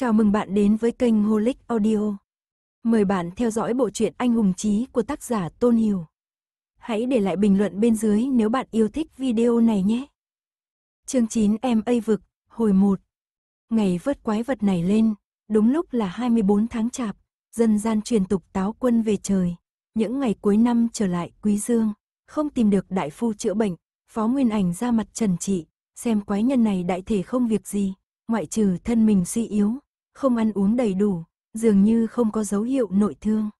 Chào mừng bạn đến với kênh Holic Audio. Mời bạn theo dõi bộ truyện Anh hùng chí của tác giả Tôn Hiểu. Hãy để lại bình luận bên dưới nếu bạn yêu thích video này nhé. Chương 9 Em Ây Vực, hồi 1 Ngày vớt quái vật này lên, đúng lúc là 24 tháng chạp, dân gian truyền tục táo quân về trời. Những ngày cuối năm trở lại Quý Dương, không tìm được đại phu chữa bệnh, Phó Nguyên Ảnh ra mặt trần trị, xem quái nhân này đại thể không việc gì, ngoại trừ thân mình suy yếu, không ăn uống đầy đủ, dường như không có dấu hiệu nội thương.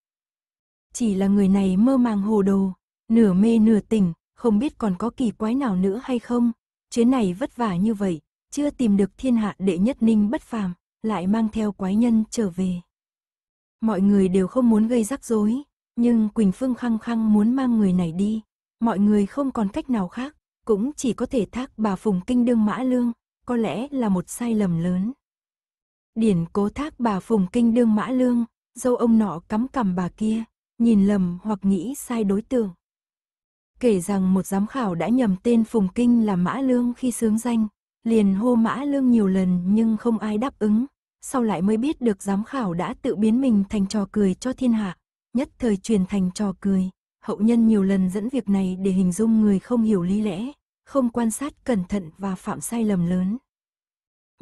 Chỉ là người này mơ màng hồ đồ, nửa mê nửa tỉnh, không biết còn có kỳ quái nào nữa hay không. Chuyến này vất vả như vậy, chưa tìm được thiên hạ đệ nhất ninh bất phàm, lại mang theo quái nhân trở về. Mọi người đều không muốn gây rắc rối, nhưng Quỳnh Phương khăng khăng muốn mang người này đi. Mọi người không còn cách nào khác, cũng chỉ có thể thác bà Phùng Kinh Đương Mã Lương, có lẽ là một sai lầm lớn. Điển cố thác bà phùng kinh đương mã lương, dâu ông nọ cắm cằm bà kia, nhìn lầm hoặc nghĩ sai đối tượng. Kể rằng một giám khảo đã nhầm tên Phùng Kinh là Mã Lương khi sướng danh, liền hô Mã Lương nhiều lần nhưng không ai đáp ứng, sau lại mới biết được giám khảo đã tự biến mình thành trò cười cho thiên hạ, nhất thời truyền thành trò cười. Hậu nhân nhiều lần dẫn việc này để hình dung người không hiểu lý lẽ, không quan sát cẩn thận và phạm sai lầm lớn.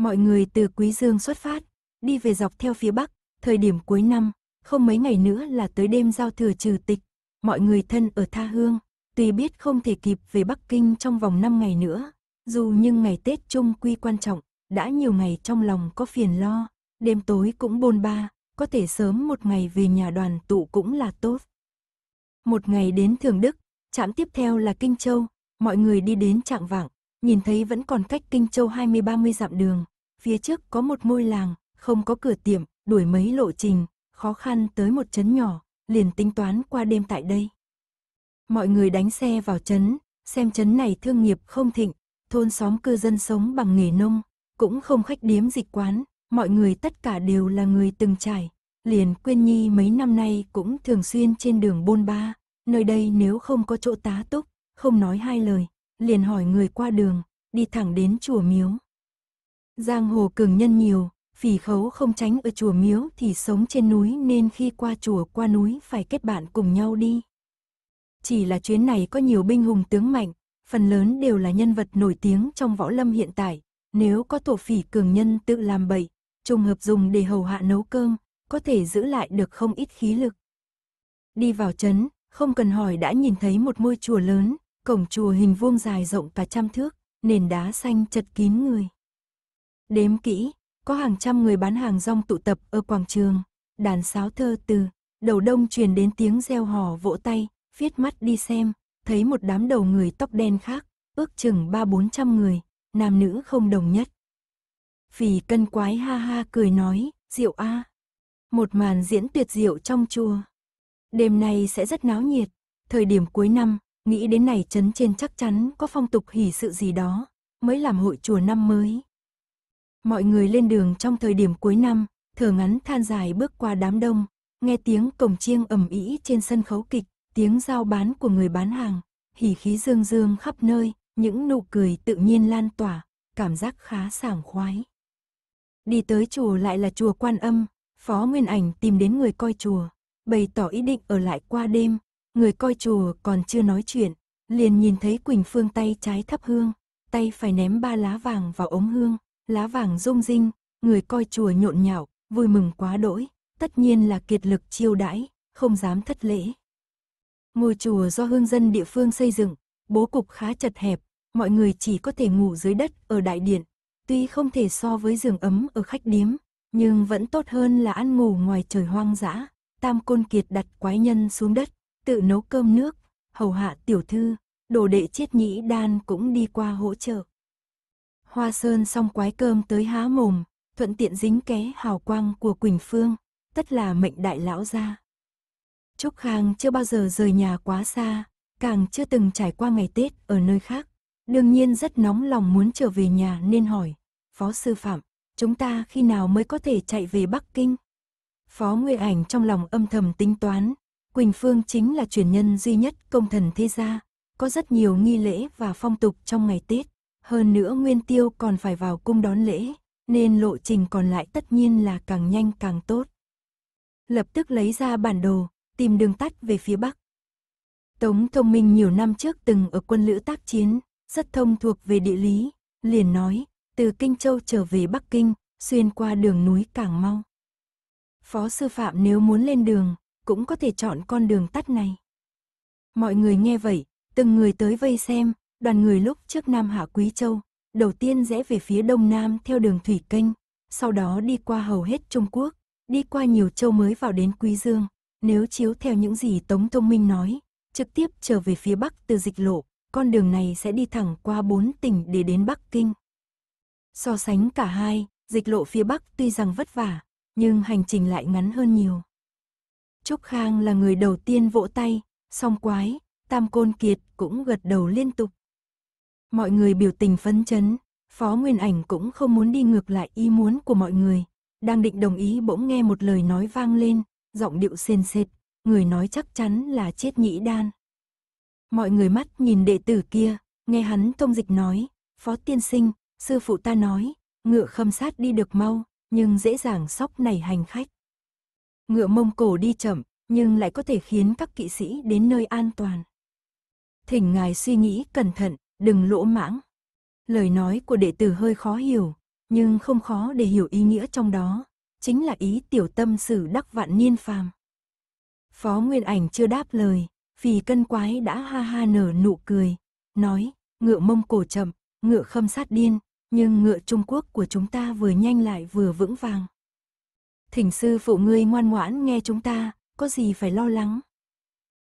Mọi người từ Quý Dương xuất phát, đi về dọc theo phía Bắc, thời điểm cuối năm, không mấy ngày nữa là tới đêm giao thừa trừ tịch. Mọi người thân ở Tha Hương, tuy biết không thể kịp về Bắc Kinh trong vòng 5 ngày nữa, dù nhưng ngày Tết trung quy quan trọng, đã nhiều ngày trong lòng có phiền lo, đêm tối cũng bôn ba, có thể sớm một ngày về nhà đoàn tụ cũng là tốt. Một ngày đến Thường Đức, trạm tiếp theo là Kinh Châu, mọi người đi đến Trạng Vạng, nhìn thấy vẫn còn cách Kinh Châu 20-30 dặm đường. Phía trước có một ngôi làng, không có cửa tiệm, đuổi mấy lộ trình, khó khăn tới một trấn nhỏ, liền tính toán qua đêm tại đây. Mọi người đánh xe vào trấn, xem trấn này thương nghiệp không thịnh, thôn xóm cư dân sống bằng nghề nông, cũng không khách điếm dịch quán, mọi người tất cả đều là người từng trải. Liền Quyên Nhi mấy năm nay cũng thường xuyên trên đường bôn ba, nơi đây nếu không có chỗ tá túc, không nói hai lời, liền hỏi người qua đường, đi thẳng đến chùa miếu. Giang hồ cường nhân nhiều, phỉ khấu không tránh ở chùa miếu thì sống trên núi nên khi qua chùa qua núi phải kết bạn cùng nhau đi. Chỉ là chuyến này có nhiều binh hùng tướng mạnh, phần lớn đều là nhân vật nổi tiếng trong võ lâm hiện tại. Nếu có tổ phỉ cường nhân tự làm bậy, trùng hợp dùng để hầu hạ nấu cơm, có thể giữ lại được không ít khí lực. Đi vào trấn, không cần hỏi đã nhìn thấy một ngôi chùa lớn, Cổng chùa hình vuông dài rộng cả trăm thước, nền đá xanh chật kín người. Đếm kỹ, có hàng trăm người bán hàng rong tụ tập ở quảng trường, đàn sáo thơ từ, đầu đông truyền đến tiếng reo hò vỗ tay, viết mắt đi xem, thấy một đám đầu người tóc đen khác, ước chừng ba bốn trăm người, nam nữ không đồng nhất. Phì cân quái ha ha cười nói, diệu a Một màn diễn tuyệt diệu trong chùa. Đêm nay sẽ rất náo nhiệt, thời điểm cuối năm, Nghĩ đến này chấn trên chắc chắn có phong tục hỷ sự gì đó, mới làm hội chùa năm mới. Mọi người lên đường trong thời điểm cuối năm, thở ngắn than dài bước qua đám đông, nghe tiếng cổng chiêng ầm ĩ trên sân khấu kịch, tiếng giao bán của người bán hàng, hỉ khí dương dương khắp nơi, những nụ cười tự nhiên lan tỏa, cảm giác khá sảng khoái. Đi tới chùa lại là chùa Quan Âm, Phó Nguyên Ảnh tìm đến người coi chùa, bày tỏ ý định ở lại qua đêm, người coi chùa còn chưa nói chuyện, liền nhìn thấy Quỳnh Phương tay trái thắp hương, tay phải ném ba lá vàng vào ống hương, lá vàng rung rinh, người coi chùa nhộn nhạo, vui mừng quá đỗi, tất nhiên là kiệt lực chiêu đãi, không dám thất lễ. Ngôi chùa do hương dân địa phương xây dựng, bố cục khá chật hẹp, mọi người chỉ có thể ngủ dưới đất ở đại điện, tuy không thể so với giường ấm ở khách điếm, nhưng vẫn tốt hơn là ăn ngủ ngoài trời hoang dã. Tam Côn Kiệt đặt quái nhân xuống đất, tự nấu cơm nước, hầu hạ tiểu thư, đồ đệ chiết nhĩ đan cũng đi qua hỗ trợ. Hoa sơn xong quái cơm tới há mồm, thuận tiện dính ké hào quang của Quỳnh Phương, tất là mệnh đại lão gia Trúc Khang chưa bao giờ rời nhà quá xa, càng chưa từng trải qua ngày Tết ở nơi khác. Đương nhiên rất nóng lòng muốn trở về nhà nên hỏi, Phó Sư Phạm, chúng ta khi nào mới có thể chạy về Bắc Kinh? Phó Nguyên Ảnh trong lòng âm thầm tính toán, Quỳnh Phương chính là truyền nhân duy nhất công thần thế gia, có rất nhiều nghi lễ và phong tục trong ngày Tết. Hơn nữa Nguyên Tiêu còn phải vào cung đón lễ, nên lộ trình còn lại tất nhiên là càng nhanh càng tốt. Lập tức lấy ra bản đồ, tìm đường tắt về phía Bắc. Tống thông minh nhiều năm trước từng ở quân lữ tác chiến, rất thông thuộc về địa lý, liền nói, từ Kinh Châu trở về Bắc Kinh, xuyên qua đường núi càng mau. Phó sư phạm nếu muốn lên đường, cũng có thể chọn con đường tắt này. Mọi người nghe vậy, từng người tới vây xem, đoàn người lúc trước Nam Hạ Quý Châu, đầu tiên rẽ về phía đông nam theo đường thủy kênh, sau đó đi qua hầu hết Trung Quốc, đi qua nhiều châu mới vào đến Quý Dương. Nếu chiếu theo những gì Tống Thông Minh nói, trực tiếp trở về phía bắc từ dịch lộ, con đường này sẽ đi thẳng qua bốn tỉnh để đến Bắc Kinh. So sánh cả hai, dịch lộ phía bắc tuy rằng vất vả, nhưng hành trình lại ngắn hơn nhiều. Trúc Khang là người đầu tiên vỗ tay, song quái, Tam Côn Kiệt cũng gật đầu liên tục. Mọi người biểu tình phấn chấn, Phó Nguyên Ảnh cũng không muốn đi ngược lại ý muốn của mọi người. Đang định đồng ý bỗng nghe một lời nói vang lên, giọng điệu sền sệt, người nói chắc chắn là chết nhĩ đan. Mọi người mắt nhìn đệ tử kia, nghe hắn thông dịch nói, Phó Tiên Sinh, sư phụ ta nói, ngựa khâm sát đi được mau, nhưng dễ dàng sóc này hành khách. Ngựa Mông Cổ đi chậm, nhưng lại có thể khiến các kỵ sĩ đến nơi an toàn. Thỉnh ngài suy nghĩ cẩn thận, đừng lỗ mãng. Lời nói của đệ tử hơi khó hiểu, nhưng không khó để hiểu ý nghĩa trong đó, chính là ý tiểu tâm sử đắc vạn niên phàm. Phó Nguyên Ảnh chưa đáp lời, vì cân quái đã ha ha nở nụ cười, nói, ngựa mông cổ chậm, ngựa khâm sát điên, nhưng ngựa Trung Quốc của chúng ta vừa nhanh lại vừa vững vàng. Thỉnh sư phụ ngươi ngoan ngoãn nghe chúng ta, có gì phải lo lắng.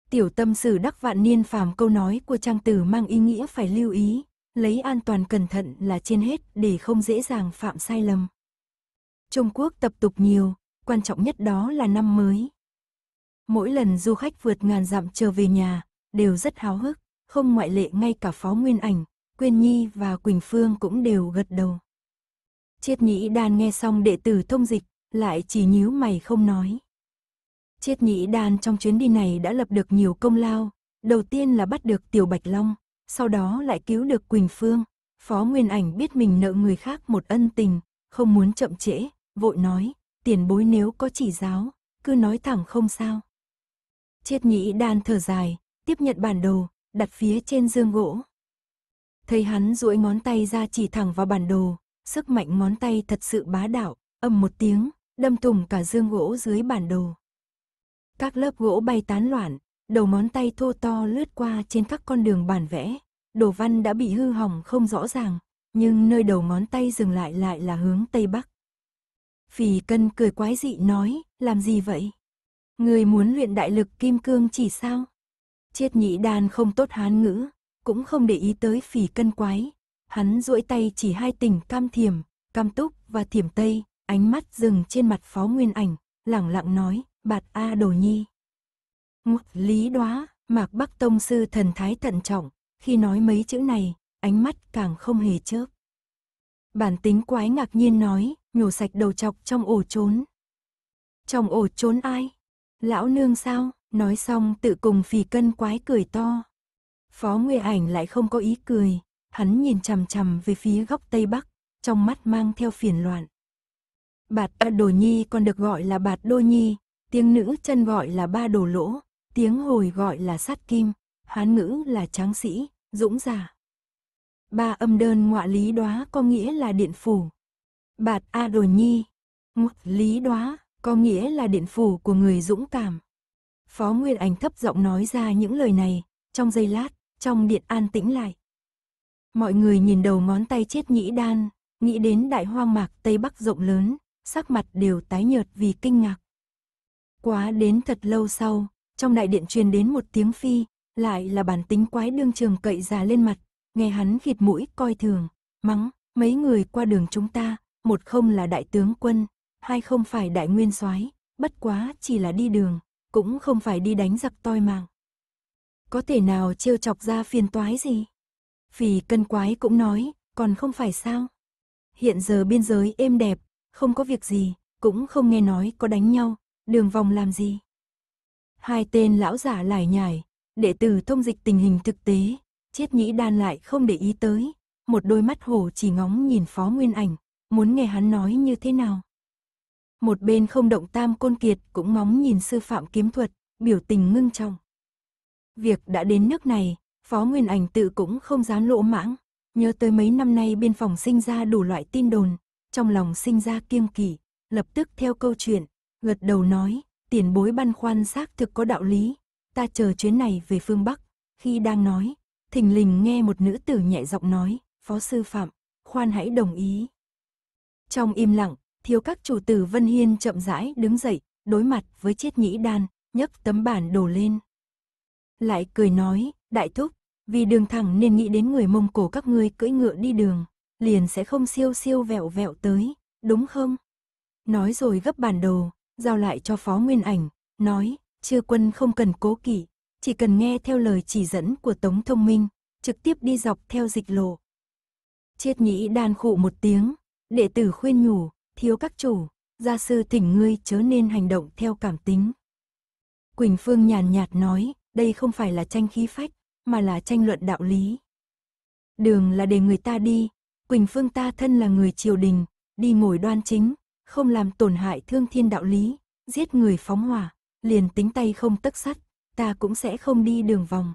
Tiểu tâm sử đắc vạn niên phàm câu nói của trang tử mang ý nghĩa phải lưu ý, lấy an toàn cẩn thận là trên hết để không dễ dàng phạm sai lầm. Trung Quốc tập tục nhiều, quan trọng nhất đó là năm mới. Mỗi lần du khách vượt ngàn dặm trở về nhà, đều rất háo hức, không ngoại lệ ngay cả Phó Nguyên Ảnh, Quyên Nhi và Quỳnh Phương cũng đều gật đầu. Triết Nhĩ Đan nghe xong đệ tử thông dịch lại chỉ nhíu mày không nói. Chiết nhĩ đan trong chuyến đi này đã lập được nhiều công lao, đầu tiên là bắt được Tiểu Bạch Long, sau đó lại cứu được Quỳnh Phương. Phó Nguyên Ảnh biết mình nợ người khác một ân tình, không muốn chậm trễ, vội nói, tiền bối nếu có chỉ giáo, cứ nói thẳng không sao. Chiết nhĩ đan thở dài, tiếp nhận bản đồ, đặt phía trên dương gỗ. Thấy hắn duỗi ngón tay ra chỉ thẳng vào bản đồ, sức mạnh ngón tay thật sự bá đạo, âm một tiếng, đâm thủng cả dương gỗ dưới bản đồ. Các lớp gỗ bay tán loạn, đầu ngón tay thô to lướt qua trên các con đường bản vẽ. Đồ văn đã bị hư hỏng không rõ ràng, nhưng nơi đầu ngón tay dừng lại lại là hướng Tây Bắc. Phì cân cười quái dị nói, làm gì vậy? Người muốn luyện đại lực kim cương chỉ sao? Chiết nhị đàn không tốt hán ngữ, cũng không để ý tới phì cân quái. Hắn duỗi tay chỉ hai tỉnh cam thiềm, cam túc và thiểm tây, ánh mắt dừng trên mặt phó nguyên ảnh, lẳng lặng nói, bạt A đồ nhi. Ngục lý đoá, mạc bắc tông sư thần thái thận trọng, khi nói mấy chữ này, ánh mắt càng không hề chớp. Bản tính quái ngạc nhiên nói, nhổ sạch đầu chọc trong ổ trốn. Trong ổ trốn ai? Lão nương sao? Nói xong tự cùng phì cân quái cười to. Phó nguyên Ảnh lại không có ý cười, hắn nhìn chằm chằm về phía góc Tây Bắc, trong mắt mang theo phiền loạn. Bạt A Đồ Nhi còn được gọi là Bạt Đô Nhi, tiếng nữ chân gọi là Ba Đồ Lỗ, tiếng hồi gọi là Sát Kim, hán ngữ là Tráng Sĩ, Dũng Giả. Ba âm đơn ngoại lý đoá có nghĩa là điện phủ. Bạt A Đồ Nhi, ngọa lý đoá có nghĩa là điện phủ của người dũng cảm. Phó Nguyên Ảnh thấp giọng nói ra những lời này, trong giây lát, trong điện an tĩnh lại. Mọi người nhìn đầu ngón tay chết nhĩ đan, nghĩ đến đại hoang mạc Tây Bắc rộng lớn, sắc mặt đều tái nhợt vì kinh ngạc. Quá đến thật lâu sau, trong đại điện truyền đến một tiếng phi, lại là bản tính quái đương trường cậy già lên mặt, nghe hắn khịt mũi coi thường, mắng, mấy người qua đường chúng ta, một không là đại tướng quân, hai không phải đại nguyên soái, bất quá chỉ là đi đường, cũng không phải đi đánh giặc toi mạng. Có thể nào trêu chọc ra phiền toái gì? Phì cân quái cũng nói, còn không phải sao? Hiện giờ biên giới êm đẹp, không có việc gì, cũng không nghe nói có đánh nhau, đường vòng làm gì. Hai tên lão giả lải nhải, đệ tử thông dịch tình hình thực tế, chết nhĩ đan lại không để ý tới, một đôi mắt hổ chỉ ngóng nhìn phó nguyên ảnh, muốn nghe hắn nói như thế nào. Một bên không động tam côn kiệt cũng ngóng nhìn sư phạm kiếm thuật, biểu tình ngưng trọng. Việc đã đến nước này, phó nguyên ảnh tự cũng không dám lỗ mãng, nhớ tới mấy năm nay biên phòng sinh ra đủ loại tin đồn, trong lòng sinh ra kiêng kỵ, lập tức theo câu chuyện, gật đầu nói, tiền bối băn khoăn xác thực có đạo lý, ta chờ chuyến này về phương Bắc, khi đang nói, thình lình nghe một nữ tử nhẹ giọng nói, phó sư phạm, khoan hãy đồng ý. Trong im lặng, thiếu các chủ tử Vân Hiên chậm rãi đứng dậy, đối mặt với chiết nhĩ đan, nhấc tấm bản đồ lên. Lại cười nói, đại thúc, vì đường thẳng nên nghĩ đến người Mông Cổ các ngươi cưỡi ngựa đi đường liền sẽ không siêu siêu vẹo vẹo tới, đúng không? Nói rồi gấp bản đồ, giao lại cho phó nguyên ảnh, nói, chưa quân không cần cố kỵ, chỉ cần nghe theo lời chỉ dẫn của Tống Thông Minh, trực tiếp đi dọc theo dịch lộ. Chiết nhĩ đan khụ một tiếng, đệ tử khuyên nhủ, thiếu các chủ, gia sư thỉnh ngươi chớ nên hành động theo cảm tính. Quỳnh Phương nhàn nhạt nói, đây không phải là tranh khí phách, mà là tranh luận đạo lý. Đường là để người ta đi, Quỳnh Phương ta thân là người triều đình, đi ngồi đoan chính, không làm tổn hại thương thiên đạo lý, giết người phóng hỏa, liền tính tay không tất sắt, ta cũng sẽ không đi đường vòng.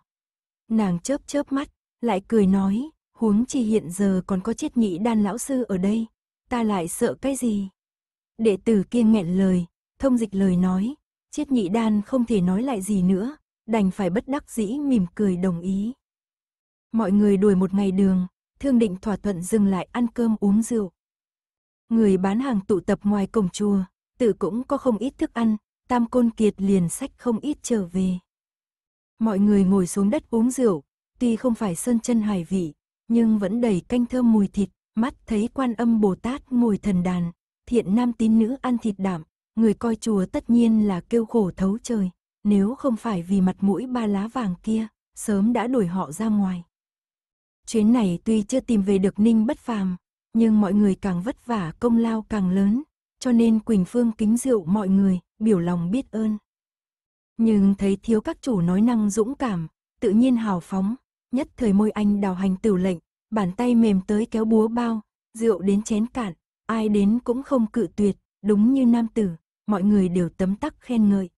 Nàng chớp chớp mắt, lại cười nói, huống chi hiện giờ còn có chết nhị đan lão sư ở đây, ta lại sợ cái gì? Đệ tử kia nghẹn lời, thông dịch lời nói, chiết nhị đan không thể nói lại gì nữa, đành phải bất đắc dĩ mỉm cười đồng ý. Mọi người đuổi một ngày đường, thương định thỏa thuận dừng lại ăn cơm uống rượu. Người bán hàng tụ tập ngoài cổng chùa, tự cũng có không ít thức ăn, Tam Côn Kiệt liền sách không ít trở về. Mọi người ngồi xuống đất uống rượu, tuy không phải sơn chân hải vị, nhưng vẫn đầy canh thơm mùi thịt, mắt thấy quan âm Bồ Tát ngồi thần đàn, thiện nam tín nữ ăn thịt đảm, người coi chùa tất nhiên là kêu khổ thấu trời, nếu không phải vì mặt mũi ba lá vàng kia, sớm đã đuổi họ ra ngoài. Chuyến này tuy chưa tìm về được Ninh bất phàm, nhưng mọi người càng vất vả công lao càng lớn, cho nên Quỳnh Phương kính rượu mọi người, biểu lòng biết ơn. Nhưng thấy thiếu các chủ nói năng dũng cảm, tự nhiên hào phóng, nhất thời môi anh đào hành tử lệnh, bàn tay mềm tới kéo búa bao, rượu đến chén cạn, ai đến cũng không cự tuyệt, đúng như nam tử, mọi người đều tấm tắc khen ngợi.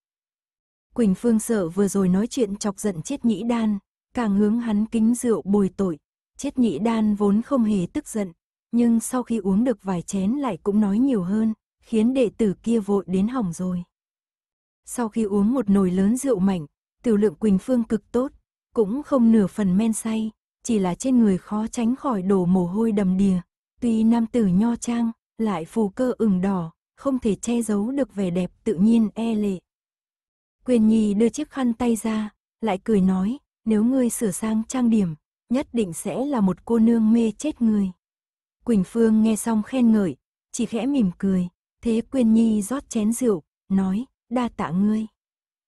Quỳnh Phương sợ vừa rồi nói chuyện chọc giận chiết nhĩ đan, càng hướng hắn kính rượu bồi tội, Chiết nhị đan vốn không hề tức giận, nhưng sau khi uống được vài chén lại cũng nói nhiều hơn, khiến đệ tử kia vội đến hỏng rồi. Sau khi uống một nồi lớn rượu mạnh, tiểu lượng Quỳnh Phương cực tốt, cũng không nửa phần men say, chỉ là trên người khó tránh khỏi đổ mồ hôi đầm đìa. Tuy nam tử nho trang, lại phù cơ ửng đỏ, không thể che giấu được vẻ đẹp tự nhiên e lệ. Quyền Nhi đưa chiếc khăn tay ra, lại cười nói, nếu ngươi sửa sang trang điểm, nhất định sẽ là một cô nương mê chết người. Quỳnh Phương nghe xong khen ngợi, chỉ khẽ mỉm cười, thế Quyên Nhi rót chén rượu, nói, đa tạ ngươi.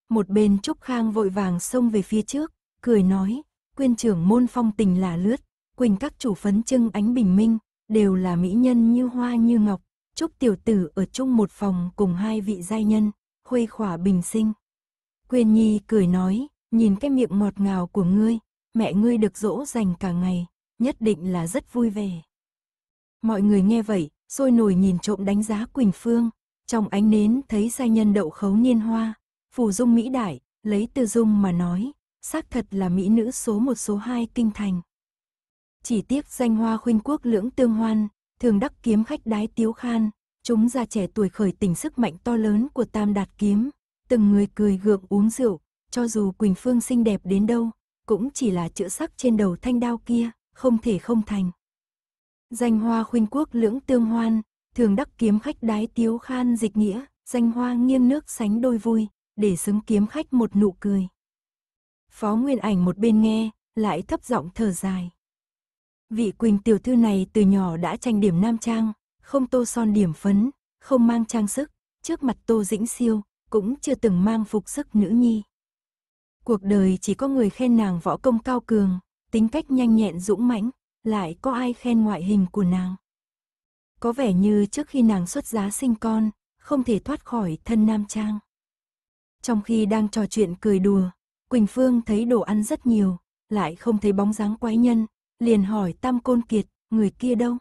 Một bên Trúc Khang vội vàng xông về phía trước, cười nói, Quyên trưởng môn phong tình là lướt, Quỳnh các chủ phấn trưng ánh bình minh, đều là mỹ nhân như hoa như ngọc, Trúc tiểu tử ở chung một phòng cùng hai vị giai nhân, khuây khỏa bình sinh. Quyên Nhi cười nói, nhìn cái miệng ngọt ngào của ngươi, mẹ ngươi được dỗ dành cả ngày, nhất định là rất vui vẻ. Mọi người nghe vậy, sôi nổi nhìn trộm đánh giá Quỳnh Phương, trong ánh nến thấy sai nhân đậu khấu niên hoa, phù dung mỹ đại, lấy tư dung mà nói, xác thật là mỹ nữ số một số hai kinh thành. Chỉ tiếc danh hoa khuynh quốc lưỡng tương hoan, thường đắc kiếm khách đái tiếu khan, chúng già trẻ tuổi khởi tình sức mạnh to lớn của tam đạt kiếm, từng người cười gượng uống rượu, cho dù Quỳnh Phương xinh đẹp đến đâu, cũng chỉ là chữa sắc trên đầu thanh đao kia, không thể không thành. Danh hoa khuynh quốc lưỡng tương hoan, thường đắc kiếm khách đái tiếu khan dịch nghĩa, danh hoa nghiêng nước sánh đôi vui, để xứng kiếm khách một nụ cười. Phó Nguyên Ảnh một bên nghe, lại thấp giọng thở dài. Vị Quỳnh tiểu thư này từ nhỏ đã tranh điểm nam trang, không tô son điểm phấn, không mang trang sức, trước mặt Tô Dĩnh Siêu, cũng chưa từng mang phục sức nữ nhi. Cuộc đời chỉ có người khen nàng võ công cao cường, tính cách nhanh nhẹn dũng mãnh, lại có ai khen ngoại hình của nàng. Có vẻ như trước khi nàng xuất giá sinh con, không thể thoát khỏi thân nam trang. Trong khi đang trò chuyện cười đùa, Quỳnh Phương thấy đồ ăn rất nhiều, lại không thấy bóng dáng quái nhân, liền hỏi Tam Côn Kiệt, người kia đâu?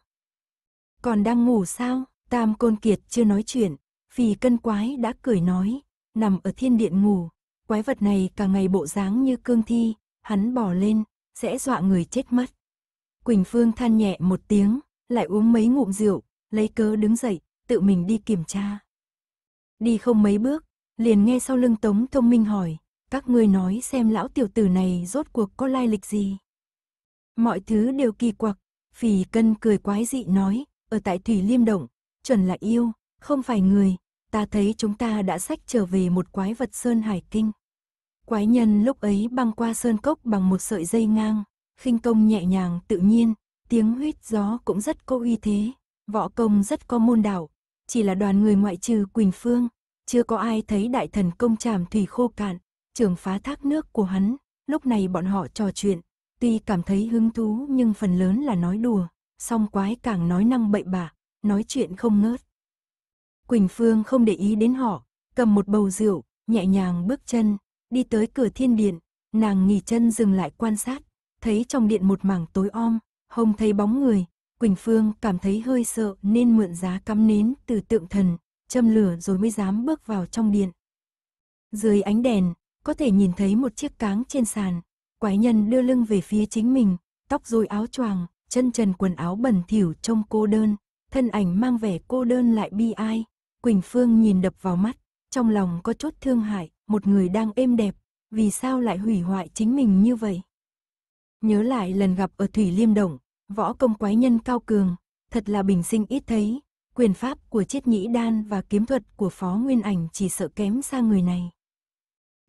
Còn đang ngủ sao? Tam Côn Kiệt chưa nói chuyện, vì cân quái đã cười nói, nằm ở thiên điện ngủ, Quái vật này cả ngày bộ dáng như cương thi, hắn bỏ lên, sẽ dọa người chết mất. Quỳnh Phương than nhẹ một tiếng, lại uống mấy ngụm rượu, lấy cớ đứng dậy, tự mình đi kiểm tra. Đi không mấy bước, liền nghe sau lưng Tống Thông Minh hỏi, các ngươi nói xem lão tiểu tử này rốt cuộc có lai lịch gì. Mọi thứ đều kỳ quặc, phì cân cười quái dị nói, ở tại Thủy Liêm Động, chuẩn là yêu, không phải người, ta thấy chúng ta đã sách trở về một quái vật Sơn Hải Kinh. Quái nhân lúc ấy băng qua sơn cốc bằng một sợi dây ngang, khinh công nhẹ nhàng tự nhiên, tiếng huyết gió cũng rất có uy thế, võ công rất có môn đảo, chỉ là đoàn người ngoại trừ Quỳnh Phương, chưa có ai thấy đại thần công tràm thủy khô cạn, trường phá thác nước của hắn, lúc này bọn họ trò chuyện, tuy cảm thấy hứng thú nhưng phần lớn là nói đùa, song quái càng nói năng bậy bạ, nói chuyện không ngớt. Quỳnh Phương không để ý đến họ, cầm một bầu rượu, nhẹ nhàng bước chân, Đi tới cửa thiên điện, nàng nghỉ chân dừng lại quan sát, thấy trong điện một mảng tối om, hông thấy bóng người, Quỳnh Phương cảm thấy hơi sợ nên mượn giá cắm nến từ tượng thần, châm lửa rồi mới dám bước vào trong điện. Dưới ánh đèn, có thể nhìn thấy một chiếc cáng trên sàn, quái nhân đưa lưng về phía chính mình, tóc rối áo choàng, chân trần quần áo bẩn thỉu trông cô đơn, thân ảnh mang vẻ cô đơn lại bi ai. Quỳnh Phương nhìn đập vào mắt, trong lòng có chút thương hại, một người đang êm đẹp, vì sao lại hủy hoại chính mình như vậy? Nhớ lại lần gặp ở Thủy Liêm Động, võ công quái nhân cao cường, thật là bình sinh ít thấy, quyền pháp của chiết nhĩ đan và kiếm thuật của phó nguyên ảnh chỉ sợ kém xa người này.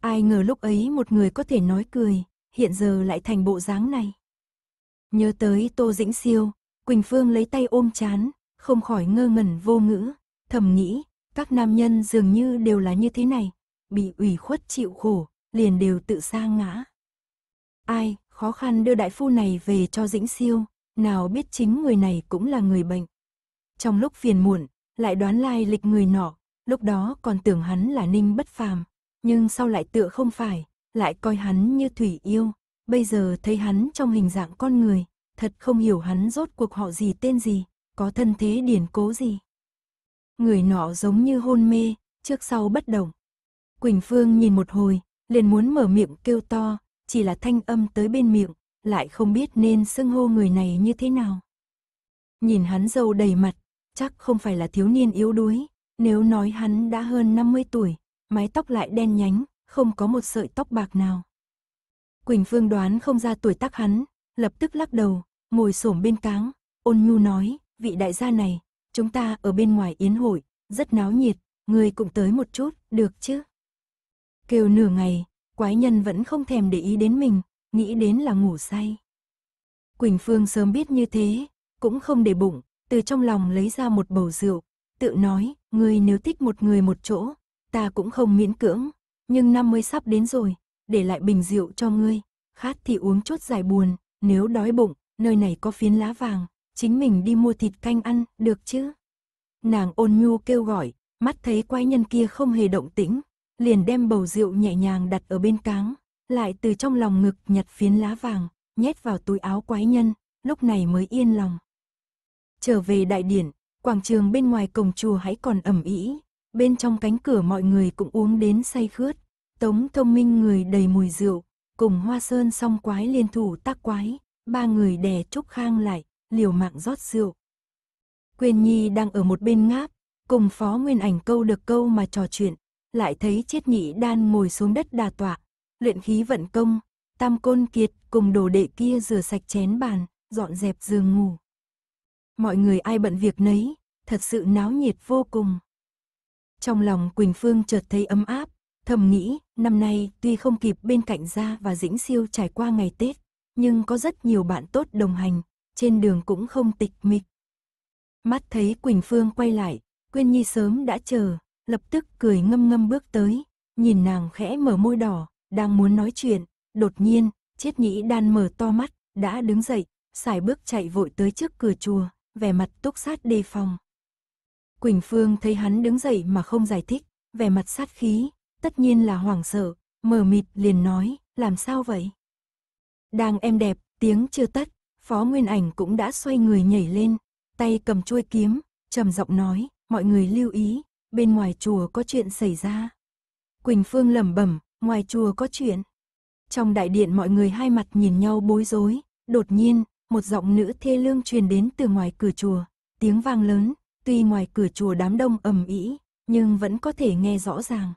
Ai ngờ lúc ấy một người có thể nói cười, hiện giờ lại thành bộ dáng này. Nhớ tới Tô Dĩnh Siêu, Quỳnh Phương lấy tay ôm chán, không khỏi ngơ ngẩn vô ngữ, thầm nghĩ, các nam nhân dường như đều là như thế này, bị ủy khuất chịu khổ, liền đều tự sa ngã. Ai, khó khăn đưa đại phu này về cho dĩnh siêu, nào biết chính người này cũng là người bệnh. Trong lúc phiền muộn, lại đoán lai lịch người nọ, lúc đó còn tưởng hắn là ninh bất phàm, nhưng sau lại tựa không phải, lại coi hắn như thủy yêu, bây giờ thấy hắn trong hình dạng con người, thật không hiểu hắn rốt cuộc họ gì tên gì, có thân thế điển cố gì. Người nọ giống như hôn mê, trước sau bất động, Quỳnh Phương nhìn một hồi, liền muốn mở miệng kêu to, chỉ là thanh âm tới bên miệng, lại không biết nên xưng hô người này như thế nào. Nhìn hắn dâu đầy mặt, chắc không phải là thiếu niên yếu đuối, nếu nói hắn đã hơn 50 tuổi, mái tóc lại đen nhánh, không có một sợi tóc bạc nào. Quỳnh Phương đoán không ra tuổi tác hắn, lập tức lắc đầu, ngồi xổm bên cáng, ôn nhu nói, vị đại gia này, chúng ta ở bên ngoài yến hội, rất náo nhiệt, người cũng tới một chút, được chứ? Kêu nửa ngày, quái nhân vẫn không thèm để ý đến mình, nghĩ đến là ngủ say. Quỳnh Phương sớm biết như thế, cũng không để bụng, từ trong lòng lấy ra một bầu rượu, tự nói, ngươi nếu thích một người một chỗ, ta cũng không miễn cưỡng, nhưng năm mới sắp đến rồi, để lại bình rượu cho ngươi, khát thì uống chút giải buồn, nếu đói bụng, nơi này có phiến lá vàng, chính mình đi mua thịt canh ăn, được chứ? Nàng ôn nhu kêu gọi, mắt thấy quái nhân kia không hề động tĩnh, liền đem bầu rượu nhẹ nhàng đặt ở bên cáng, lại từ trong lòng ngực nhặt phiến lá vàng, nhét vào túi áo quái nhân, lúc này mới yên lòng. Trở về đại điển, quảng trường bên ngoài cổng chùa hãy còn ẩm ý, bên trong cánh cửa mọi người cũng uống đến say khướt, tống thông minh người đầy mùi rượu, cùng hoa sơn song quái liên thủ tác quái, ba người đè trúc khang lại, liều mạng rót rượu. Quyền Nhi đang ở một bên ngáp, cùng phó nguyên ảnh câu được câu mà trò chuyện, lại thấy chết nhị đan ngồi xuống đất đà tọa, luyện khí vận công, tam côn kiệt cùng đồ đệ kia rửa sạch chén bàn, dọn dẹp giường ngủ. Mọi người ai bận việc nấy, thật sự náo nhiệt vô cùng. Trong lòng Quỳnh Phương chợt thấy ấm áp, thầm nghĩ, năm nay tuy không kịp bên cạnh gia và dĩnh siêu trải qua ngày Tết, nhưng có rất nhiều bạn tốt đồng hành, trên đường cũng không tịch mịch. Mắt thấy Quỳnh Phương quay lại, Quyên Nhi sớm đã chờ, lập tức cười ngâm ngâm bước tới, nhìn nàng khẽ mở môi đỏ, đang muốn nói chuyện, đột nhiên, chết nhĩ đan mở to mắt, đã đứng dậy, xài bước chạy vội tới trước cửa chùa, vẻ mặt túc sát đề phòng. Quỳnh Phương thấy hắn đứng dậy mà không giải thích, vẻ mặt sát khí, tất nhiên là hoảng sợ, mờ mịt liền nói, làm sao vậy? Đang em đẹp, tiếng chưa tắt, Phó Nguyên Ảnh cũng đã xoay người nhảy lên, tay cầm chuôi kiếm, trầm giọng nói, mọi người lưu ý, bên ngoài chùa có chuyện xảy ra. Quỳnh Phương lẩm bẩm, ngoài chùa có chuyện. Trong đại điện mọi người hai mặt nhìn nhau bối rối, đột nhiên, một giọng nữ thê lương truyền đến từ ngoài cửa chùa, tiếng vang lớn, tuy ngoài cửa chùa đám đông ầm ĩ, nhưng vẫn có thể nghe rõ ràng.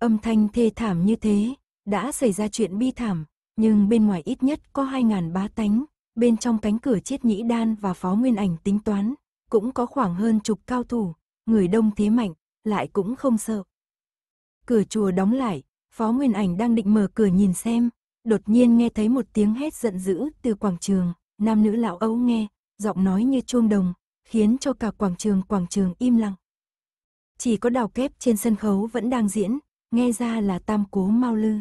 Âm thanh thê thảm như thế, đã xảy ra chuyện bi thảm, nhưng bên ngoài ít nhất có hai ngàn bá tánh, bên trong cánh cửa chiết nhĩ đan và phó nguyên ảnh tính toán, cũng có khoảng hơn chục cao thủ, người đông thế mạnh, lại cũng không sợ. Cửa chùa đóng lại, Phó Nguyên Ảnh đang định mở cửa nhìn xem, đột nhiên nghe thấy một tiếng hét giận dữ từ quảng trường, nam nữ lão ấu nghe, giọng nói như chuông đồng, khiến cho cả quảng trường quảng trường im lặng. Chỉ có đào kép trên sân khấu vẫn đang diễn, nghe ra là tam cố mau lư.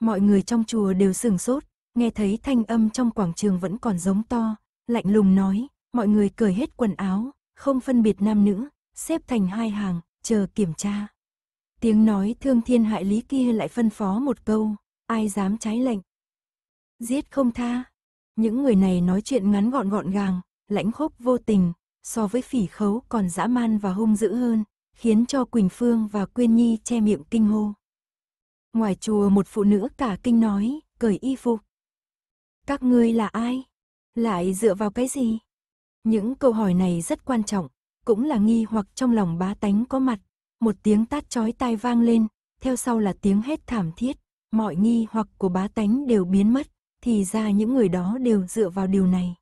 Mọi người trong chùa đều sửng sốt, nghe thấy thanh âm trong quảng trường vẫn còn giống to, lạnh lùng nói, mọi người cởi hết quần áo, không phân biệt nam nữ, xếp thành hai hàng, chờ kiểm tra. Tiếng nói thương thiên hại lý kia lại phân phó một câu, ai dám trái lệnh. Giết không tha. Những người này nói chuyện ngắn gọn gọn gàng, lãnh khốc vô tình, so với phỉ khấu còn dã man và hung dữ hơn, khiến cho Quỳnh Phương và Quyên Nhi che miệng kinh hô. Ngoài chùa một phụ nữ cả kinh nói, cởi y phục. Các ngươi là ai? Lại dựa vào cái gì? Những câu hỏi này rất quan trọng, cũng là nghi hoặc trong lòng bá tánh có mặt. Một tiếng tát chói tai vang lên, theo sau là tiếng hét thảm thiết. Mọi nghi hoặc của bá tánh đều biến mất, thì ra những người đó đều dựa vào điều này.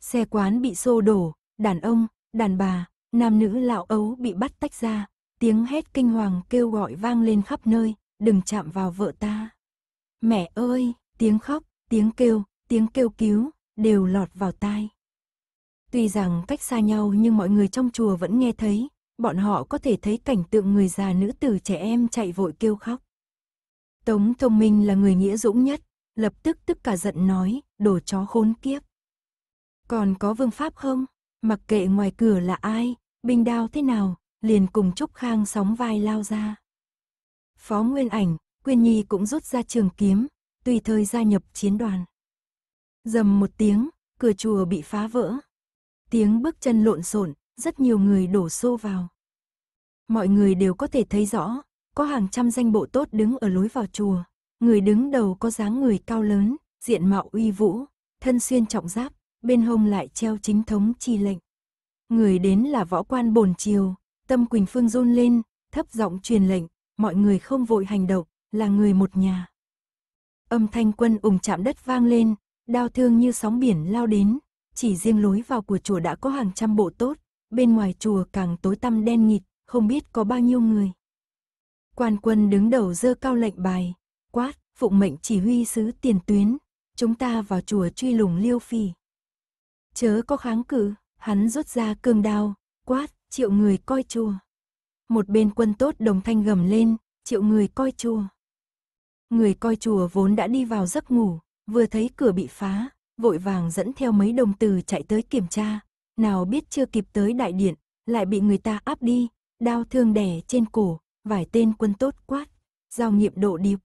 Xe quán bị xô đổ, đàn ông, đàn bà, nam nữ lão ấu bị bắt tách ra. Tiếng hét kinh hoàng kêu gọi vang lên khắp nơi, đừng chạm vào vợ ta. Mẹ ơi, tiếng khóc, tiếng kêu, tiếng kêu cứu, đều lọt vào tai. Tuy rằng cách xa nhau nhưng mọi người trong chùa vẫn nghe thấy, bọn họ có thể thấy cảnh tượng người già nữ tử trẻ em chạy vội kêu khóc. Tống Thông Minh là người nghĩa dũng nhất, lập tức tức cả giận nói, đổ chó khốn kiếp. Còn có vương pháp không? Mặc kệ ngoài cửa là ai, binh đao thế nào, liền cùng Trúc Khang sóng vai lao ra. Phó Nguyên Ảnh, Quyên Nhi cũng rút ra trường kiếm, tùy thời gia nhập chiến đoàn. Dầm một tiếng, cửa chùa bị phá vỡ, Tiếng bước chân lộn xộn, rất nhiều người đổ xô vào. Mọi người đều có thể thấy rõ, có hàng trăm danh bộ tốt đứng ở lối vào chùa. Người đứng đầu có dáng người cao lớn, diện mạo uy vũ, thân xuyên trọng giáp, bên hông lại treo chính thống chi lệnh. Người đến là võ quan bồn chiều tâm Quỳnh Phương run lên, thấp giọng truyền lệnh, mọi người không vội hành động, là người một nhà. Âm thanh quân ủng chạm đất vang lên, đau thương như sóng biển lao đến, chỉ riêng lối vào của chùa đã có hàng trăm bộ tốt, bên ngoài chùa càng tối tăm đen nghịt, không biết có bao nhiêu người. Quan quân đứng đầu dơ cao lệnh bài, quát, phụng mệnh chỉ huy sứ tiền tuyến, chúng ta vào chùa truy lùng liêu phỉ. Chớ có kháng cự, hắn rút ra cương đao, quát, triệu người coi chùa. Một bên quân tốt đồng thanh gầm lên, triệu người coi chùa. Người coi chùa vốn đã đi vào giấc ngủ, vừa thấy cửa bị phá, vội vàng dẫn theo mấy đồng từ chạy tới kiểm tra, nào biết chưa kịp tới đại điện, lại bị người ta áp đi, đau thương đẻ trên cổ, vài tên quân tốt quát, giao nhiệm độ điệp.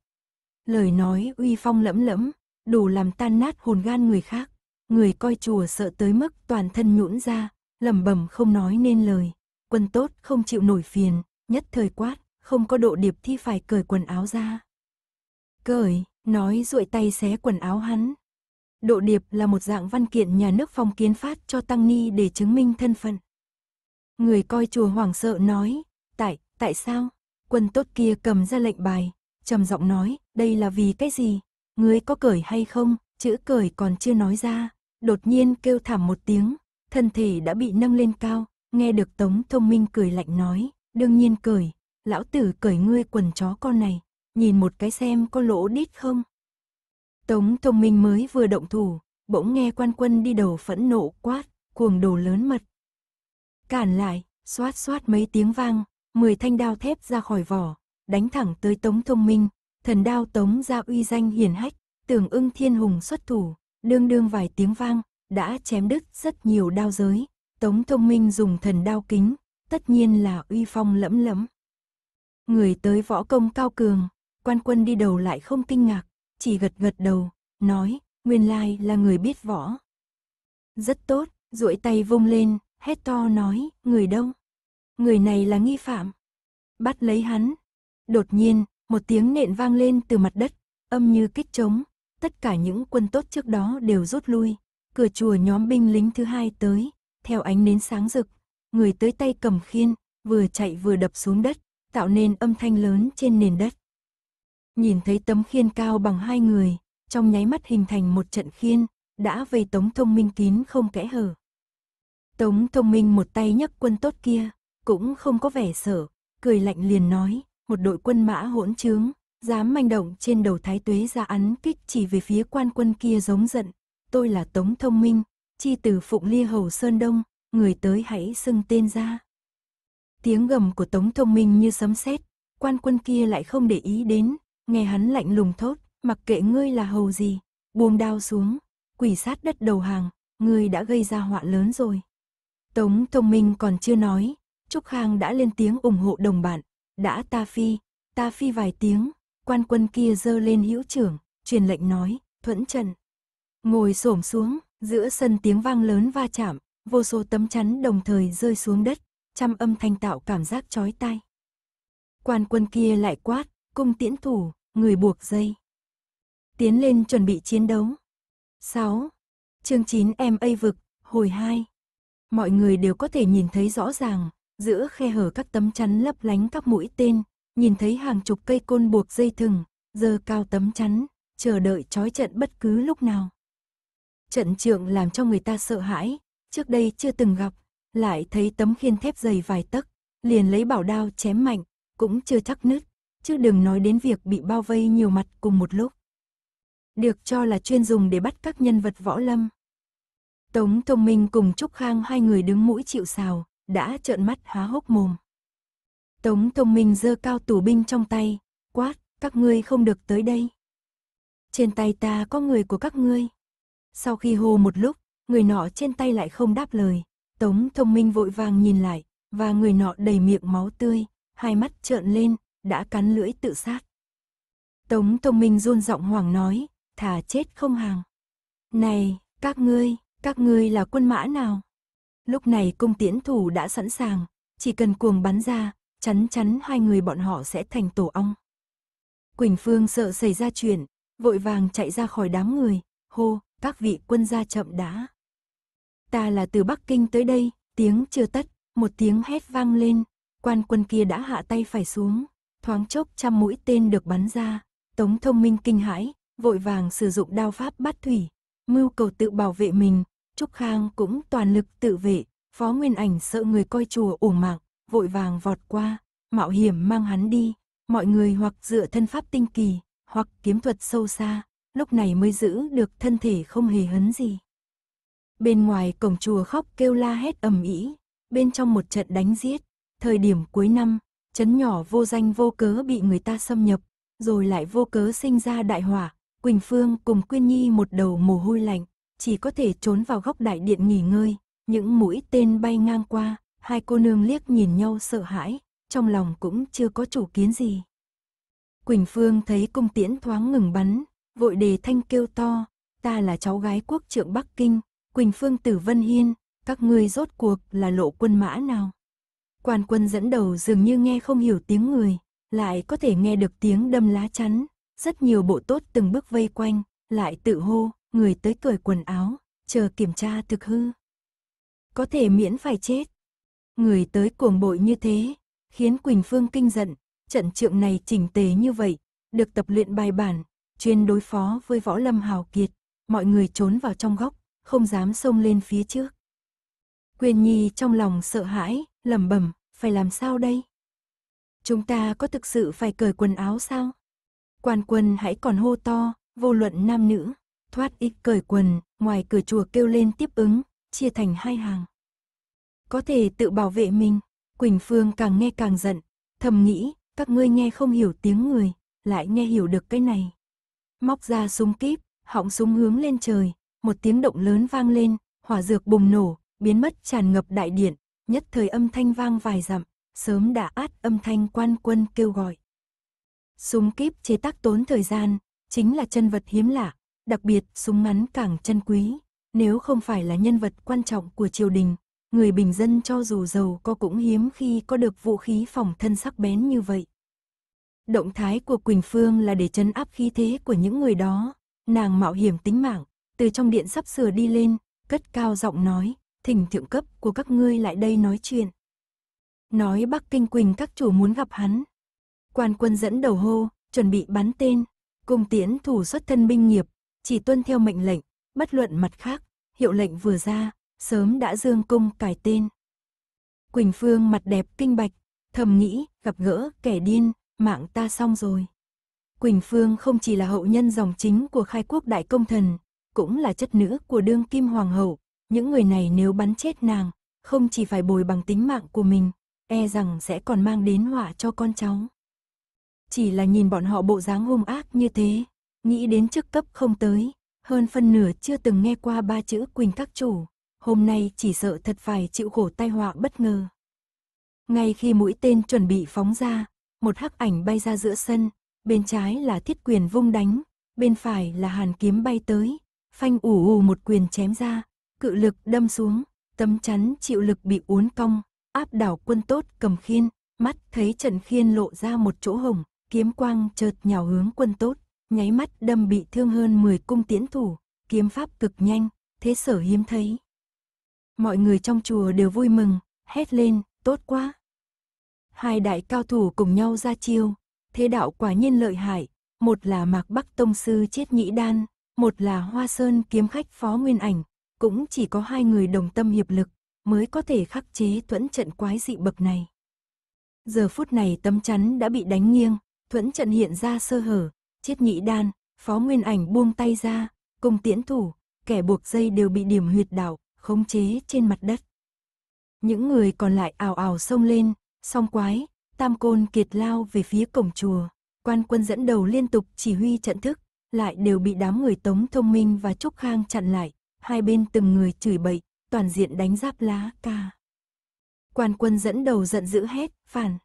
Lời nói uy phong lẫm lẫm, đủ làm tan nát hồn gan người khác, người coi chùa sợ tới mức toàn thân nhũn ra, lẩm bẩm không nói nên lời, quân tốt không chịu nổi phiền, nhất thời quát, không có độ điệp thì phải cởi quần áo ra. Cởi, nói duỗi tay xé quần áo hắn, Độ điệp là một dạng văn kiện nhà nước phong kiến phát cho Tăng Ni để chứng minh thân phận. Người coi chùa hoảng sợ nói, tại, tại sao? Quân tốt kia cầm ra lệnh bài, trầm giọng nói, đây là vì cái gì? Ngươi có cởi hay không? Chữ cởi còn chưa nói ra, đột nhiên kêu thảm một tiếng, thân thể đã bị nâng lên cao, nghe được Tống Thông Minh cười lạnh nói, đương nhiên cởi, lão tử cởi ngươi quần chó con này, nhìn một cái xem có lỗ đít không? Tống Thông Minh mới vừa động thủ, bỗng nghe quan quân đi đầu phẫn nộ quát, cuồng đồ lớn mật. Cản lại, xoát xoát mấy tiếng vang, mười thanh đao thép ra khỏi vỏ, đánh thẳng tới Tống Thông Minh, thần đao Tống ra uy danh hiền hách, tưởng ưng thiên hùng xuất thủ, đương đương vài tiếng vang, đã chém đứt rất nhiều đao giới, Tống Thông Minh dùng thần đao kính, tất nhiên là uy phong lẫm lẫm. Người tới võ công cao cường, quan quân đi đầu lại không kinh ngạc, chỉ gật gật đầu, nói, nguyên lai là người biết võ. Rất tốt, duỗi tay vung lên, hét to nói, người đâu? Người này là nghi phạm. Bắt lấy hắn. Đột nhiên, một tiếng nện vang lên từ mặt đất, âm như kích trống. Tất cả những quân tốt trước đó đều rút lui. Cửa chùa nhóm binh lính thứ hai tới, theo ánh nến sáng rực. Người tới tay cầm khiên, vừa chạy vừa đập xuống đất, tạo nên âm thanh lớn trên nền đất nhìn thấy tấm khiên cao bằng hai người, trong nháy mắt hình thành một trận khiên, đã vây Tống Thông Minh kín không kẽ hở. Tống Thông Minh một tay nhấc quân tốt kia, cũng không có vẻ sợ, cười lạnh liền nói, một đội quân mã hỗn trướng, dám manh động trên đầu thái tuế ra án kích chỉ về phía quan quân kia giống giận, tôi là Tống Thông Minh, chi từ Phụng Lia Hầu Sơn Đông, người tới hãy xưng tên ra. Tiếng gầm của Tống Thông Minh như sấm sét, quan quân kia lại không để ý đến, Nghe hắn lạnh lùng thốt, mặc kệ ngươi là hầu gì, buông đao xuống, quỷ sát đất đầu hàng, ngươi đã gây ra họa lớn rồi. Tống Thông Minh còn chưa nói, Trúc Khang đã lên tiếng ủng hộ đồng bạn, đã ta phi, ta phi vài tiếng, quan quân kia dơ lên hữu trưởng, truyền lệnh nói, thuẫn trận. Ngồi xổm xuống, giữa sân tiếng vang lớn va chạm, vô số tấm chắn đồng thời rơi xuống đất, trăm âm thanh tạo cảm giác chói tai. Quan quân kia lại quát, cung tiễn thủ, người buộc dây. Tiến lên chuẩn bị chiến đấu. 6. Chương 9 em ây vực, hồi 2. Mọi người đều có thể nhìn thấy rõ ràng, giữa khe hở các tấm chắn lấp lánh các mũi tên, nhìn thấy hàng chục cây côn buộc dây thừng, dơ cao tấm chắn, chờ đợi trói trận bất cứ lúc nào. Trận trượng làm cho người ta sợ hãi, trước đây chưa từng gặp, lại thấy tấm khiên thép dày vài tấc, liền lấy bảo đao chém mạnh, cũng chưa chắc nứt chứ đừng nói đến việc bị bao vây nhiều mặt cùng một lúc. Được cho là chuyên dùng để bắt các nhân vật võ lâm. Tống Thông Minh cùng Trúc Khang hai người đứng mũi chịu sào, đã trợn mắt há hốc mồm. Tống Thông Minh giơ cao tù binh trong tay, quát, các ngươi không được tới đây. Trên tay ta có người của các ngươi. Sau khi hô một lúc, người nọ trên tay lại không đáp lời. Tống Thông Minh vội vàng nhìn lại, và người nọ đầy miệng máu tươi, hai mắt trợn lên, đã cắn lưỡi tự sát. Tống Thông Minh run giọng hoàng nói, thà chết không hàng. Này, các ngươi, các ngươi là quân mã nào? Lúc này cung tiễn thủ đã sẵn sàng, chỉ cần cuồng bắn ra, chắn chắn hai người bọn họ sẽ thành tổ ong. Quỳnh Phương sợ xảy ra chuyện, vội vàng chạy ra khỏi đám người, hô, các vị quân gia chậm đã. Ta là từ Bắc Kinh tới đây, tiếng chưa tắt, một tiếng hét vang lên, quan quân kia đã hạ tay phải xuống thoáng chốc trăm mũi tên được bắn ra, Tống Thông Minh kinh hãi, vội vàng sử dụng đao pháp bắt thủy, mưu cầu tự bảo vệ mình, Trúc Khang cũng toàn lực tự vệ, Phó Nguyên Ảnh sợ người coi chùa uổng mạng, vội vàng vọt qua, mạo hiểm mang hắn đi, mọi người hoặc dựa thân pháp tinh kỳ, hoặc kiếm thuật sâu xa, lúc này mới giữ được thân thể không hề hấn gì. Bên ngoài cổng chùa khóc kêu la hét ầm ĩ, bên trong một trận đánh giết, thời điểm cuối năm, Chấn nhỏ vô danh vô cớ bị người ta xâm nhập, rồi lại vô cớ sinh ra đại hỏa, Quỳnh Phương cùng Quyên Nhi một đầu mồ hôi lạnh, chỉ có thể trốn vào góc đại điện nghỉ ngơi, những mũi tên bay ngang qua, hai cô nương liếc nhìn nhau sợ hãi, trong lòng cũng chưa có chủ kiến gì. Quỳnh Phương thấy cung tiễn thoáng ngừng bắn, vội đề thanh kêu to, ta là cháu gái quốc trưởng Bắc Kinh, Quỳnh Phương tử Vân Hiên, các ngươi rốt cuộc là lộ quân mã nào? Quan quân dẫn đầu dường như nghe không hiểu tiếng người, lại có thể nghe được tiếng đâm lá chắn. Rất nhiều bộ tốt từng bước vây quanh, lại tự hô, người tới cởi quần áo, chờ kiểm tra thực hư. Có thể miễn phải chết. Người tới cuồng bội như thế, khiến Quỳnh Phương kinh giận, trận trượng này chỉnh tề như vậy, được tập luyện bài bản, chuyên đối phó với võ lâm hào kiệt, mọi người trốn vào trong góc, không dám xông lên phía trước. Quyền Nhi trong lòng sợ hãi, lẩm bẩm, phải làm sao đây? Chúng ta có thực sự phải cởi quần áo sao? Quan quân hãy còn hô to, vô luận nam nữ, thoát ít cởi quần, ngoài cửa chùa kêu lên tiếp ứng, chia thành hai hàng. Có thể tự bảo vệ mình, Quỳnh Phương càng nghe càng giận, thầm nghĩ, các ngươi nghe không hiểu tiếng người, lại nghe hiểu được cái này. Móc ra súng kíp, họng súng hướng lên trời, một tiếng động lớn vang lên, hỏa dược bùng nổ, biến mất tràn ngập đại điện, nhất thời âm thanh vang vài dặm, sớm đã át âm thanh quan quân kêu gọi. Súng kíp chế tác tốn thời gian, chính là chân vật hiếm lạ, đặc biệt súng ngắn càng chân quý, nếu không phải là nhân vật quan trọng của triều đình, người bình dân cho dù giàu có cũng hiếm khi có được vũ khí phòng thân sắc bén như vậy. Động thái của Quỳnh Phương là để chấn áp khí thế của những người đó, nàng mạo hiểm tính mạng, từ trong điện sắp sửa đi lên, cất cao giọng nói, thỉnh thượng cấp của các ngươi lại đây nói chuyện. Nói Bắc Kinh Quỳnh các chủ muốn gặp hắn. Quan quân dẫn đầu hô, chuẩn bị bắn tên, cùng tiễn thủ xuất thân binh nghiệp, chỉ tuân theo mệnh lệnh, bất luận mặt khác, hiệu lệnh vừa ra, sớm đã dương cung cải tên. Quỳnh Phương mặt đẹp kinh bạch, thầm nghĩ, gặp gỡ, kẻ điên, mạng ta xong rồi. Quỳnh Phương không chỉ là hậu nhân dòng chính của khai quốc đại công thần, cũng là chất nữ của đương kim hoàng hậu, những người này nếu bắn chết nàng, không chỉ phải bồi bằng tính mạng của mình, e rằng sẽ còn mang đến họa cho con cháu. Chỉ là nhìn bọn họ bộ dáng hung ác như thế, nghĩ đến chức cấp không tới, hơn phân nửa chưa từng nghe qua ba chữ Quỳnh các chủ, hôm nay chỉ sợ thật phải chịu khổ tai họa bất ngờ. Ngay khi mũi tên chuẩn bị phóng ra, một hắc ảnh bay ra giữa sân, bên trái là thiết quyền vung đánh, bên phải là hàn kiếm bay tới, phanh ủ ù một quyền chém ra, cự lực đâm xuống, tấm chắn chịu lực bị uốn cong, áp đảo quân tốt cầm khiên, mắt thấy trận khiên lộ ra một chỗ hồng, kiếm quang chợt nhào hướng quân tốt, nháy mắt đâm bị thương hơn 10 cung tiễn thủ, kiếm pháp cực nhanh, thế sở hiếm thấy. Mọi người trong chùa đều vui mừng, hét lên, tốt quá. Hai đại cao thủ cùng nhau ra chiêu, thế đạo quả nhiên lợi hại, một là Mạc Bắc Tông Sư chết nhĩ đan, một là Hoa Sơn kiếm khách phó nguyên ảnh, cũng chỉ có hai người đồng tâm hiệp lực mới có thể khắc chế thuẫn trận quái dị bậc này. Giờ phút này tấm chắn đã bị đánh nghiêng, thuẫn trận hiện ra sơ hở, chết nhị đan, phó nguyên ảnh buông tay ra, cùng tiễn thủ, kẻ buộc dây đều bị điểm huyệt đảo, khống chế trên mặt đất. Những người còn lại ảo ảo xông lên, song quái, tam côn kiệt lao về phía cổng chùa, quan quân dẫn đầu liên tục chỉ huy trận thức, lại đều bị đám người tống thông minh và trúc khang chặn lại, hai bên từng người chửi bậy, toàn diện đánh giáp lá ca. Quan quân dẫn đầu giận dữ hết phản,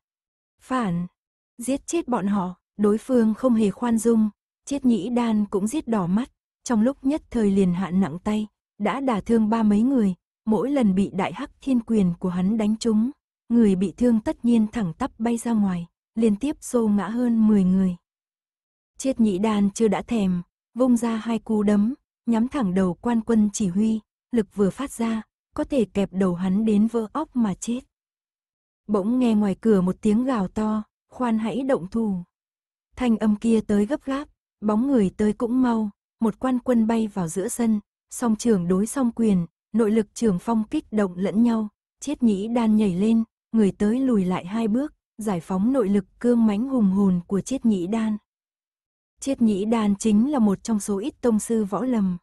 phản, giết chết bọn họ, đối phương không hề khoan dung, chết nhĩ đan cũng giết đỏ mắt, trong lúc nhất thời liền hạn nặng tay, đã đả thương ba mấy người, mỗi lần bị đại hắc thiên quyền của hắn đánh trúng, người bị thương tất nhiên thẳng tắp bay ra ngoài, liên tiếp xô ngã hơn 10 người. Chiết Nhĩ Đan chưa đã thèm, vung ra hai cú đấm, nhắm thẳng đầu quan quân chỉ huy, lực vừa phát ra, có thể kẹp đầu hắn đến vỡ óc mà chết. Bỗng nghe ngoài cửa một tiếng gào to, khoan hãy động thủ. Thanh âm kia tới gấp gáp, bóng người tới cũng mau, một quan quân bay vào giữa sân, song trường đối song quyền, nội lực trường phong kích động lẫn nhau, chiết nhĩ đan nhảy lên, người tới lùi lại hai bước, giải phóng nội lực cương mãnh hùng hồn của chiết nhĩ đan. Chiết nhĩ đan chính là một trong số ít tông sư võ lâm.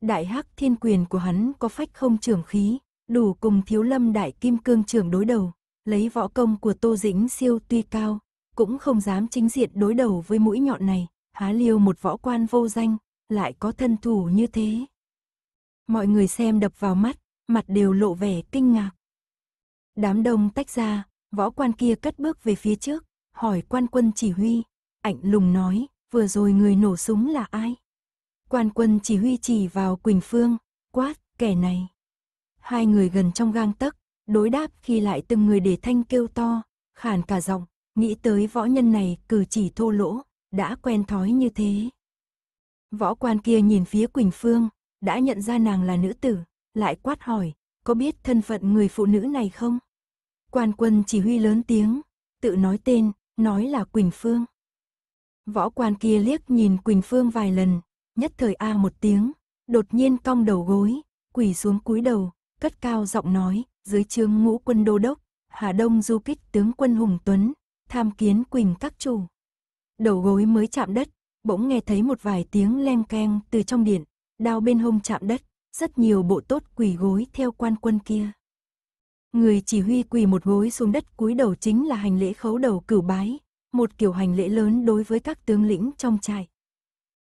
Đại hắc thiên quyền của hắn có phách không trưởng khí, đủ cùng thiếu lâm đại kim cương trưởng đối đầu, lấy võ công của tô dĩnh siêu tuy cao, cũng không dám chính diện đối đầu với mũi nhọn này, há liêu một võ quan vô danh, lại có thân thủ như thế. Mọi người xem đập vào mắt, mặt đều lộ vẻ kinh ngạc. Đám đông tách ra, võ quan kia cất bước về phía trước, hỏi quan quân chỉ huy, Ảnh lùng nói, vừa rồi người nổ súng là ai? Quan quân chỉ huy chỉ vào Quỳnh Phương, quát, kẻ này. Hai người gần trong gang tấc, đối đáp khi lại từng người để thanh kêu to, khàn cả giọng, nghĩ tới võ nhân này cử chỉ thô lỗ, đã quen thói như thế. Võ quan kia nhìn phía Quỳnh Phương, đã nhận ra nàng là nữ tử, lại quát hỏi, có biết thân phận người phụ nữ này không? Quan quân chỉ huy lớn tiếng, tự nói tên, nói là Quỳnh Phương. Võ quan kia liếc nhìn Quỳnh Phương vài lần, nhất thời a một tiếng, đột nhiên cong đầu gối, quỳ xuống cúi đầu, cất cao giọng nói, dưới trướng ngũ quân đô đốc, Hà Đông du kích tướng quân Hùng Tuấn, tham kiến Quỳnh các chủ. Đầu gối mới chạm đất, bỗng nghe thấy một vài tiếng leng keng từ trong điện, đao bên hông chạm đất, rất nhiều bộ tốt quỳ gối theo quan quân kia. Người chỉ huy quỳ một gối xuống đất cúi đầu chính là hành lễ khấu đầu cửu bái, một kiểu hành lễ lớn đối với các tướng lĩnh trong trại.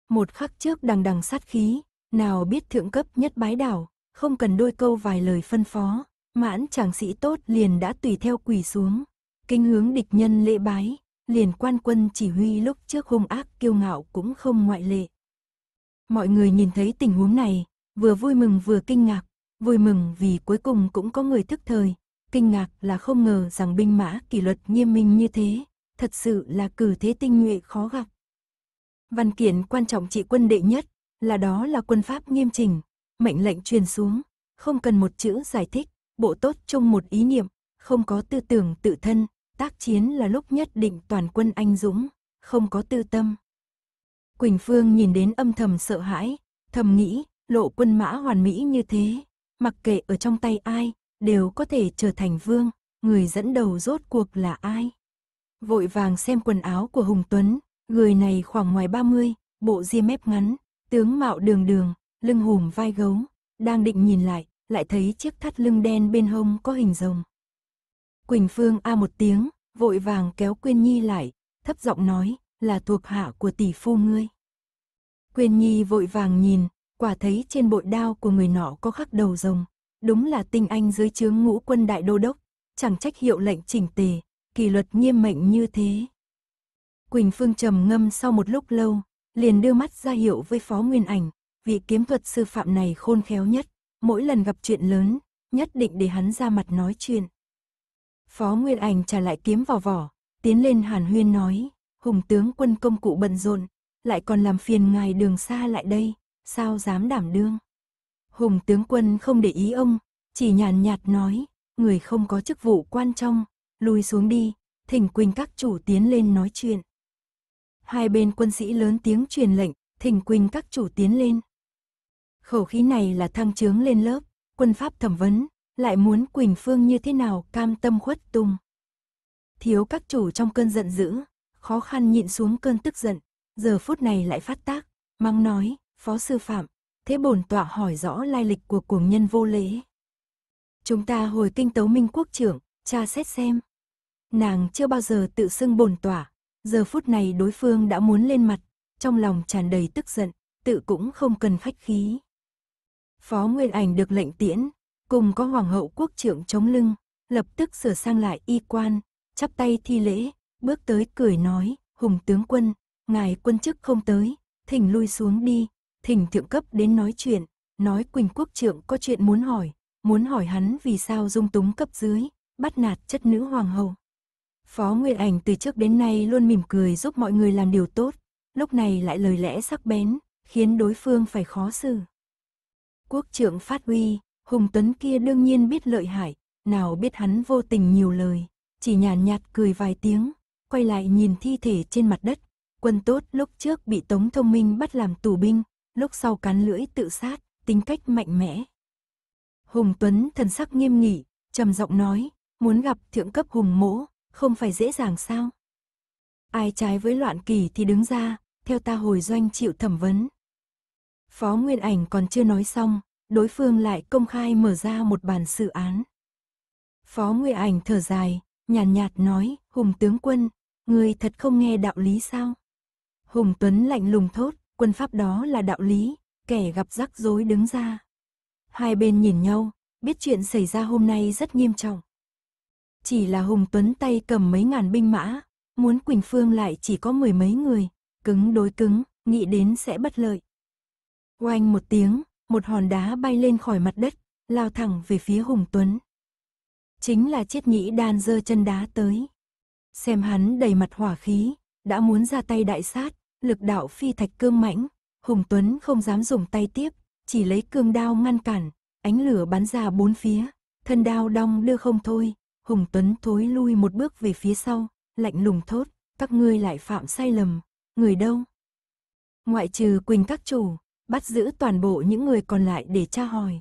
Một khắc trước đằng đằng sát khí, nào biết thượng cấp nhất bái đảo, không cần đôi câu vài lời phân phó, mãn chàng sĩ tốt liền đã tùy theo quỳ xuống, kinh hướng địch nhân lễ bái, liền quan quân chỉ huy lúc trước hung ác kiêu ngạo cũng không ngoại lệ. Mọi người nhìn thấy tình huống này, vừa vui mừng vừa kinh ngạc, vui mừng vì cuối cùng cũng có người thức thời, kinh ngạc là không ngờ rằng binh mã kỷ luật nghiêm minh như thế, thật sự là cử thế tinh nhuệ khó gặp. Văn kiện quan trọng trị quân đệ nhất, là đó là quân pháp nghiêm chỉnh, mệnh lệnh truyền xuống, không cần một chữ giải thích, bộ tốt chung một ý niệm, không có tư tưởng tự thân, tác chiến là lúc nhất định toàn quân anh dũng, không có tư tâm. Quỳnh Phương nhìn đến âm thầm sợ hãi, thầm nghĩ, lộ quân mã hoàn mỹ như thế, mặc kệ ở trong tay ai, đều có thể trở thành vương, người dẫn đầu rốt cuộc là ai vội vàng xem quần áo của Hùng Tuấn, người này khoảng ngoài 30, bộ ria mép ngắn, tướng mạo đường đường, lưng hùm vai gấu, đang định nhìn lại, lại thấy chiếc thắt lưng đen bên hông có hình rồng. Quỳnh Phương a một tiếng, vội vàng kéo Quyên Nhi lại, thấp giọng nói, là thuộc hạ của tỷ phu ngươi. Quyên Nhi vội vàng nhìn, quả thấy trên bội đao của người nọ có khắc đầu rồng, đúng là tinh anh dưới chướng ngũ quân đại đô đốc, chẳng trách hiệu lệnh chỉnh tề, kỷ luật nghiêm mệnh như thế. Quỳnh Phương trầm ngâm sau một lúc lâu, liền đưa mắt ra hiệu với Phó Nguyên Ảnh, vị kiếm thuật sư phạm này khôn khéo nhất, mỗi lần gặp chuyện lớn, nhất định để hắn ra mặt nói chuyện. Phó Nguyên Ảnh trả lại kiếm vào vỏ, tiến lên Hàn Huyên nói, hùng tướng quân công cụ bận rộn, lại còn làm phiền ngài đường xa lại đây, sao dám đảm đương. Hùng tướng quân không để ý ông, chỉ nhàn nhạt nói, người không có chức vụ quan trọng, lùi xuống đi, thỉnh Quỳnh các chủ tiến lên nói chuyện. Hai bên quân sĩ lớn tiếng truyền lệnh, thỉnh Quỳnh các chủ tiến lên. Khẩu khí này là thăng trướng lên lớp, quân pháp thẩm vấn, lại muốn Quỳnh Phương như thế nào cam tâm khuất tung. Thiếu các chủ trong cơn giận dữ, khó khăn nhịn xuống cơn tức giận, giờ phút này lại phát tác, mắng nói, phó sư phạm, thế bổn tọa hỏi rõ lai lịch của cuồng nhân vô lễ. Chúng ta hồi kinh tấu minh quốc trưởng, tra xét xem, Nàng chưa bao giờ tự xưng bồn tỏa, giờ phút này đối phương đã muốn lên mặt, trong lòng tràn đầy tức giận, tự cũng không cần khách khí. Phó Nguyên Ảnh được lệnh tiễn, cùng có Hoàng hậu quốc trưởng chống lưng, lập tức sửa sang lại y quan, chắp tay thi lễ, bước tới cười nói, Hùng tướng quân, ngài quân chức không tới, thỉnh lui xuống đi, thỉnh thượng cấp đến nói chuyện, nói Quỳnh quốc trưởng có chuyện muốn hỏi, muốn hỏi hắn vì sao dung túng cấp dưới, bắt nạt chất nữ hoàng hậu. Phó Nguyệt Ảnh từ trước đến nay luôn mỉm cười giúp mọi người làm điều tốt, lúc này lại lời lẽ sắc bén, khiến đối phương phải khó xử. Quốc trưởng phát huy Hùng Tuấn kia đương nhiên biết lợi hại, nào biết hắn vô tình nhiều lời, chỉ nhàn nhạt, nhạt cười vài tiếng, quay lại nhìn thi thể trên mặt đất. Quân tốt lúc trước bị Tống Thông Minh bắt làm tù binh, lúc sau cắn lưỡi tự sát, tính cách mạnh mẽ. Hùng Tuấn thần sắc nghiêm nghị, trầm giọng nói, muốn gặp thượng cấp Hùng Mỗ, không phải dễ dàng sao? Ai trái với loạn kỳ thì đứng ra, theo ta hồi doanh chịu thẩm vấn. Phó Nguyên Ảnh còn chưa nói xong, đối phương lại công khai mở ra một bản xử án. Phó Nguyên Ảnh thở dài, nhàn nhạt, nhạt nói, Hùng tướng quân, người thật không nghe đạo lý sao? Hùng Tuấn lạnh lùng thốt, quân pháp đó là đạo lý, kẻ gặp rắc rối đứng ra. Hai bên nhìn nhau, biết chuyện xảy ra hôm nay rất nghiêm trọng. Chỉ là Hùng Tuấn tay cầm mấy ngàn binh mã, muốn Quỳnh Phương lại chỉ có mười mấy người, cứng đối cứng, nghĩ đến sẽ bất lợi. Oanh một tiếng, một hòn đá bay lên khỏi mặt đất, lao thẳng về phía Hùng Tuấn. Chính là chiết nhĩ đan dơ chân đá tới. Xem hắn đầy mặt hỏa khí, đã muốn ra tay đại sát, lực đạo phi thạch cương mãnh, Hùng Tuấn không dám dùng tay tiếp, chỉ lấy cương đao ngăn cản, ánh lửa bắn ra bốn phía, thân đao đong đưa không thôi, Hùng Tuấn thối lui một bước về phía sau, lạnh lùng thốt, các ngươi lại phạm sai lầm, người đâu? Ngoại trừ Quỳnh các chủ, bắt giữ toàn bộ những người còn lại để tra hỏi.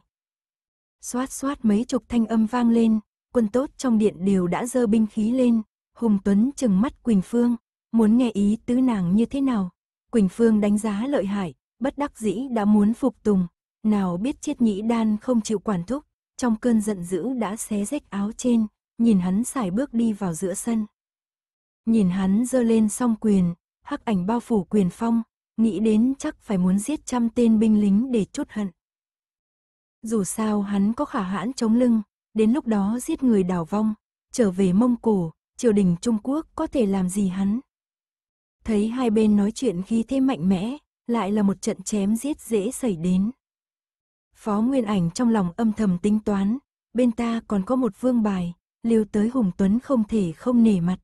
Xoát xoát mấy chục thanh âm vang lên, quân tốt trong điện đều đã dơ binh khí lên, Hùng Tuấn chừng mắt Quỳnh Phương, muốn nghe ý tứ nàng như thế nào. Quỳnh Phương đánh giá lợi hại, bất đắc dĩ đã muốn phục tùng, nào biết chiết nhĩ đan không chịu quản thúc, trong cơn giận dữ đã xé rách áo trên, nhìn hắn xài bước đi vào giữa sân. Nhìn hắn giơ lên song quyền, hắc ảnh bao phủ quyền phong, nghĩ đến chắc phải muốn giết trăm tên binh lính để chút hận. Dù sao hắn có khả hãn chống lưng, đến lúc đó giết người đảo vong, trở về Mông Cổ, triều đình Trung Quốc có thể làm gì hắn. Thấy hai bên nói chuyện khi thế mạnh mẽ, lại là một trận chém giết dễ xảy đến. Phó Nguyên Ảnh trong lòng âm thầm tính toán, bên ta còn có một vương bài, lưu tới Hùng Tuấn không thể không nể mặt.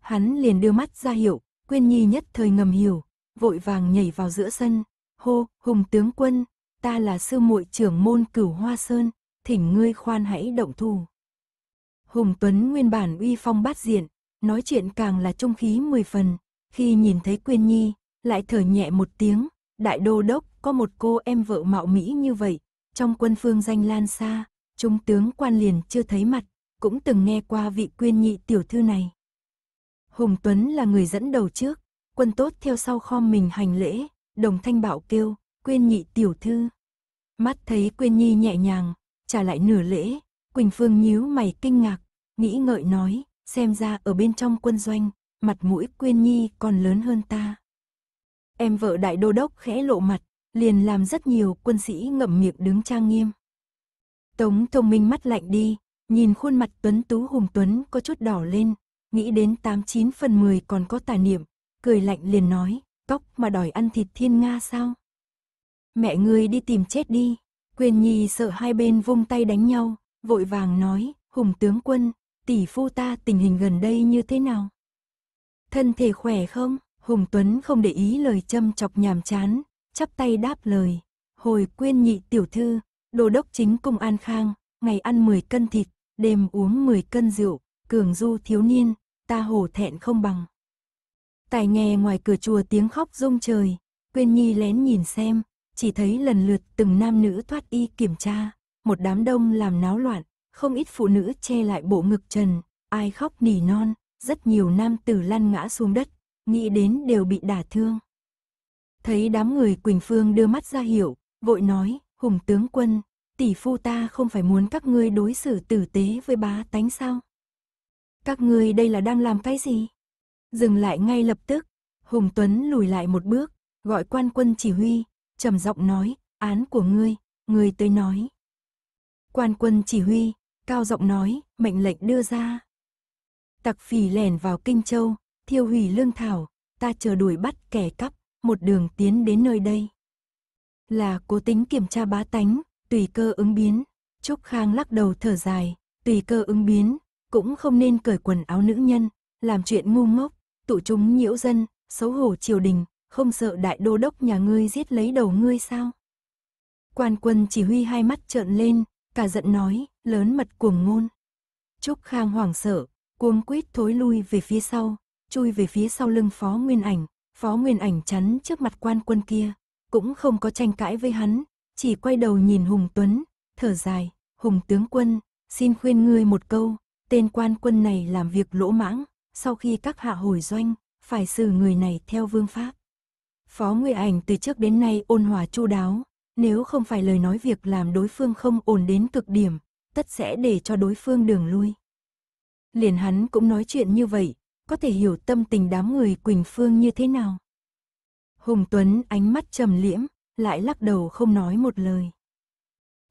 Hắn liền đưa mắt ra hiệu, Quyên Nhi nhất thời ngầm hiểu, vội vàng nhảy vào giữa sân, hô, Hùng tướng quân, ta là sư muội trưởng môn cửu Hoa Sơn, thỉnh ngươi khoan hãy động thủ. Hùng Tuấn nguyên bản uy phong bát diện, nói chuyện càng là trung khí mười phần, khi nhìn thấy Quyên Nhi, lại thở nhẹ một tiếng, đại đô đốc có một cô em vợ mạo mỹ như vậy, trong quân phương danh lan xa, trung tướng quan liền chưa thấy mặt, cũng từng nghe qua vị quyên nhị tiểu thư này. Hùng Tuấn là người dẫn đầu trước, quân tốt theo sau khom mình hành lễ, đồng thanh bảo kêu, quyên nhị tiểu thư. Mắt thấy quyên nhi nhẹ nhàng, trả lại nửa lễ, Quỳnh Phương nhíu mày kinh ngạc, nghĩ ngợi nói, xem ra ở bên trong quân doanh, mặt mũi quyên nhi còn lớn hơn ta. Em vợ đại đô đốc khẽ lộ mặt, liền làm rất nhiều quân sĩ ngậm miệng đứng trang nghiêm. Tống thông minh mắt lạnh đi, Nhìn khuôn mặt tuấn tú hùng tuấn có chút đỏ lên, nghĩ đến 89 phần 10 còn có tà niệm, cười lạnh liền nói, cóc mà đòi ăn thịt thiên Nga sao? Mẹ ngươi đi tìm chết đi, quyền nhi sợ hai bên vung tay đánh nhau, vội vàng nói, hùng tướng quân, tỷ phu ta tình hình gần đây như thế nào? Thân thể khỏe không? Hùng Tuấn không để ý lời châm chọc nhàm chán, chắp tay đáp lời. Hồi quyên nhị tiểu thư, đồ đốc chính cung An Khang, ngày ăn 10 cân thịt, đêm uống 10 cân rượu, cường du thiếu niên, ta hổ thẹn không bằng. Tài nghe ngoài cửa chùa tiếng khóc rung trời, Quyên Nhi lén nhìn xem, chỉ thấy lần lượt từng nam nữ thoát y kiểm tra, một đám đông làm náo loạn, không ít phụ nữ che lại bộ ngực trần, ai khóc nỉ non, rất nhiều nam tử lăn ngã xuống đất, nghĩ đến đều bị đả thương. Thấy đám người Quỳnh Phương đưa mắt ra hiểu, vội nói, Hùng tướng quân, tỷ phu ta không phải muốn các ngươi đối xử tử tế với bá tánh sao? Các ngươi đây là đang làm cái gì? Dừng lại ngay lập tức, Hùng Tuấn lùi lại một bước, gọi quan quân chỉ huy, trầm giọng nói, án của ngươi, ngươi tới nói. Quan quân chỉ huy, cao giọng nói, mệnh lệnh đưa ra. Tặc phỉ lẻn vào Kinh Châu, thiêu hủy lương thảo, ta chờ đuổi bắt kẻ cắp, một đường tiến đến nơi đây. Là cố tính kiểm tra bá tánh, tùy cơ ứng biến. Trúc Khang lắc đầu thở dài, tùy cơ ứng biến, cũng không nên cởi quần áo nữ nhân, làm chuyện ngu ngốc, tụ chúng nhiễu dân, xấu hổ triều đình, không sợ đại đô đốc nhà ngươi giết lấy đầu ngươi sao? Quan quân chỉ huy hai mắt trợn lên, cả giận nói, lớn mật cuồng ngôn. Trúc Khang hoảng sợ, cuống quýt thối lui về phía sau, chui về phía sau lưng Phó Nguyên Ảnh, Phó Nguyên Ảnh chắn trước mặt quan quân kia, cũng không có tranh cãi với hắn, chỉ quay đầu nhìn Hùng Tuấn, thở dài, Hùng tướng quân, xin khuyên ngươi một câu, tên quan quân này làm việc lỗ mãng, sau khi các hạ hồi doanh, phải xử người này theo vương pháp. Phó Nguyệt Ảnh từ trước đến nay ôn hòa chu đáo, nếu không phải lời nói việc làm đối phương không ổn đến cực điểm, tất sẽ để cho đối phương đường lui. Liền hắn cũng nói chuyện như vậy, có thể hiểu tâm tình đám người Quỳnh Phương như thế nào. Hùng Tuấn ánh mắt trầm liễm, lại lắc đầu không nói một lời.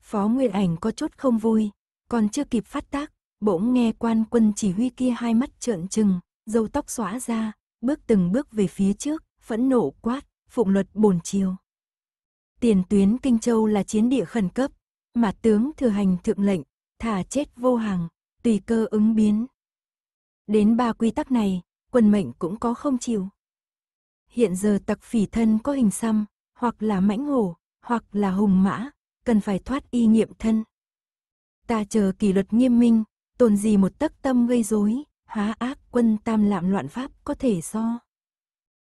Phó Nguyên Ảnh có chút không vui, còn chưa kịp phát tác, bỗng nghe quan quân chỉ huy kia hai mắt trợn trừng, râu tóc xóa ra, bước từng bước về phía trước, phẫn nộ quát, phụng luật bổn chiều. Tiền tuyến Kinh Châu là chiến địa khẩn cấp, mà tướng thừa hành thượng lệnh, thả chết vô hàng, tùy cơ ứng biến. Đến ba quy tắc này, quân mệnh cũng có không chịu. Hiện giờ tặc phỉ thân có hình xăm, hoặc là mãnh hổ, hoặc là hùng mã, cần phải thoát y nghiệm thân. Ta chờ kỷ luật nghiêm minh, tồn gì một tấc tâm gây rối, há ác quân tam lạm loạn pháp có thể so.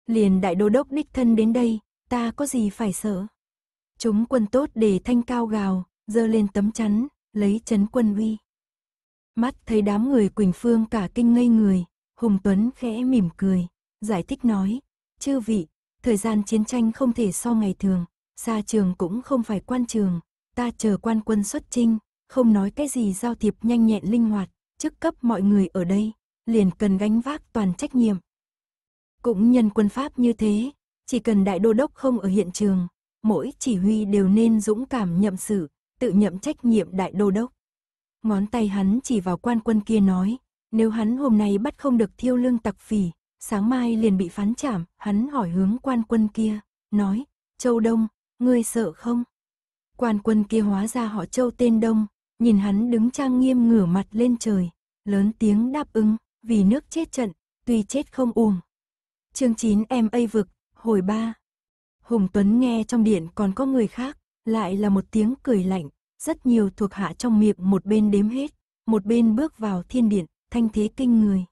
Liền đại đô đốc đích thân đến đây, ta có gì phải sợ. Chúng quân tốt để thanh cao gào, dơ lên tấm chắn, lấy chấn quân uy. Mắt thấy đám người Quỳnh Phương cả kinh ngây người, Hùng Tuấn khẽ mỉm cười, giải thích nói, chư vị, thời gian chiến tranh không thể so ngày thường, xa trường cũng không phải quan trường, ta chờ quan quân xuất chinh, không nói cái gì giao thiệp nhanh nhẹn linh hoạt, chức cấp mọi người ở đây, liền cần gánh vác toàn trách nhiệm. Cũng nhân quân Pháp như thế, chỉ cần đại đô đốc không ở hiện trường, mỗi chỉ huy đều nên dũng cảm nhậm sự, tự nhậm trách nhiệm đại đô đốc. Ngón tay hắn chỉ vào quan quân kia nói, nếu hắn hôm nay bắt không được thiêu lương tặc phỉ, sáng mai liền bị phán trảm, hắn hỏi hướng quan quân kia, nói, Châu Đông, ngươi sợ không? Quan quân kia hóa ra họ Châu tên Đông, nhìn hắn đứng trang nghiêm ngửa mặt lên trời, lớn tiếng đáp ứng, vì nước chết trận, tuy chết không uổng. Chương 9 em ây vực, hồi 3. Hùng Tuấn nghe trong điện còn có người khác, lại là một tiếng cười lạnh, rất nhiều thuộc hạ trong miệng một bên đếm hết, một bên bước vào thiên điện, thanh thế kinh người.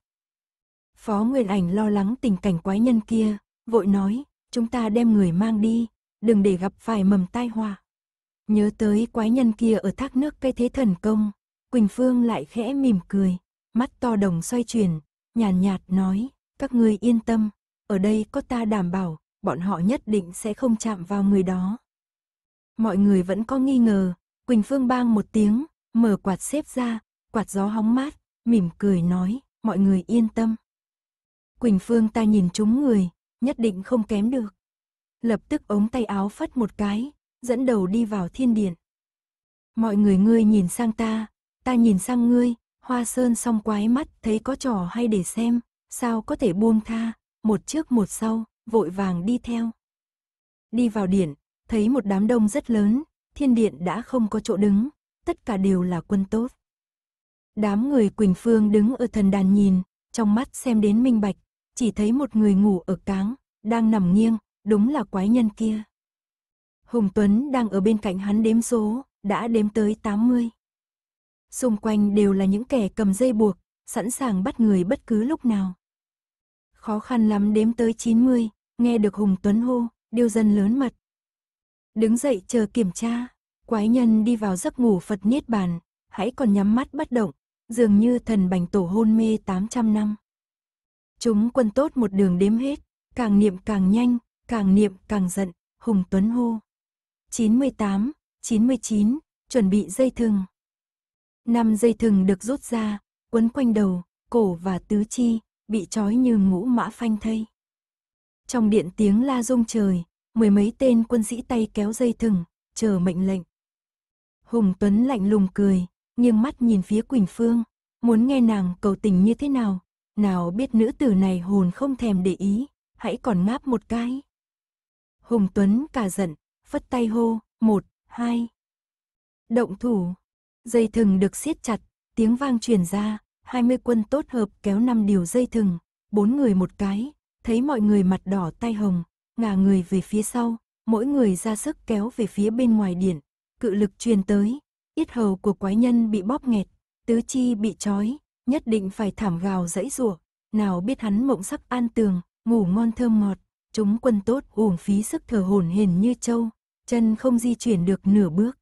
Phó Nguyên Ảnh lo lắng tình cảnh quái nhân kia, vội nói, chúng ta đem người mang đi, đừng để gặp phải mầm tai họa. Nhớ tới quái nhân kia ở thác nước cây thế thần công, Quỳnh Phương lại khẽ mỉm cười, mắt to đồng xoay chuyển, nhàn nhạt, nhạt nói, các ngươi yên tâm, ở đây có ta đảm bảo, bọn họ nhất định sẽ không chạm vào người đó. Mọi người vẫn có nghi ngờ, Quỳnh Phương bang một tiếng, mở quạt xếp ra, quạt gió hóng mát, mỉm cười nói, mọi người yên tâm. Quỳnh Phương ta nhìn chúng người, nhất định không kém được. Lập tức ống tay áo phất một cái, dẫn đầu đi vào thiên điện. Mọi người ngươi nhìn sang ta, ta nhìn sang ngươi, hoa sơn song quái mắt thấy có trò hay để xem, sao có thể buông tha, một trước một sau, vội vàng đi theo. Đi vào điện, thấy một đám đông rất lớn, thiên điện đã không có chỗ đứng, tất cả đều là quân tốt. Đám người Quỳnh Phương đứng ở thần đàn nhìn, trong mắt xem đến minh bạch, chỉ thấy một người ngủ ở cáng, đang nằm nghiêng, đúng là quái nhân kia. Hùng Tuấn đang ở bên cạnh hắn đếm số, đã đếm tới 80. Xung quanh đều là những kẻ cầm dây buộc, sẵn sàng bắt người bất cứ lúc nào. Khó khăn lắm đếm tới 90, nghe được Hùng Tuấn hô, điêu dân lớn mật. Đứng dậy chờ kiểm tra, quái nhân đi vào giấc ngủ Phật Niết Bàn, hãy còn nhắm mắt bất động, dường như thần bành tổ hôn mê 800 năm. Chúng quân tốt một đường đếm hết, càng niệm càng nhanh, càng niệm càng giận, Hùng Tuấn hô. 98, 99, chuẩn bị dây thừng. Năm dây thừng được rút ra, quấn quanh đầu, cổ và tứ chi, bị trói như ngũ mã phanh thây. Trong điện tiếng la rung trời, mười mấy tên quân sĩ tay kéo dây thừng, chờ mệnh lệnh. Hùng Tuấn lạnh lùng cười, nghiêng mắt nhìn phía Quỳnh Phương, muốn nghe nàng cầu tình như thế nào, nào biết nữ tử này hồn không thèm để ý, hãy còn ngáp một cái. Hùng Tuấn cả giận, phất tay hô, một, hai. Động thủ, dây thừng được siết chặt, tiếng vang truyền ra, 20 quân tốt hợp kéo năm điều dây thừng, bốn người một cái, thấy mọi người mặt đỏ tay hồng, ngả người về phía sau, mỗi người ra sức kéo về phía bên ngoài điện, cự lực truyền tới, yết hầu của quái nhân bị bóp nghẹt, tứ chi bị trói, nhất định phải thảm gào dẫy rủa nào biết hắn mộng sắc an tường, ngủ ngon thơm ngọt, chúng quân tốt uổng phí sức thở hổn hển như trâu, chân không di chuyển được nửa bước.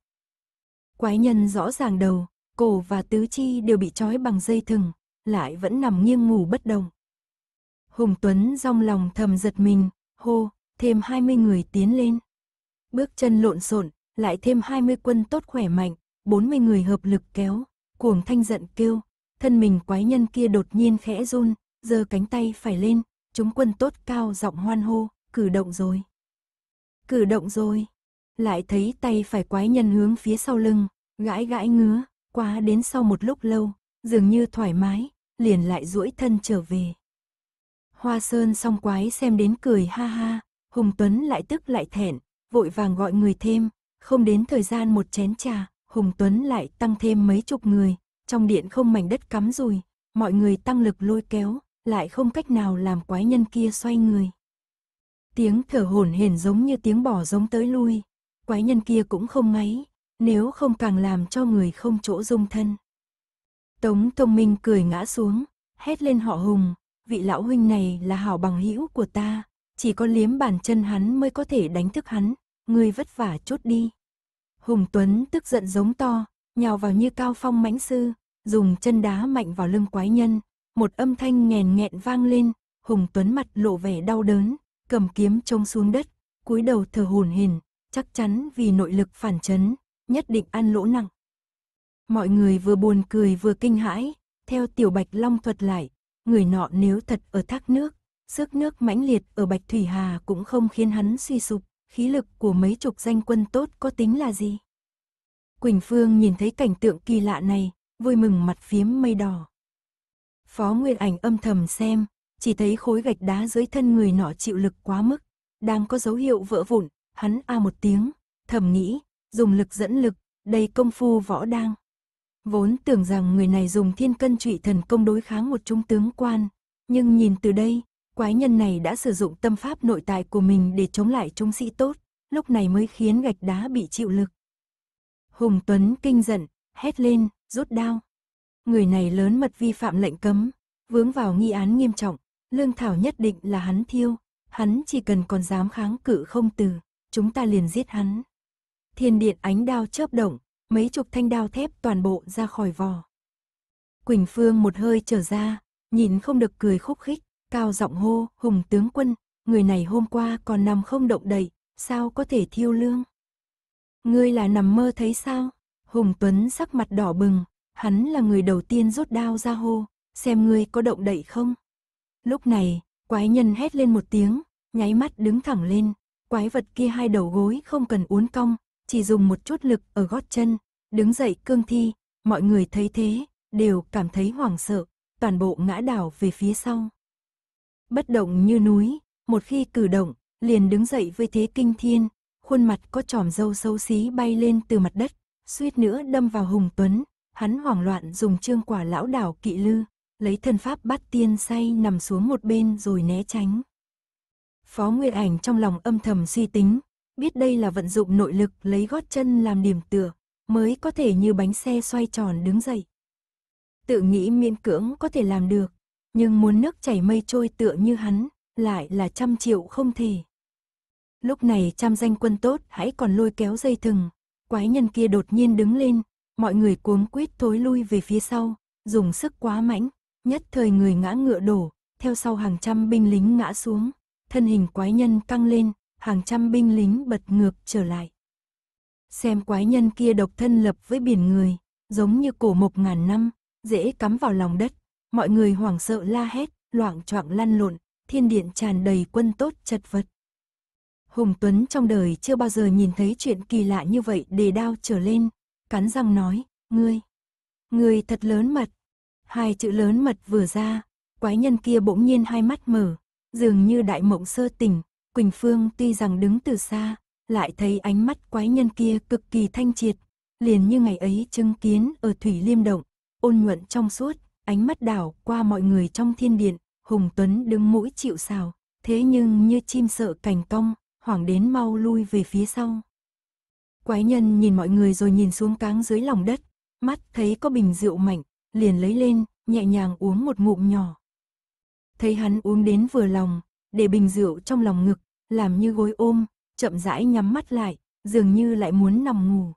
Quái nhân rõ ràng đầu, cổ và tứ chi đều bị trói bằng dây thừng, lại vẫn nằm nghiêng ngủ bất động. Hùng Tuấn rong lòng thầm giật mình, hô, thêm hai mươi người tiến lên. Bước chân lộn xộn, lại thêm hai mươi quân tốt khỏe mạnh, bốn mươi người hợp lực kéo, cuồng thanh giận kêu, thân mình quái nhân kia đột nhiên khẽ run, giơ cánh tay phải lên, chúng quân tốt cao giọng hoan hô, cử động rồi. Cử động rồi. Lại thấy tay phải quái nhân hướng phía sau lưng, gãi gãi ngứa, quá đến sau một lúc lâu, dường như thoải mái, liền lại duỗi thân trở về. Hoa Sơn song quái xem đến cười ha ha, Hùng Tuấn lại tức lại thẹn, vội vàng gọi người thêm, không đến thời gian một chén trà, Hùng Tuấn lại tăng thêm mấy chục người, trong điện không mảnh đất cắm rùi, mọi người tăng lực lôi kéo, lại không cách nào làm quái nhân kia xoay người. Tiếng thở hổn hển giống như tiếng bỏ giống tới lui, quái nhân kia cũng không ngáy, nếu không càng làm cho người không chỗ dung thân. Tống thông Minh cười ngã xuống, hét lên họ Hùng, vị lão huynh này là hảo bằng hữu của ta, chỉ có liếm bàn chân hắn mới có thể đánh thức hắn, ngươi vất vả chút đi. Hùng Tuấn tức giận giống to, nhào vào như cao phong mãnh sư, dùng chân đá mạnh vào lưng quái nhân, một âm thanh nghèn nghẹn vang lên, Hùng Tuấn mặt lộ vẻ đau đớn, cầm kiếm trông xuống đất, cúi đầu thờ hồn hển, chắc chắn vì nội lực phản chấn, nhất định ăn lỗ nặng. Mọi người vừa buồn cười vừa kinh hãi, theo tiểu Bạch Long thuật lại, người nọ nếu thật ở thác nước, sức nước mãnh liệt ở Bạch Thủy Hà cũng không khiến hắn suy sụp, khí lực của mấy chục danh quân tốt có tính là gì? Quỳnh Phương nhìn thấy cảnh tượng kỳ lạ này, vui mừng mặt phiếm mây đỏ. Phó Nguyên Ảnh âm thầm xem, chỉ thấy khối gạch đá dưới thân người nọ chịu lực quá mức, đang có dấu hiệu vỡ vụn, hắn a một tiếng, thầm nghĩ, dùng lực dẫn lực, đây công phu võ đang. Vốn tưởng rằng người này dùng thiên cân trụy thần công đối kháng một trung tướng quan, nhưng nhìn từ đây, quái nhân này đã sử dụng tâm pháp nội tại của mình để chống lại trung sĩ tốt, lúc này mới khiến gạch đá bị chịu lực. Hùng Tuấn kinh giận, hét lên, rút đao. Người này lớn mật vi phạm lệnh cấm, vướng vào nghi án nghiêm trọng, lương thảo nhất định là hắn thiêu, hắn chỉ cần còn dám kháng cự không từ, chúng ta liền giết hắn. Thiên điện ánh đao chớp động, mấy chục thanh đao thép toàn bộ ra khỏi vỏ. Quỳnh Phương một hơi trở ra, nhìn không được cười khúc khích, cao giọng hô, hùng tướng quân, người này hôm qua còn nằm không động đậy, sao có thể thiêu lương. Ngươi là nằm mơ thấy sao? Hùng Tuấn sắc mặt đỏ bừng, hắn là người đầu tiên rút đao ra hô, xem ngươi có động đậy không. Lúc này, quái nhân hét lên một tiếng, nháy mắt đứng thẳng lên, quái vật kia hai đầu gối không cần uốn cong, chỉ dùng một chút lực ở gót chân, đứng dậy cương thi, mọi người thấy thế, đều cảm thấy hoảng sợ, toàn bộ ngã đảo về phía sau. Bất động như núi, một khi cử động, liền đứng dậy với thế kinh thiên, khuôn mặt có tròm râu xấu xí bay lên từ mặt đất, suýt nữa đâm vào Hùng Tuấn, hắn hoảng loạn dùng trương quả lão đảo kỵ lư, lấy thân pháp bắt tiên say nằm xuống một bên rồi né tránh. Phó Nguyệt Ảnh trong lòng âm thầm suy tính, biết đây là vận dụng nội lực lấy gót chân làm điểm tựa, mới có thể như bánh xe xoay tròn đứng dậy. Tự nghĩ miễn cưỡng có thể làm được, nhưng muốn nước chảy mây trôi tựa như hắn, lại là trăm triệu không thể. Lúc này trăm danh quân tốt hãy còn lôi kéo dây thừng. Quái nhân kia đột nhiên đứng lên, mọi người cuống quýt thối lui về phía sau, dùng sức quá mãnh, nhất thời người ngã ngựa đổ, theo sau hàng trăm binh lính ngã xuống, thân hình quái nhân căng lên, hàng trăm binh lính bật ngược trở lại. Xem quái nhân kia độc thân lập với biển người, giống như cổ mộc ngàn năm, dễ cắm vào lòng đất, mọi người hoảng sợ la hét, loạn choạng lăn lộn, thiên điện tràn đầy quân tốt chật vật. Hùng Tuấn trong đời chưa bao giờ nhìn thấy chuyện kỳ lạ như vậy để đao trở lên. Cắn răng nói, ngươi, ngươi thật lớn mật. Hai chữ lớn mật vừa ra, quái nhân kia bỗng nhiên hai mắt mở, dường như đại mộng sơ tỉnh. Quỳnh Phương tuy rằng đứng từ xa, lại thấy ánh mắt quái nhân kia cực kỳ thanh triệt, liền như ngày ấy chứng kiến ở Thủy Liêm Động, ôn nhuận trong suốt, ánh mắt đảo qua mọi người trong thiên điện, Hùng Tuấn đứng mũi chịu sào, thế nhưng như chim sợ cành cong, hoảng đến mau lui về phía sau. Quái nhân nhìn mọi người rồi nhìn xuống cáng dưới lòng đất, mắt thấy có bình rượu mạnh, liền lấy lên, nhẹ nhàng uống một ngụm nhỏ. Thấy hắn uống đến vừa lòng, để bình rượu trong lòng ngực, làm như gối ôm, chậm rãi nhắm mắt lại, dường như lại muốn nằm ngủ.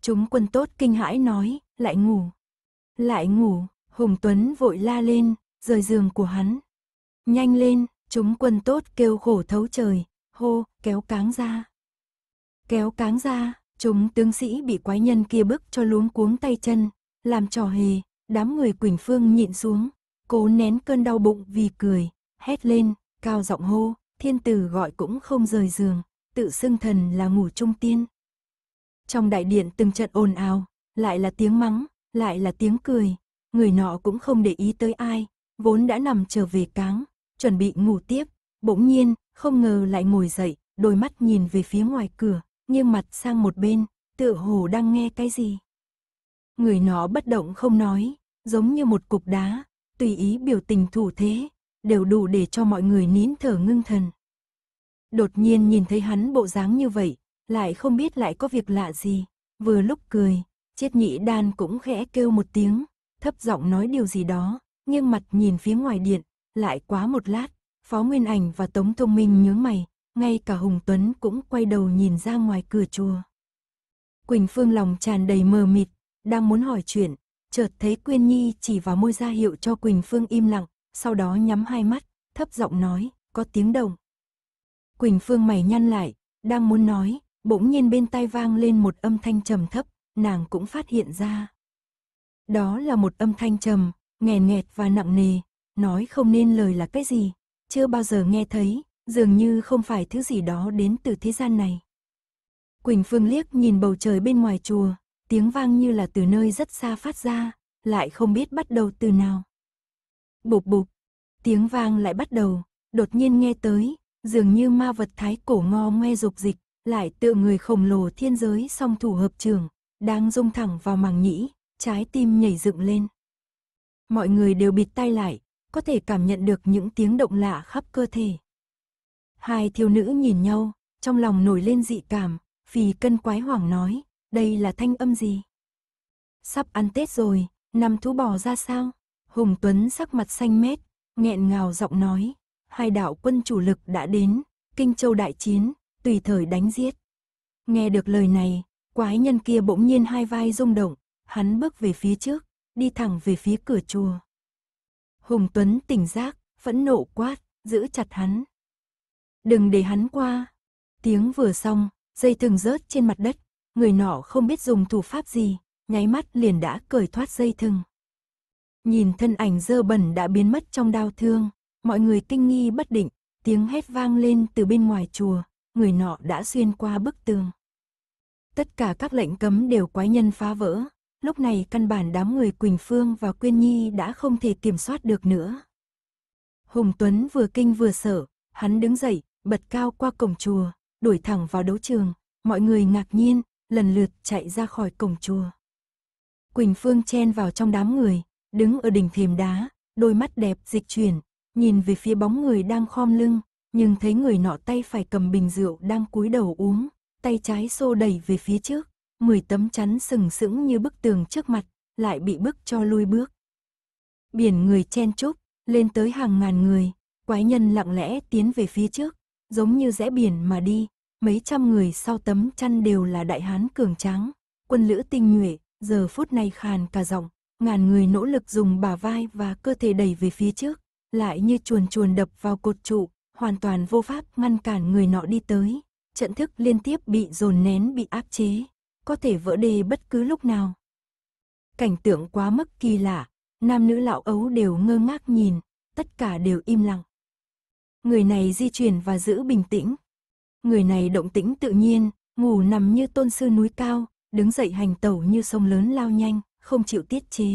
Chúng quân tốt kinh hãi nói, lại ngủ. Lại ngủ, Hùng Tuấn vội la lên, rời giường của hắn. Nhanh lên, chúng quân tốt kêu khổ thấu trời, hô, kéo cáng ra. Kéo cáng ra, chúng tướng sĩ bị quái nhân kia bức cho luống cuống tay chân, làm trò hề, đám người Quỳnh Phương nhịn xuống, cố nén cơn đau bụng vì cười, hét lên, cao giọng hô, thiên tử gọi cũng không rời giường, tự xưng thần là ngủ trung tiên. Trong đại điện từng trận ồn ào, lại là tiếng mắng, lại là tiếng cười, người nọ cũng không để ý tới ai, vốn đã nằm trở về cáng, chuẩn bị ngủ tiếp, bỗng nhiên, không ngờ lại ngồi dậy, đôi mắt nhìn về phía ngoài cửa, nghiêng mặt sang một bên, tựa hồ đang nghe cái gì. Người nó bất động không nói, giống như một cục đá, tùy ý biểu tình thủ thế, đều đủ để cho mọi người nín thở ngưng thần. Đột nhiên nhìn thấy hắn bộ dáng như vậy, lại không biết lại có việc lạ gì, vừa lúc cười, chiết nhị đan cũng khẽ kêu một tiếng, thấp giọng nói điều gì đó, nghiêng mặt nhìn phía ngoài điện, lại quá một lát, Phó Nguyên Ảnh và Tống Thông Minh nhướng mày, ngay cả Hùng Tuấn cũng quay đầu nhìn ra ngoài cửa chùa. Quỳnh Phương lòng tràn đầy mờ mịt, đang muốn hỏi chuyện, chợt thấy Quyên Nhi chỉ vào môi ra hiệu cho Quỳnh Phương im lặng, sau đó nhắm hai mắt, thấp giọng nói, có tiếng động. Quỳnh Phương mày nhăn lại, đang muốn nói, bỗng nhiên bên tai vang lên một âm thanh trầm thấp, nàng cũng phát hiện ra. Đó là một âm thanh trầm, nghèn nghẹt và nặng nề, nói không nên lời là cái gì, chưa bao giờ nghe thấy, dường như không phải thứ gì đó đến từ thế gian này. Quỳnh Phương liếc nhìn bầu trời bên ngoài chùa, tiếng vang như là từ nơi rất xa phát ra, lại không biết bắt đầu từ nào. Bụp bụp, tiếng vang lại bắt đầu, đột nhiên nghe tới, dường như ma vật thái cổ ngo ngoe dục dịch, lại tựa người khổng lồ thiên giới song thủ hợp trường, đang rung thẳng vào màng nhĩ, trái tim nhảy dựng lên. Mọi người đều bịt tay lại, có thể cảm nhận được những tiếng động lạ khắp cơ thể. Hai thiếu nữ nhìn nhau, trong lòng nổi lên dị cảm, phì cân quái hoảng nói, đây là thanh âm gì? Sắp ăn Tết rồi, năm thú bò ra sao? Hùng Tuấn sắc mặt xanh mét, nghẹn ngào giọng nói, hai đạo quân chủ lực đã đến, kinh châu đại chiến, tùy thời đánh giết. Nghe được lời này, quái nhân kia bỗng nhiên hai vai rung động, hắn bước về phía trước, đi thẳng về phía cửa chùa. Hùng Tuấn tỉnh giác, phẫn nộ quát, giữ chặt hắn. Đừng để hắn qua. Tiếng vừa xong, dây thừng rớt trên mặt đất, người nọ không biết dùng thủ pháp gì, nháy mắt liền đã cởi thoát dây thừng. Nhìn thân ảnh dơ bẩn đã biến mất trong đau thương, mọi người kinh nghi bất định, tiếng hét vang lên từ bên ngoài chùa, người nọ đã xuyên qua bức tường. Tất cả các lệnh cấm đều quái nhân phá vỡ, lúc này căn bản đám người Quỳnh Phương và Quyên Nhi đã không thể kiểm soát được nữa. Hùng Tuấn vừa kinh vừa sợ, hắn đứng dậy, bật cao qua cổng chùa, đuổi thẳng vào đấu trường, mọi người ngạc nhiên, lần lượt chạy ra khỏi cổng chùa. Quỳnh Phương chen vào trong đám người, đứng ở đỉnh thềm đá, đôi mắt đẹp dịch chuyển, nhìn về phía bóng người đang khom lưng, nhưng thấy người nọ tay phải cầm bình rượu đang cúi đầu uống, tay trái xô đẩy về phía trước. 10 tấm chắn sừng sững như bức tường trước mặt, lại bị bức cho lui bước. Biển người chen chúc, lên tới hàng ngàn người, quái nhân lặng lẽ tiến về phía trước, giống như rẽ biển mà đi, mấy trăm người sau tấm chăn đều là đại hán cường tráng, quân lữ tinh nhuệ, giờ phút này khàn cả giọng, ngàn người nỗ lực dùng bả vai và cơ thể đẩy về phía trước, lại như chuồn chuồn đập vào cột trụ, hoàn toàn vô pháp ngăn cản người nọ đi tới. Trận thức liên tiếp bị dồn nén bị áp chế, có thể vỡ đê bất cứ lúc nào. Cảnh tượng quá mức kỳ lạ, nam nữ lão ấu đều ngơ ngác nhìn, tất cả đều im lặng. Người này di chuyển và giữ bình tĩnh. Người này động tĩnh tự nhiên, ngủ nằm như tôn sư núi cao, đứng dậy hành tẩu như sông lớn lao nhanh, không chịu tiết chế.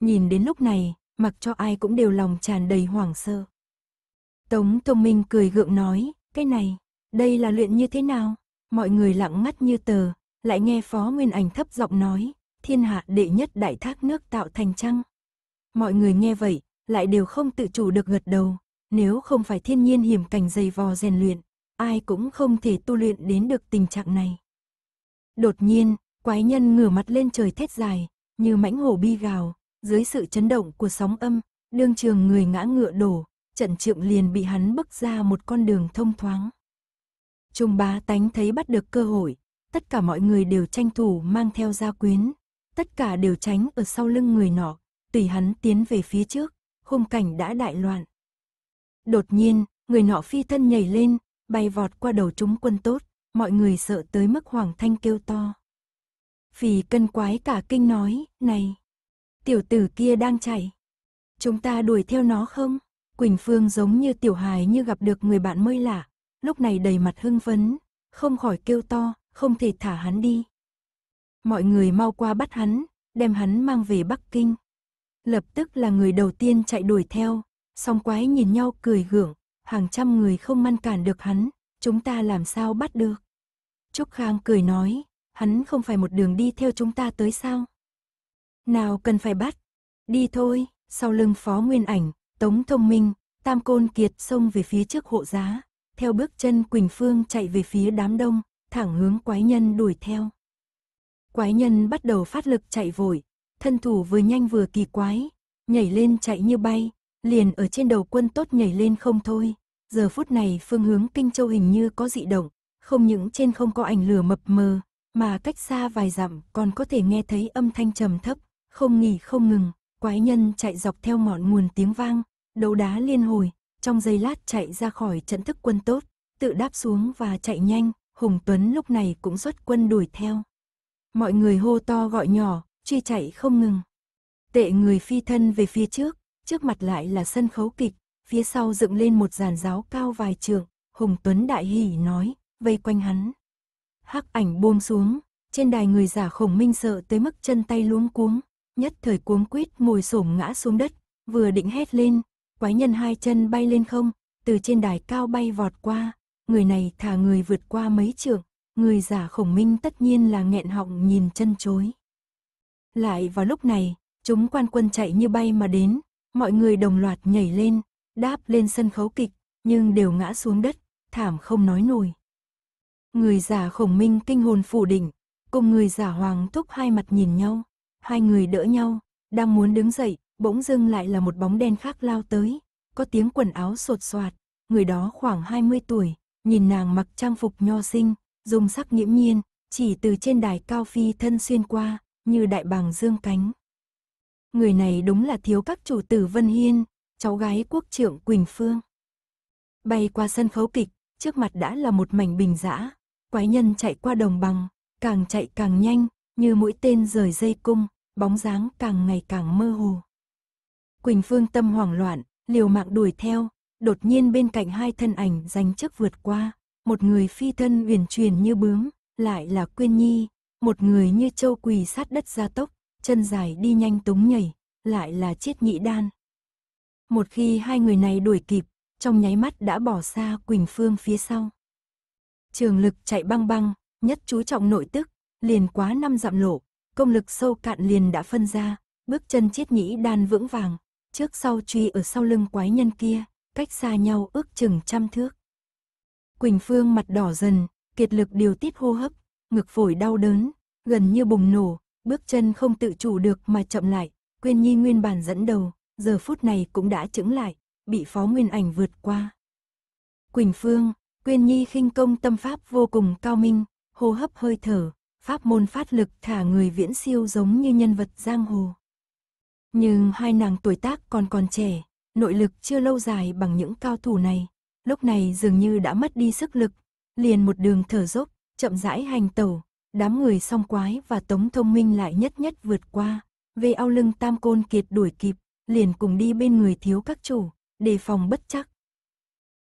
Nhìn đến lúc này, mặc cho ai cũng đều lòng tràn đầy hoảng sơ Tống thông Minh cười gượng nói, cái này, đây là luyện như thế nào? Mọi người lặng ngắt như tờ, lại nghe Phó Nguyên Ảnh thấp giọng nói, thiên hạ đệ nhất đại thác nước tạo thành trăng. Mọi người nghe vậy, lại đều không tự chủ được gật đầu, nếu không phải thiên nhiên hiểm cảnh dày vò rèn luyện, ai cũng không thể tu luyện đến được tình trạng này. Đột nhiên, quái nhân ngửa mặt lên trời thét dài, như mãnh hổ bi gào, dưới sự chấn động của sóng âm, đương trường người ngã ngựa đổ, trận trượng liền bị hắn bức ra một con đường thông thoáng. Trung bá tánh thấy bắt được cơ hội, tất cả mọi người đều tranh thủ mang theo gia quyến. Tất cả đều tránh ở sau lưng người nọ, tùy hắn tiến về phía trước, khung cảnh đã đại loạn. Đột nhiên, người nọ phi thân nhảy lên, bay vọt qua đầu chúng quân tốt, mọi người sợ tới mức hoàng thanh kêu to. Phì cân quái cả kinh nói, này, tiểu tử kia đang chạy. Chúng ta đuổi theo nó không? Quỳnh Phương giống như tiểu hài như gặp được người bạn mới lạ, lúc này đầy mặt hưng phấn, không khỏi kêu to, không thể thả hắn đi. Mọi người mau qua bắt hắn, đem hắn mang về Bắc Kinh. Lập tức là người đầu tiên chạy đuổi theo, song quái nhìn nhau cười gượng, hàng trăm người không ngăn cản được hắn, chúng ta làm sao bắt được. Trúc Khang cười nói, hắn không phải một đường đi theo chúng ta tới sao? Nào cần phải bắt, đi thôi, sau lưng phó nguyên ảnh, tống thông minh, tam côn kiệt xông về phía trước hộ giá, theo bước chân Quỳnh Phương chạy về phía đám đông, thẳng hướng quái nhân đuổi theo. Quái nhân bắt đầu phát lực chạy vội, thân thủ vừa nhanh vừa kỳ quái, nhảy lên chạy như bay, liền ở trên đầu quân tốt nhảy lên không thôi. Giờ phút này phương hướng Kinh Châu hình như có dị động, không những trên không có ảnh lửa mập mờ, mà cách xa vài dặm còn có thể nghe thấy âm thanh trầm thấp, không nghỉ không ngừng, quái nhân chạy dọc theo ngọn nguồn tiếng vang, đấu đá liên hồi, trong giây lát chạy ra khỏi trận thức quân tốt, tự đáp xuống và chạy nhanh, Hùng Tuấn lúc này cũng xuất quân đuổi theo. Mọi người hô to gọi nhỏ, truy chạy không ngừng. Tệ người phi thân về phía trước, trước mặt lại là sân khấu kịch, phía sau dựng lên một giàn giáo cao vài trượng, Hùng Tuấn đại hỉ nói, vây quanh hắn. Hắc ảnh buông xuống, trên đài người giả khổng minh sợ tới mức chân tay luống cuống, nhất thời cuống quýt ngồi xổm ngã xuống đất, vừa định hét lên, quái nhân hai chân bay lên không, từ trên đài cao bay vọt qua, người này thả người vượt qua mấy trường, người giả khổng minh tất nhiên là nghẹn họng nhìn chân chối. Lại vào lúc này, chúng quan quân chạy như bay mà đến, mọi người đồng loạt nhảy lên, đáp lên sân khấu kịch, nhưng đều ngã xuống đất, thảm không nói nổi. Người giả khổng minh kinh hồn phủ đỉnh, cùng người giả hoàng thúc hai mặt nhìn nhau, hai người đỡ nhau, đang muốn đứng dậy, bỗng dưng lại là một bóng đen khác lao tới, có tiếng quần áo sột soạt, người đó khoảng 20 tuổi, nhìn nàng mặc trang phục nho sinh, dùng sắc nhiễm nhiên, chỉ từ trên đài cao phi thân xuyên qua, như đại bàng dương cánh. Người này đúng là thiếu các chủ tử Vân Hiên, cháu gái quốc trưởng Quỳnh Phương. Bay qua sân khấu kịch, trước mặt đã là một mảnh bình dã quái nhân chạy qua đồng bằng, càng chạy càng nhanh, như mũi tên rời dây cung, bóng dáng càng ngày càng mơ hồ. Quỳnh Phương tâm hoảng loạn, liều mạng đuổi theo, đột nhiên bên cạnh hai thân ảnh danh chức vượt qua, một người phi thân uyển chuyển như bướm, lại là Quyên Nhi, một người như châu quỳ sát đất gia tốc, chân dài đi nhanh túng nhảy, lại là chiết nhị đan. Một khi hai người này đuổi kịp, trong nháy mắt đã bỏ xa Quỳnh Phương phía sau. Trường lực chạy băng băng, nhất chú trọng nội tức, liền quá năm dặm lộ, công lực sâu cạn liền đã phân ra, bước chân chiết nhĩ đan vững vàng, trước sau truy ở sau lưng quái nhân kia cách xa nhau ước chừng trăm thước. Quỳnh Phương mặt đỏ dần, kiệt lực điều tiết hô hấp, ngực phổi đau đớn, gần như bùng nổ, bước chân không tự chủ được mà chậm lại, Quyên Nhi nguyên bản dẫn đầu, giờ phút này cũng đã chững lại, bị Phó Nguyên Ảnh vượt qua. Quỳnh Phương, Quyên Nhi khinh công tâm pháp vô cùng cao minh, hô hấp hơi thở, pháp môn phát lực thả người viễn siêu giống như nhân vật giang hồ. Nhưng hai nàng tuổi tác còn còn trẻ, nội lực chưa lâu dài bằng những cao thủ này, lúc này dường như đã mất đi sức lực, liền một đường thở dốc, chậm rãi hành tẩu, đám người song quái và tống thông minh lại nhất nhất vượt qua, về ao lưng tam côn kiệt đuổi kịp, liền cùng đi bên người thiếu các chủ, đề phòng bất chắc.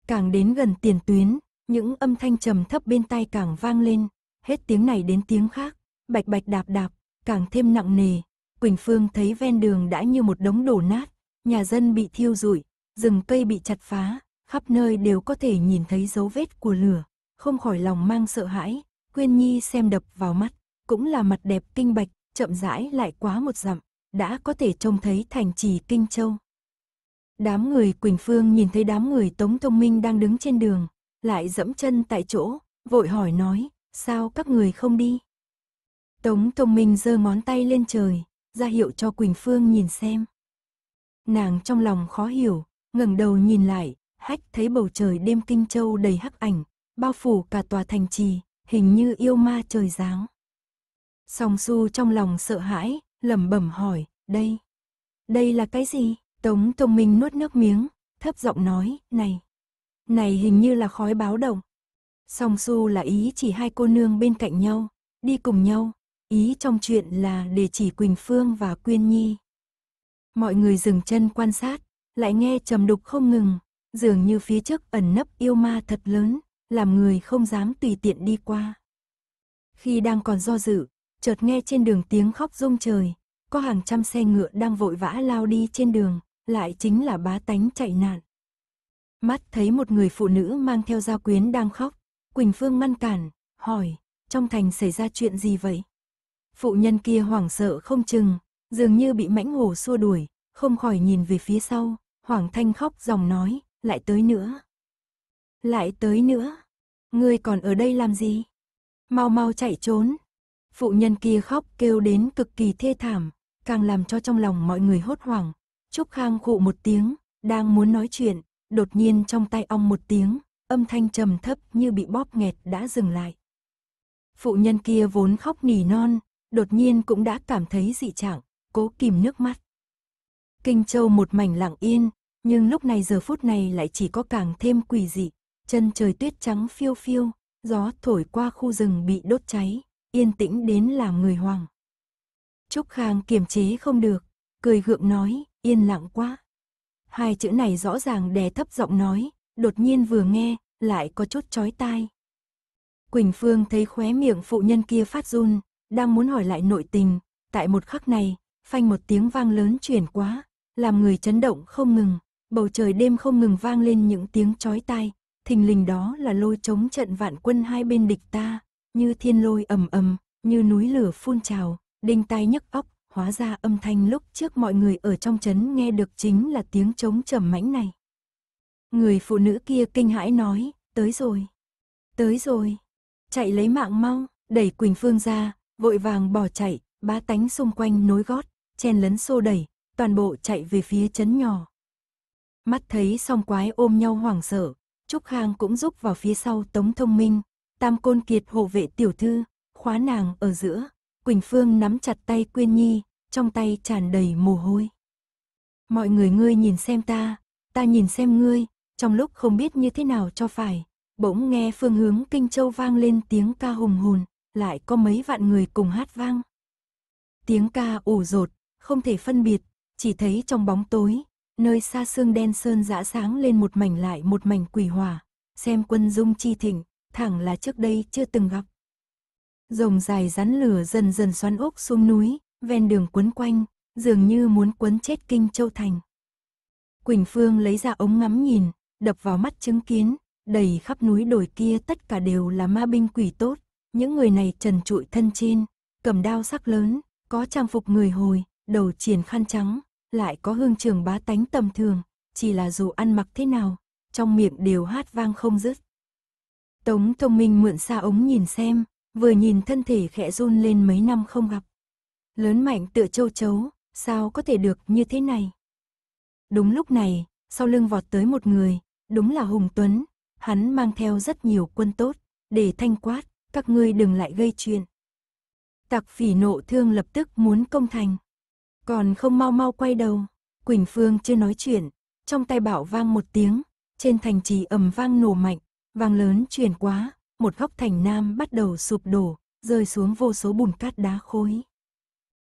Càng đến gần tiền tuyến, những âm thanh trầm thấp bên tai càng vang lên, hết tiếng này đến tiếng khác, bạch bạch đạp đạp, càng thêm nặng nề. Quỳnh Phương thấy ven đường đã như một đống đổ nát, nhà dân bị thiêu rụi, rừng cây bị chặt phá, khắp nơi đều có thể nhìn thấy dấu vết của lửa, không khỏi lòng mang sợ hãi, Quyên Nhi xem đập vào mắt, cũng là mặt đẹp kinh bạch, chậm rãi lại quá một dặm, đã có thể trông thấy thành trì Kinh Châu. Đám người Quỳnh Phương nhìn thấy đám người Tống Thông Minh đang đứng trên đường, lại dẫm chân tại chỗ, vội hỏi nói, sao các người không đi? Tống Thông Minh giơ ngón tay lên trời, ra hiệu cho Quỳnh Phương nhìn xem nàng trong lòng khó hiểu, ngẩng đầu nhìn lại, hách thấy bầu trời đêm Kinh Châu đầy hắc ảnh, bao phủ cả tòa thành trì, hình như yêu ma trời giáng. Song Su trong lòng sợ hãi, lẩm bẩm hỏi, đây, đây là cái gì? Tống Thông Minh nuốt nước miếng, thấp giọng nói, này, này hình như là khói báo động. Song Su là ý chỉ hai cô nương bên cạnh nhau, đi cùng nhau, ý trong chuyện là để chỉ Quỳnh Phương và Quyên Nhi. Mọi người dừng chân quan sát, lại nghe trầm đục không ngừng, dường như phía trước ẩn nấp yêu ma thật lớn, làm người không dám tùy tiện đi qua. Khi đang còn do dự, chợt nghe trên đường tiếng khóc rung trời, có hàng trăm xe ngựa đang vội vã lao đi trên đường, lại chính là bá tánh chạy nạn. Mắt thấy một người phụ nữ mang theo gia quyến đang khóc, Quỳnh Phương ngăn cản, hỏi, trong thành xảy ra chuyện gì vậy? Phụ nhân kia hoảng sợ không chừng, dường như bị mãnh hổ xua đuổi, không khỏi nhìn về phía sau, Hoàng Thanh khóc dòng nói, lại tới nữa. Lại tới nữa, ngươi còn ở đây làm gì? Mau mau chạy trốn. Phụ nhân kia khóc kêu đến cực kỳ thê thảm, càng làm cho trong lòng mọi người hốt hoảng. Trúc Khang khụ một tiếng, đang muốn nói chuyện, đột nhiên trong tay ong một tiếng, âm thanh trầm thấp như bị bóp nghẹt đã dừng lại. Phụ nhân kia vốn khóc nỉ non, đột nhiên cũng đã cảm thấy dị trạng, cố kìm nước mắt. Kinh Châu một mảnh lặng yên, nhưng lúc này giờ phút này lại chỉ có càng thêm quỷ dị, chân trời tuyết trắng phiêu phiêu, gió thổi qua khu rừng bị đốt cháy, yên tĩnh đến làm người hoàng. Trúc Khang kiềm chế không được, cười gượng nói, yên lặng quá. Hai chữ này rõ ràng đè thấp giọng nói, đột nhiên vừa nghe, lại có chút chói tai. Quỳnh Phương thấy khóe miệng phụ nhân kia phát run, đang muốn hỏi lại nội tình, tại một khắc này, phanh một tiếng vang lớn chuyển quá, làm người chấn động không ngừng, bầu trời đêm không ngừng vang lên những tiếng chói tai, thình lình đó là lôi chống trận vạn quân hai bên địch ta, như thiên lôi ầm ầm, như núi lửa phun trào, đinh tai nhức óc, hóa ra âm thanh lúc trước mọi người ở trong trấn nghe được chính là tiếng chống trầm mãnh này. Người phụ nữ kia kinh hãi nói, tới rồi, tới rồi, chạy lấy mạng mau, đẩy Quỳnh Phương ra, vội vàng bỏ chạy, bá tánh xung quanh nối gót, chen lấn xô đẩy, toàn bộ chạy về phía chấn nhỏ. Mắt thấy song quái ôm nhau hoảng sợ, Trúc Khang cũng giúp vào phía sau Tống Thông Minh, Tam Côn Kiệt hộ vệ tiểu thư, khóa nàng ở giữa, Quỳnh Phương nắm chặt tay Quyên Nhi, trong tay tràn đầy mồ hôi. Mọi người ngươi nhìn xem ta, ta nhìn xem ngươi, trong lúc không biết như thế nào cho phải, bỗng nghe phương hướng Kinh Châu vang lên tiếng ca hùng hồn, lại có mấy vạn người cùng hát vang. Tiếng ca ủ rột, không thể phân biệt, chỉ thấy trong bóng tối, nơi xa xương đen sơn dã sáng lên một mảnh lại một mảnh quỷ hỏa, xem quân dung chi thịnh, thẳng là trước đây chưa từng gặp. Rồng dài rắn lửa dần dần xoắn ốc xuống núi, ven đường quấn quanh, dường như muốn quấn chết kinh châu thành. Quỳnh Phương lấy ra ống ngắm nhìn, đập vào mắt chứng kiến, đầy khắp núi đồi kia tất cả đều là ma binh quỷ tốt, những người này trần trụi thân trên, cầm đao sắc lớn, có trang phục người hồi, đầu triển khăn trắng, lại có hương trường bá tánh tầm thường, chỉ là dù ăn mặc thế nào, trong miệng đều hát vang không dứt. Tống thông minh mượn xa ống nhìn xem, vừa nhìn thân thể khẽ run lên mấy năm không gặp. Lớn mạnh tựa châu chấu, sao có thể được như thế này? Đúng lúc này, sau lưng vọt tới một người, đúng là Hùng Tuấn, hắn mang theo rất nhiều quân tốt, để thanh quát, các ngươi đừng lại gây chuyện. Tặc phỉ nộ thương lập tức muốn công thành. Còn không mau mau quay đầu. Quỳnh Phương chưa nói chuyện. Trong tay bảo vang một tiếng. Trên thành trì ầm vang nổ mạnh. Vang lớn chuyển quá. Một góc thành nam bắt đầu sụp đổ. Rơi xuống vô số bùn cát đá khối.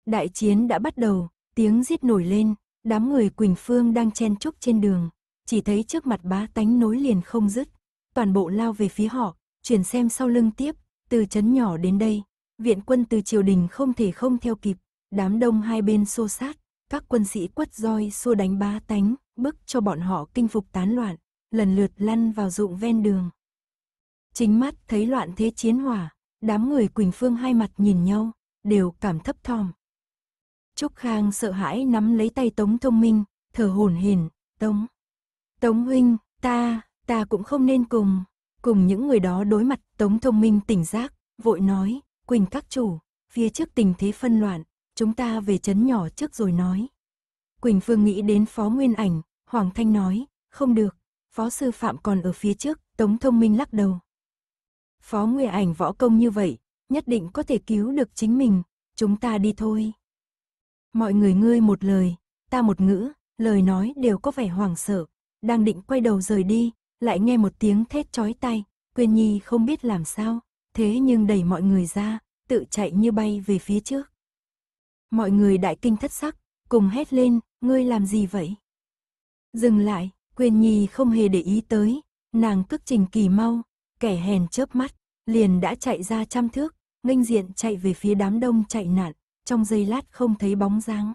Đại chiến đã bắt đầu. Tiếng giết nổi lên. Đám người Quỳnh Phương đang chen chúc trên đường. Chỉ thấy trước mặt bá tánh nối liền không dứt. Toàn bộ lao về phía họ. Chuyển xem sau lưng tiếp. Từ chấn nhỏ đến đây viện quân từ triều đình không thể không theo kịp, Đám đông hai bên xô sát, các quân sĩ quất roi xô đánh bá tánh, bức cho bọn họ kinh phục tán loạn, lần lượt lăn vào ruộng ven đường. Chính mắt thấy loạn thế chiến hỏa, đám người Quỳnh Phương hai mặt nhìn nhau, đều cảm thấp thòm. Trúc Khang sợ hãi nắm lấy tay Tống Thông Minh, thở hổn hển, "Tống, Tống huynh, ta, ta cũng không nên cùng." Cùng những người đó đối mặt, Tống Thông Minh tỉnh giác, vội nói, "Quỳnh các chủ, phía trước tình thế phân loạn, chúng ta về chấn nhỏ trước rồi nói. Quỳnh Phương nghĩ đến Phó Nguyên Ảnh, Hoàng Thanh nói, không được, Phó Sư Phạm còn ở phía trước, Tống Thông Minh lắc đầu. Phó Nguyên Ảnh võ công như vậy, nhất định có thể cứu được chính mình, chúng ta đi thôi. Mọi người ngươi một lời, ta một ngữ, lời nói đều có vẻ hoảng sợ, đang định quay đầu rời đi, lại nghe một tiếng thét chói tai, Quyên Nhi không biết làm sao, thế nhưng đẩy mọi người ra, tự chạy như bay về phía trước. Mọi người đại kinh thất sắc, cùng hét lên, ngươi làm gì vậy? Dừng lại, Quyên Nhi không hề để ý tới, nàng cước trình kỳ mau, kẻ hèn chớp mắt, liền đã chạy ra trăm thước, nghênh diện chạy về phía đám đông chạy nạn, trong giây lát không thấy bóng dáng.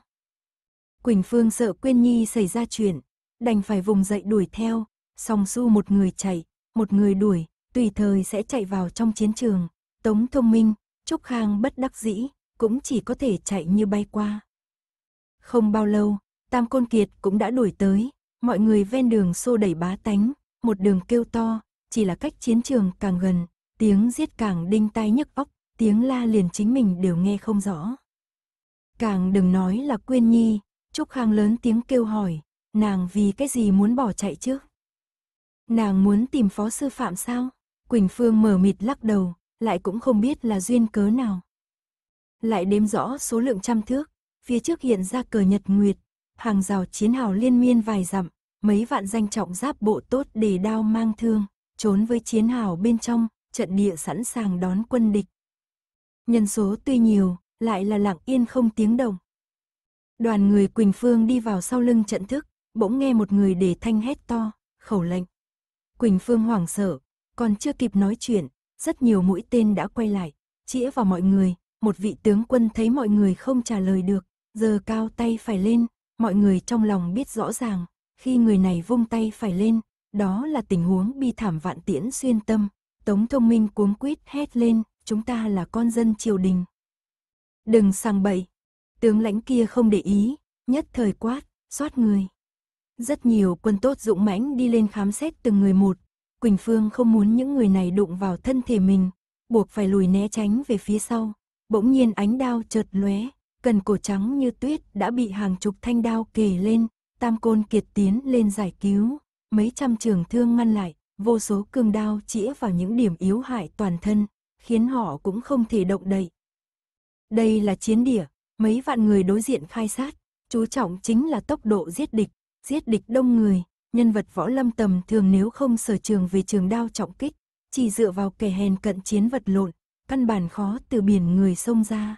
Quỳnh Phương sợ Quyên Nhi xảy ra chuyện, đành phải vùng dậy đuổi theo, song su một người chạy, một người đuổi, tùy thời sẽ chạy vào trong chiến trường. Tống Thông Minh, Trúc Khang bất đắc dĩ, cũng chỉ có thể chạy như bay qua. Không bao lâu, Tam Côn Kiệt cũng đã đuổi tới, mọi người ven đường xô đẩy bá tánh, một đường kêu to, chỉ là cách chiến trường càng gần, tiếng giết càng đinh tai nhức óc, tiếng la liền chính mình đều nghe không rõ. Càng đừng nói là Quyên Nhi, Trúc Khang lớn tiếng kêu hỏi, nàng vì cái gì muốn bỏ chạy chứ? Nàng muốn tìm phó sư phạm sao? Quỳnh Phương mở mịt lắc đầu, lại cũng không biết là duyên cớ nào lại đếm rõ số lượng trăm thước, phía trước hiện ra cờ nhật nguyệt, hàng rào chiến hào liên miên vài dặm, mấy vạn danh trọng giáp bộ tốt để đao mang thương, trốn với chiến hào bên trong, trận địa sẵn sàng đón quân địch. Nhân số tuy nhiều, lại là lặng yên không tiếng động. Đoàn người Quỳnh Phương đi vào sau lưng trận thức, bỗng nghe một người để thanh hét to, khẩu lệnh. Quỳnh Phương hoảng sợ, còn chưa kịp nói chuyện, rất nhiều mũi tên đã quay lại, chĩa vào mọi người, một vị tướng quân thấy mọi người không trả lời được, giờ cao tay phải lên, mọi người trong lòng biết rõ ràng, khi người này vung tay phải lên, đó là tình huống bi thảm vạn tiễn xuyên tâm, Tống Thông Minh cuống quýt hét lên, chúng ta là con dân triều đình. Đừng sang bậy, tướng lãnh kia không để ý, nhất thời quát, xoát người. Rất nhiều quân tốt dũng mãnh đi lên khám xét từng người một, Quỳnh Phương không muốn những người này đụng vào thân thể mình, buộc phải lùi né tránh về phía sau, bỗng nhiên ánh đao chợt lóe, cần cổ trắng như tuyết đã bị hàng chục thanh đao kề lên, tam côn kiệt tiến lên giải cứu, mấy trăm trường thương ngăn lại, vô số cương đao chĩa vào những điểm yếu hại toàn thân, khiến họ cũng không thể động đậy. Đây là chiến địa, mấy vạn người đối diện khai sát, chú trọng chính là tốc độ giết địch, giết địch đông người, nhân vật võ lâm tầm thường nếu không sở trường về trường đao trọng kích, chỉ dựa vào kẻ hèn cận chiến vật lộn, căn bản khó từ biển người sông ra.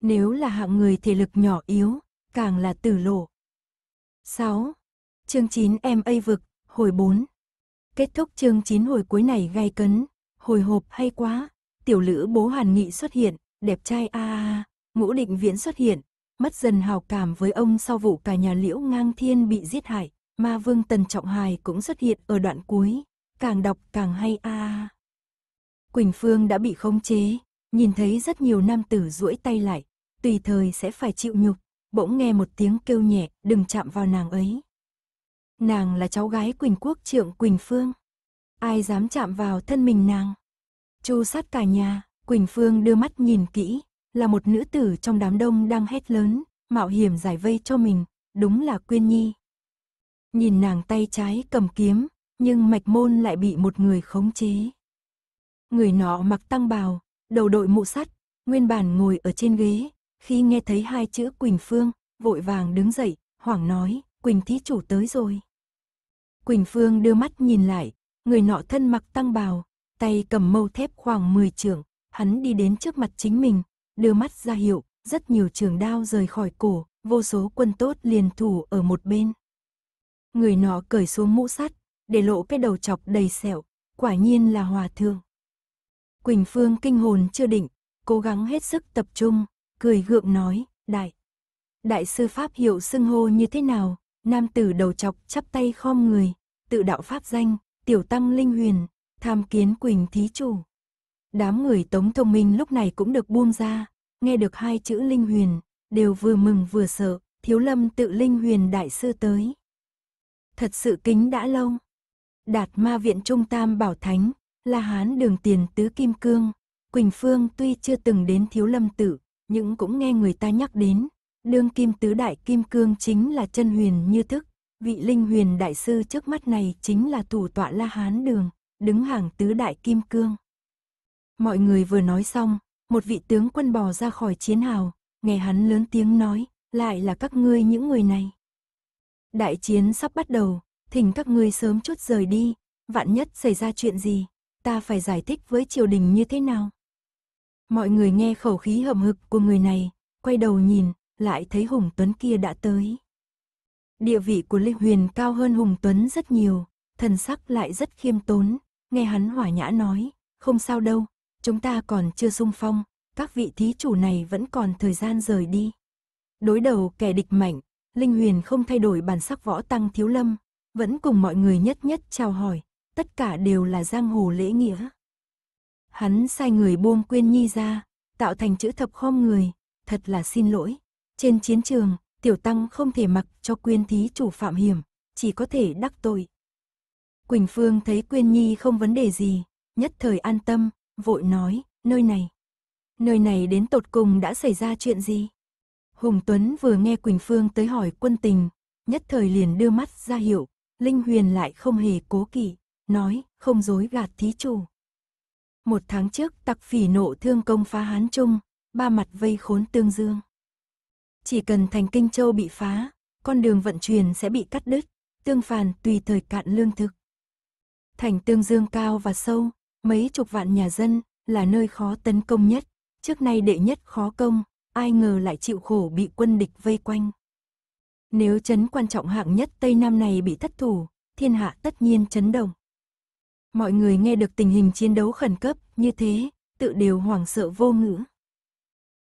Nếu là hạng người thể lực nhỏ yếu, càng là tử lộ. 6. Chương 9 em A vực, hồi 4. Kết thúc chương 9 hồi cuối này gay cấn, hồi hộp hay quá, tiểu lữ bố Hàn Nghị xuất hiện, đẹp trai a a, ngũ định viễn xuất hiện, mất dần hào cảm với ông sau vụ cả nhà liễu ngang thiên bị giết hại, ma vương tần trọng hài cũng xuất hiện ở đoạn cuối, càng đọc càng hay a a. Quỳnh Phương đã bị khống chế, nhìn thấy rất nhiều nam tử duỗi tay lại, tùy thời sẽ phải chịu nhục, bỗng nghe một tiếng kêu nhẹ, đừng chạm vào nàng ấy. Nàng là cháu gái Quỳnh Quốc trượng Quỳnh Phương. Ai dám chạm vào thân mình nàng? Chu sát cả nhà, Quỳnh Phương đưa mắt nhìn kỹ, là một nữ tử trong đám đông đang hét lớn, mạo hiểm giải vây cho mình, đúng là Quyên Nhi. Nhìn nàng tay trái cầm kiếm, nhưng mạch môn lại bị một người khống chế. Người nọ mặc tăng bào, đầu đội mũ sắt, nguyên bản ngồi ở trên ghế, khi nghe thấy hai chữ Quỳnh Phương, vội vàng đứng dậy, hoảng nói, Quỳnh thí chủ tới rồi. Quỳnh Phương đưa mắt nhìn lại, người nọ thân mặc tăng bào, tay cầm mâu thép khoảng 10 trường, hắn đi đến trước mặt chính mình, đưa mắt ra hiệu, rất nhiều trường đao rời khỏi cổ, vô số quân tốt liền thủ ở một bên. Người nọ cởi xuống mũ sắt, để lộ cái đầu chọc đầy sẹo, quả nhiên là hòa thượng. Quỳnh Phương kinh hồn chưa định, cố gắng hết sức tập trung, cười gượng nói, đại. Đại sư Pháp hiệu xưng hô như thế nào, nam tử đầu chọc chắp tay khom người, tự đạo Pháp danh, tiểu tăng linh huyền, tham kiến Quỳnh Thí Chủ. Đám người tống thông minh lúc này cũng được buông ra, nghe được hai chữ linh huyền, đều vừa mừng vừa sợ, thiếu lâm tự linh huyền đại sư tới. Thật sự kính đã lâu. Đạt ma viện trung tam bảo thánh, La Hán đường tiền tứ kim cương, Quỳnh Phương tuy chưa từng đến thiếu lâm tử, nhưng cũng nghe người ta nhắc đến. Đương kim tứ đại kim cương chính là chân huyền như thức, vị linh huyền đại sư trước mắt này chính là thủ tọa La Hán đường, đứng hàng tứ đại kim cương. Mọi người vừa nói xong, một vị tướng quân bò ra khỏi chiến hào, nghe hắn lớn tiếng nói, lại là các ngươi những người này. Đại chiến sắp bắt đầu, thỉnh các ngươi sớm chút rời đi, vạn nhất xảy ra chuyện gì, ta phải giải thích với triều đình như thế nào? Mọi người nghe khẩu khí hậm hực của người này, quay đầu nhìn, lại thấy Hùng Tuấn kia đã tới. Địa vị của Lê Huyền cao hơn Hùng Tuấn rất nhiều, thần sắc lại rất khiêm tốn, nghe hắn hỏa nhã nói, không sao đâu, chúng ta còn chưa sung phong, các vị thí chủ này vẫn còn thời gian rời đi. Đối đầu kẻ địch mạnh, Linh Huyền không thay đổi bản sắc võ tăng thiếu lâm, vẫn cùng mọi người nhất nhất chào hỏi, tất cả đều là giang hồ lễ nghĩa. Hắn sai người buông Quyên Nhi ra, tạo thành chữ thập khom người, thật là xin lỗi. Trên chiến trường, tiểu tăng không thể mặc cho Quyên thí chủ phạm hiểm, chỉ có thể đắc tội. Quỳnh Phương thấy Quyên Nhi không vấn đề gì, nhất thời an tâm, vội nói, nơi này. Nơi này đến tột cùng đã xảy ra chuyện gì? Hùng Tuấn vừa nghe Quỳnh Phương tới hỏi quân tình, nhất thời liền đưa mắt ra hiệu, Linh Huyền lại không hề cố kỵ nói, không dối gạt thí chủ. Một tháng trước, tặc phỉ nộ thương công phá Hán Trung, ba mặt vây khốn tương dương. Chỉ cần thành Kinh Châu bị phá, con đường vận chuyển sẽ bị cắt đứt, tương phản tùy thời cạn lương thực. Thành tương dương cao và sâu, mấy chục vạn nhà dân, là nơi khó tấn công nhất, trước nay đệ nhất khó công, ai ngờ lại chịu khổ bị quân địch vây quanh. Nếu chấn quan trọng hạng nhất Tây Nam này bị thất thủ, thiên hạ tất nhiên chấn động. Mọi người nghe được tình hình chiến đấu khẩn cấp, như thế, tự đều hoảng sợ vô ngữ.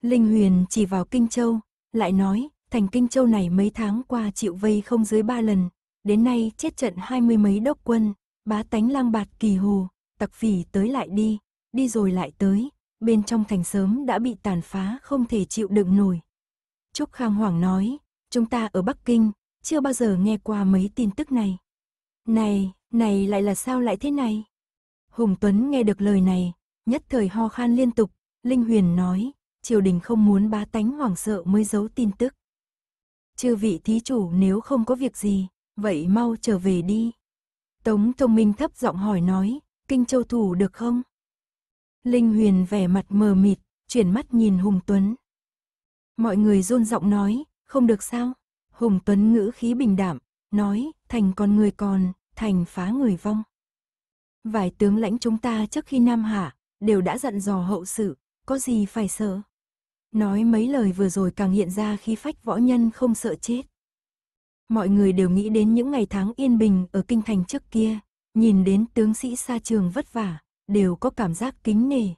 Linh Huyền chỉ vào Kinh Châu, lại nói, thành Kinh Châu này mấy tháng qua chịu vây không dưới ba lần, đến nay chết trận hai mươi mấy đốc quân, bá tánh lang bạt kỳ hồ, tặc phỉ tới lại đi, đi rồi lại tới, bên trong thành sớm đã bị tàn phá không thể chịu đựng nổi. Trúc Khang Hoàng nói, chúng ta ở Bắc Kinh, chưa bao giờ nghe qua mấy tin tức này. Này, này lại là sao lại thế này? Hùng Tuấn nghe được lời này, nhất thời ho khan liên tục, Linh Huyền nói, triều đình không muốn bá tánh hoảng sợ mới giấu tin tức. Chư vị thí chủ nếu không có việc gì, vậy mau trở về đi. Tống Thông Minh thấp giọng hỏi nói, Kinh Châu Thủ được không? Linh Huyền vẻ mặt mờ mịt, chuyển mắt nhìn Hùng Tuấn. Mọi người rôn giọng nói, không được sao? Hùng Tuấn ngữ khí bình đảm, nói, thành con người còn, thành phá người vong. Vài tướng lãnh chúng ta trước khi Nam Hạ, đều đã dặn dò hậu sự, có gì phải sợ. Nói mấy lời vừa rồi càng hiện ra khi phách võ nhân không sợ chết. Mọi người đều nghĩ đến những ngày tháng yên bình ở kinh thành trước kia, nhìn đến tướng sĩ xa trường vất vả, đều có cảm giác kính nể.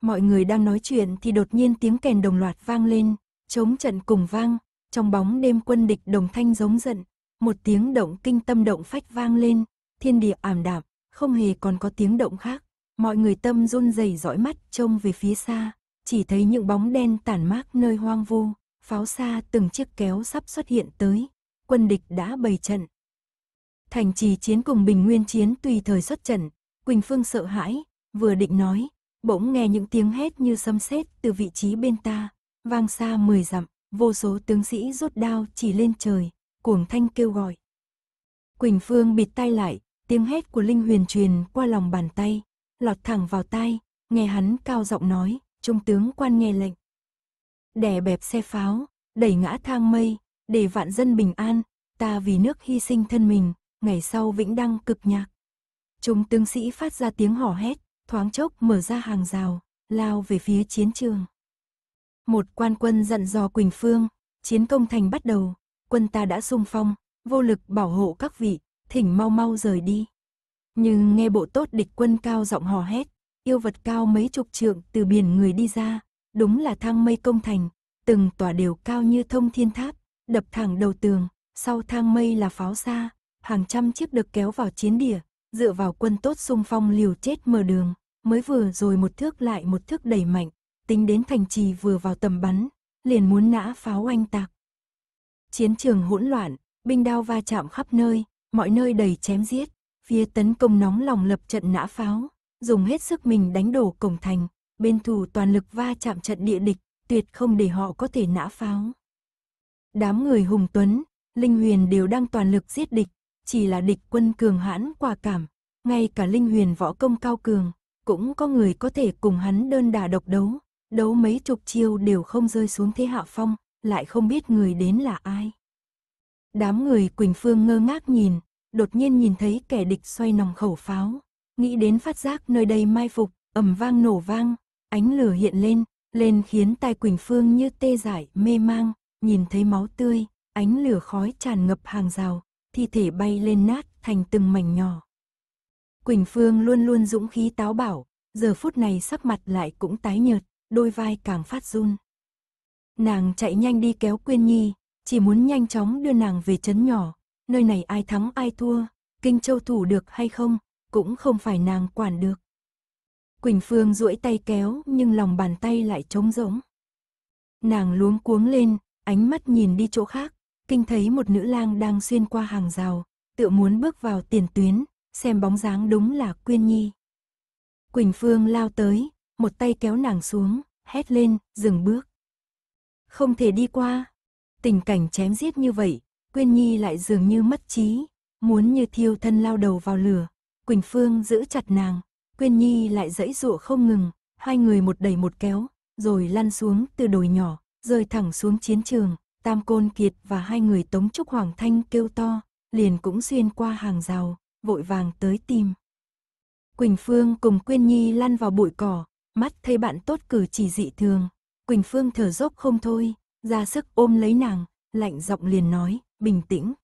Mọi người đang nói chuyện thì đột nhiên tiếng kèn đồng loạt vang lên, chống trận cùng vang, trong bóng đêm quân địch đồng thanh giống giận, một tiếng động kinh tâm động phách vang lên, thiên địa ảm đạm, không hề còn có tiếng động khác. Mọi người tâm run rẩy dõi mắt trông về phía xa, chỉ thấy những bóng đen tản mát nơi hoang vu, pháo xa từng chiếc kéo sắp xuất hiện tới, quân địch đã bày trận. Thành trì chiến cùng bình nguyên chiến tùy thời xuất trận, Quỳnh Phương sợ hãi, vừa định nói, bỗng nghe những tiếng hét như sấm sét từ vị trí bên ta, vang xa mười dặm, vô số tướng sĩ rút đao chỉ lên trời, cuồng thanh kêu gọi. Quỳnh Phương bịt tay lại, tiếng hét của Linh Huyền truyền qua lòng bàn tay, lọt thẳng vào tai, nghe hắn cao giọng nói, trung tướng quan nghe lệnh. Đè bẹp xe pháo, đẩy ngã thang mây, để vạn dân bình an, ta vì nước hy sinh thân mình, ngày sau vĩnh đăng cực nhạc. Trung tướng sĩ phát ra tiếng hò hét, thoáng chốc mở ra hàng rào, lao về phía chiến trường. Một quan quân dặn dò Quỳnh Phương, chiến công thành bắt đầu, quân ta đã sung phong, vô lực bảo hộ các vị, thỉnh mau mau rời đi. Nhưng nghe bộ tốt địch quân cao giọng hò hét, yêu vật cao mấy chục trượng từ biển người đi ra, đúng là thang mây công thành, từng tòa đều cao như thông thiên tháp, đập thẳng đầu tường, sau thang mây là pháo xa, hàng trăm chiếc được kéo vào chiến địa, dựa vào quân tốt sung phong liều chết mở đường, mới vừa rồi một thước lại một thước đẩy mạnh, tính đến thành trì vừa vào tầm bắn, liền muốn nã pháo oanh tạc. Chiến trường hỗn loạn, binh đao va chạm khắp nơi, mọi nơi đầy chém giết. Phía tấn công nóng lòng lập trận nã pháo, dùng hết sức mình đánh đổ cổng thành. Bên thủ toàn lực va chạm trận địa địch, tuyệt không để họ có thể nã pháo. Đám người hùng tuấn, linh huyền đều đang toàn lực giết địch, chỉ là địch quân cường hãn quả cảm. Ngay cả linh huyền võ công cao cường, cũng có người có thể cùng hắn đơn đà độc đấu, đấu mấy chục chiêu đều không rơi xuống thế hạ phong, lại không biết người đến là ai. Đám người Quỳnh Phương ngơ ngác nhìn, đột nhiên nhìn thấy kẻ địch xoay nòng khẩu pháo, nghĩ đến phát giác nơi đây mai phục, ầm vang nổ vang, ánh lửa hiện lên, lên khiến tai Quỳnh Phương như tê dại, mê mang, nhìn thấy máu tươi, ánh lửa khói tràn ngập hàng rào, thi thể bay lên nát thành từng mảnh nhỏ. Quỳnh Phương luôn luôn dũng khí táo bảo, giờ phút này sắc mặt lại cũng tái nhợt, đôi vai càng phát run. Nàng chạy nhanh đi kéo Quyên Nhi, chỉ muốn nhanh chóng đưa nàng về chấn nhỏ, nơi này ai thắng ai thua, Kinh Châu thủ được hay không, cũng không phải nàng quản được. Quỳnh Phương duỗi tay kéo nhưng lòng bàn tay lại trống rỗng. Nàng luống cuống lên, ánh mắt nhìn đi chỗ khác, kinh thấy một nữ lang đang xuyên qua hàng rào, tựa muốn bước vào tiền tuyến, xem bóng dáng đúng là Quyên Nhi. Quỳnh Phương lao tới, một tay kéo nàng xuống, hét lên, dừng bước không thể đi qua. Tình cảnh chém giết như vậy, Quyên Nhi lại dường như mất trí, muốn như thiêu thân lao đầu vào lửa. Quỳnh Phương giữ chặt nàng, Quyên Nhi lại dẫy dụa không ngừng, hai người một đẩy một kéo, rồi lăn xuống từ đồi nhỏ, rơi thẳng xuống chiến trường. Tam Côn Kiệt và hai người Tống Trúc Hoàng Thanh kêu to, liền cũng xuyên qua hàng rào, vội vàng tới tìm. Quỳnh Phương cùng Quyên Nhi lăn vào bụi cỏ, mắt thấy bạn tốt cử chỉ dị thường, Quỳnh Phương thở dốc không thôi, ra sức ôm lấy nàng, lạnh giọng liền nói, bình tĩnh.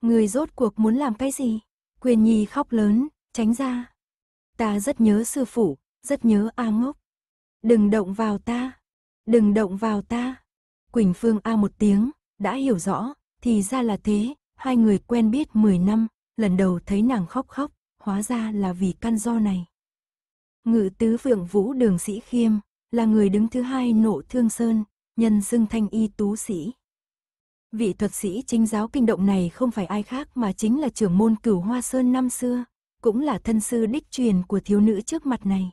Người rốt cuộc muốn làm cái gì? Quyền Nhi khóc lớn, tránh ra. Ta rất nhớ sư phụ, rất nhớ A ngốc. Đừng động vào ta, đừng động vào ta. Quỳnh Phương A một tiếng, đã hiểu rõ, thì ra là thế, hai người quen biết 10 năm, lần đầu thấy nàng khóc khóc, hóa ra là vì căn do này. Ngự tứ phượng vũ đường sĩ khiêm, là người đứng thứ hai nộ thương sơn, nhân xưng thanh y tú sĩ. Vị thuật sĩ chính giáo kinh động này không phải ai khác mà chính là trưởng môn cửu hoa sơn năm xưa, cũng là thân sư đích truyền của thiếu nữ trước mặt này.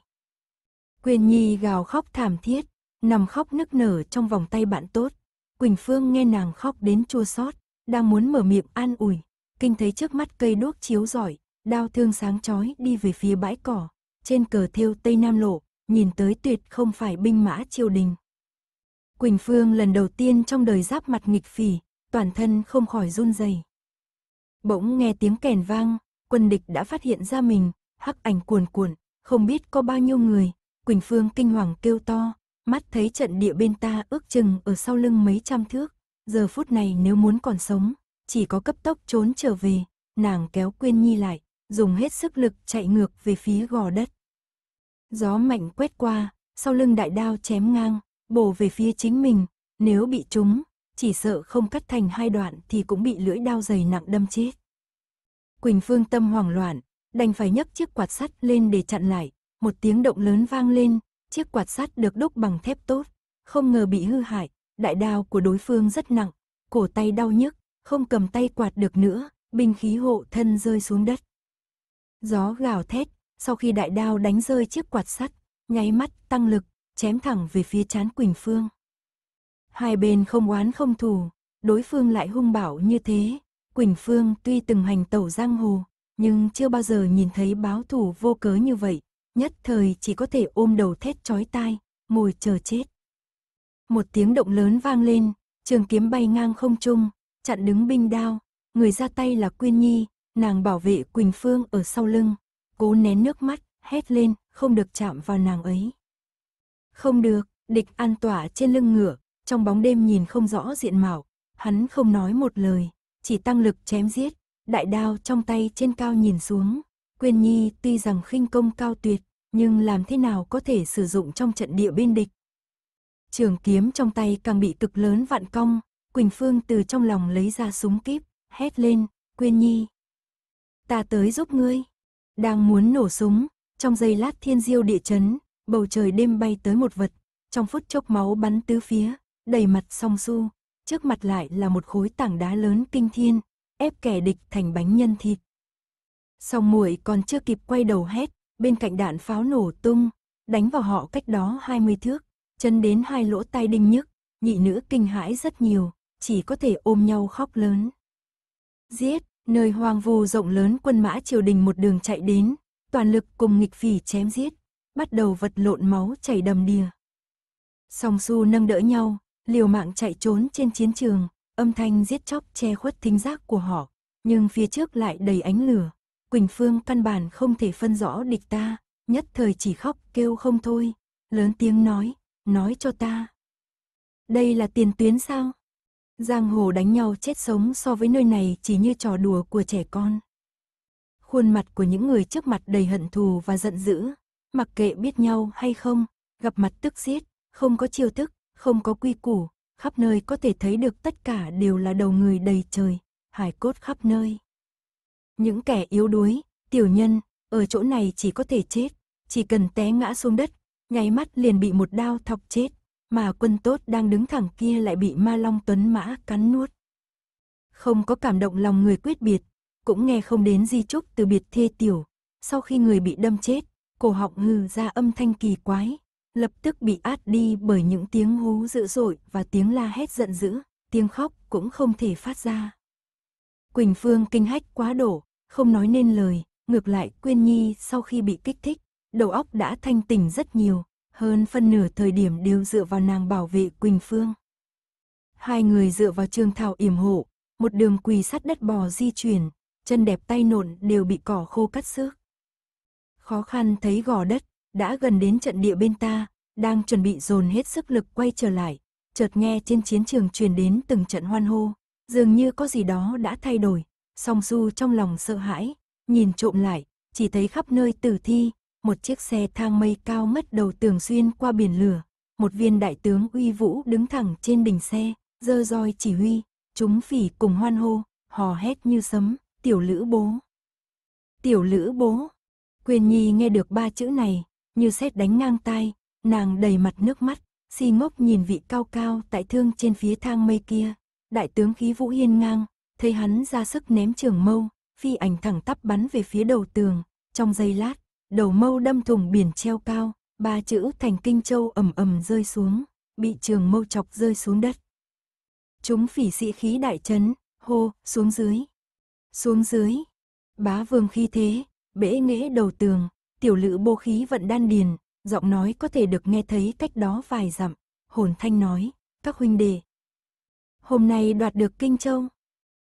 Quyền Nhi gào khóc thảm thiết, nằm khóc nức nở trong vòng tay bạn tốt. Quỳnh Phương nghe nàng khóc đến chua xót, đang muốn mở miệng an ủi, kinh thấy trước mắt cây đuốc chiếu giỏi đau thương sáng chói đi về phía bãi cỏ, trên cờ thêu Tây Nam Lộ, nhìn tới tuyệt không phải binh mã triều đình. Quỳnh Phương lần đầu tiên trong đời giáp mặt nghịch phỉ, toàn thân không khỏi run rẩy. Bỗng nghe tiếng kèn vang, quân địch đã phát hiện ra mình, hắc ảnh cuồn cuộn, không biết có bao nhiêu người, Quỳnh Phương kinh hoàng kêu to, mắt thấy trận địa bên ta ước chừng ở sau lưng mấy trăm thước, giờ phút này nếu muốn còn sống, chỉ có cấp tốc trốn trở về, nàng kéo Quyên Nhi lại, dùng hết sức lực chạy ngược về phía gò đất. Gió mạnh quét qua, sau lưng đại đao chém ngang, bổ về phía chính mình, nếu bị trúng, chỉ sợ không cắt thành hai đoạn thì cũng bị lưỡi đao dày nặng đâm chết. Quỳnh Phương tâm hoảng loạn, đành phải nhấc chiếc quạt sắt lên để chặn lại, một tiếng động lớn vang lên, chiếc quạt sắt được đúc bằng thép tốt, không ngờ bị hư hại, đại đao của đối phương rất nặng, cổ tay đau nhức, không cầm tay quạt được nữa, binh khí hộ thân rơi xuống đất. Gió gào thét, sau khi đại đao đánh rơi chiếc quạt sắt, nháy mắt tăng lực, chém thẳng về phía chán Quỳnh Phương. Hai bên không oán không thù, đối phương lại hung bạo như thế. Quỳnh Phương tuy từng hành tẩu giang hồ, nhưng chưa bao giờ nhìn thấy báo thù vô cớ như vậy, nhất thời chỉ có thể ôm đầu thét chói tai, ngồi chờ chết. Một tiếng động lớn vang lên, trường kiếm bay ngang không trung, chặn đứng binh đao, người ra tay là Quyên Nhi, nàng bảo vệ Quỳnh Phương ở sau lưng, cố nén nước mắt, hét lên, không được chạm vào nàng ấy. Không được, địch an tỏa trên lưng ngựa, trong bóng đêm nhìn không rõ diện mạo, hắn không nói một lời, chỉ tăng lực chém giết, đại đao trong tay trên cao nhìn xuống. Quyền Nhi tuy rằng khinh công cao tuyệt, nhưng làm thế nào có thể sử dụng trong trận địa bên địch. Trường kiếm trong tay càng bị cực lớn vạn cong, Quỳnh Phương từ trong lòng lấy ra súng kíp, hét lên, Quyên Nhi. Ta tới giúp ngươi. Đang muốn nổ súng, trong giây lát thiên diêu địa chấn, bầu trời đêm bay tới một vật, trong phút chốc máu bắn tứ phía, đầy mặt song su, trước mặt lại là một khối tảng đá lớn kinh thiên, ép kẻ địch thành bánh nhân thịt. Song muội còn chưa kịp quay đầu hết, bên cạnh đạn pháo nổ tung, đánh vào họ cách đó 20 thước, chân đến hai lỗ tai đinh nhức, nhị nữ kinh hãi rất nhiều, chỉ có thể ôm nhau khóc lớn. Giết, nơi hoang vu rộng lớn quân mã triều đình một đường chạy đến, toàn lực cùng nghịch phỉ chém giết, bắt đầu vật lộn máu chảy đầm đìa. Song Su nâng đỡ nhau, liều mạng chạy trốn trên chiến trường, âm thanh giết chóc che khuất thính giác của họ, nhưng phía trước lại đầy ánh lửa. Quỳnh Phương căn bản không thể phân rõ địch ta, nhất thời chỉ khóc kêu không thôi, lớn tiếng nói, nói cho ta. Đây là tiền tuyến sao? Giang hồ đánh nhau chết sống so với nơi này chỉ như trò đùa của trẻ con. Khuôn mặt của những người trước mặt đầy hận thù và giận dữ, mặc kệ biết nhau hay không, gặp mặt tức giết, không có chiêu thức, không có quy củ, khắp nơi có thể thấy được tất cả đều là đầu người đầy trời, hải cốt khắp nơi. Những kẻ yếu đuối, tiểu nhân, ở chỗ này chỉ có thể chết, chỉ cần té ngã xuống đất, nháy mắt liền bị một đao thọc chết mà quân tốt đang đứng thẳng kia lại bị ma long tuấn mã cắn nuốt. Không có cảm động lòng người quyết biệt, cũng nghe không đến di chúc từ biệt thê tiểu, sau khi người bị đâm chết, cổ họng hừ ra âm thanh kỳ quái, lập tức bị át đi bởi những tiếng hú dữ dội và tiếng la hét giận dữ, tiếng khóc cũng không thể phát ra. Quỳnh Phương kinh hách quá đổ, không nói nên lời, ngược lại Quyên Nhi sau khi bị kích thích, đầu óc đã thanh tỉnh rất nhiều, hơn phân nửa thời điểm đều dựa vào nàng bảo vệ Quỳnh Phương. Hai người dựa vào Trương Thảo yểm hộ, một đường quỳ sắt đất bò di chuyển, chân đẹp tay nộn đều bị cỏ khô cắt xước. Khó khăn thấy gò đất, đã gần đến trận địa bên ta, đang chuẩn bị dồn hết sức lực quay trở lại, chợt nghe trên chiến trường truyền đến từng trận hoan hô, dường như có gì đó đã thay đổi, song su trong lòng sợ hãi, nhìn trộm lại, chỉ thấy khắp nơi tử thi, một chiếc xe thang mây cao mất đầu tường xuyên qua biển lửa, một viên đại tướng uy vũ đứng thẳng trên đỉnh xe, dơ roi chỉ huy, chúng phỉ cùng hoan hô, hò hét như sấm, tiểu lữ bố. Tiểu lữ bố, quyền nhi nghe được ba chữ này, như xét đánh ngang tai, nàng đầy mặt nước mắt, si ngốc nhìn vị cao cao tại thương trên phía thang mây kia, đại tướng khí vũ hiên ngang, thấy hắn ra sức ném trường mâu, phi ảnh thẳng tắp bắn về phía đầu tường, trong giây lát, đầu mâu đâm thủng biển treo cao, ba chữ thành kinh châu ầm ầm rơi xuống, bị trường mâu chọc rơi xuống đất. Chúng phỉ sĩ khí đại chấn, hô, xuống dưới. Xuống dưới. Bá vương khi thế, bể nghễ đầu tường, tiểu lữ bô khí vận đan điền, giọng nói có thể được nghe thấy cách đó vài dặm, hồn thanh nói, các huynh đệ. Hôm nay đoạt được Kinh Châu,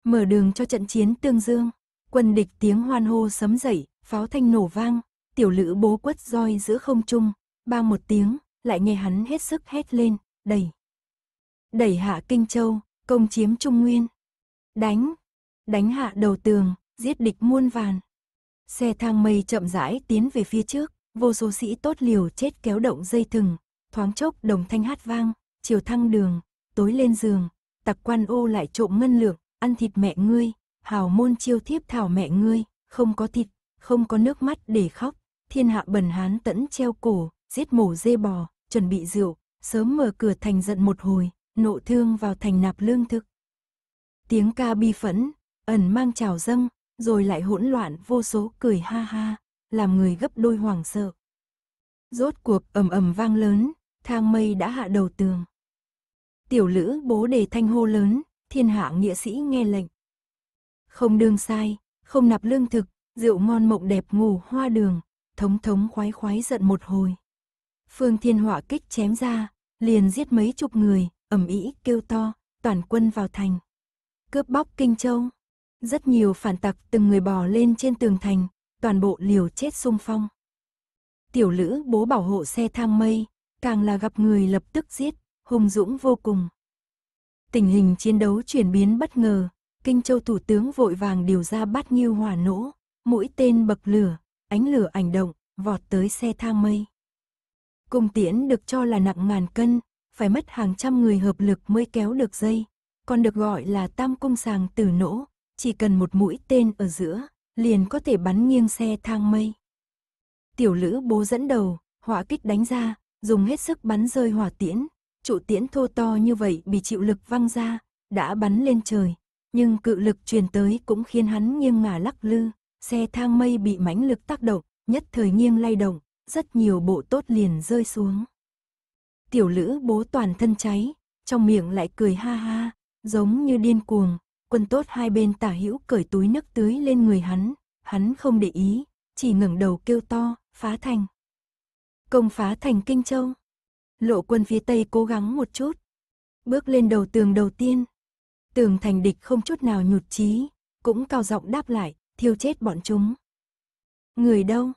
mở đường cho trận chiến Tương Dương, quân địch tiếng hoan hô sấm dậy, pháo thanh nổ vang, Tiểu lữ bố quất roi giữa không trung, ba một tiếng, lại nghe hắn hết sức hét lên, đẩy. Đẩy hạ Kinh Châu, công chiếm Trung Nguyên. Đánh, đánh hạ đầu tường, giết địch muôn vàn. Xe thang mây chậm rãi tiến về phía trước, vô số sĩ tốt liều chết kéo động dây thừng, thoáng chốc đồng thanh hát vang, chiều thăng đường, tối lên giường, tặc quan ô lại trộm ngân lượng, ăn thịt mẹ ngươi, hào môn chiêu thiếp thảo mẹ ngươi, không có thịt, không có nước mắt để khóc, thiên hạ bần hán tẫn treo cổ, giết mổ dê bò, chuẩn bị rượu, sớm mở cửa thành giận một hồi, nộ thương vào thành nạp lương thực. Tiếng ca bi phẫn, ẩn mang trào dâng, rồi lại hỗn loạn vô số cười ha ha, làm người gấp đôi hoảng sợ. Rốt cuộc ầm ầm vang lớn, thang mây đã hạ đầu tường. Tiểu lữ bố đề thanh hô lớn, thiên hạ nghĩa sĩ nghe lệnh. Không đương sai, không nạp lương thực, rượu ngon mộng đẹp ngủ hoa đường, thống thống khoái khoái giận một hồi. Phương Thiên Họa kích chém ra, liền giết mấy chục người, ẩm ý kêu to, toàn quân vào thành. Cướp bóc Kinh Châu. Rất nhiều phản tặc từng người bò lên trên tường thành, toàn bộ liều chết sung phong. Tiểu lữ bố bảo hộ xe thang mây, càng là gặp người lập tức giết, hung dũng vô cùng. Tình hình chiến đấu chuyển biến bất ngờ, Kinh Châu thủ tướng vội vàng điều ra bát nhiêu hỏa nỗ, mũi tên bậc lửa, ánh lửa ảnh động, vọt tới xe thang mây. Cung tiễn được cho là nặng ngàn cân, phải mất hàng trăm người hợp lực mới kéo được dây, còn được gọi là tam cung sàng tử nỗ, chỉ cần một mũi tên ở giữa, liền có thể bắn nghiêng xe thang mây. Tiểu lữ bố dẫn đầu, hỏa kích đánh ra, dùng hết sức bắn rơi hỏa tiễn, trụ tiễn thô to như vậy bị chịu lực văng ra, đã bắn lên trời, nhưng cự lực truyền tới cũng khiến hắn nghiêng ngả lắc lư, Xe thang mây bị mãnh lực tác động, nhất thời nghiêng lay động, rất nhiều bộ tốt liền rơi xuống. Tiểu lữ bố toàn thân cháy, trong miệng lại cười ha ha, giống như điên cuồng, quân tốt hai bên tả hữu cởi túi nước tưới lên người hắn, hắn không để ý, chỉ ngẩng đầu kêu to, phá thành. Công phá thành Kinh Châu. Lộ quân phía Tây cố gắng một chút. Bước lên đầu tường đầu tiên. Tường thành địch không chút nào nhụt chí cũng cao giọng đáp lại, thiêu chết bọn chúng. Người đâu?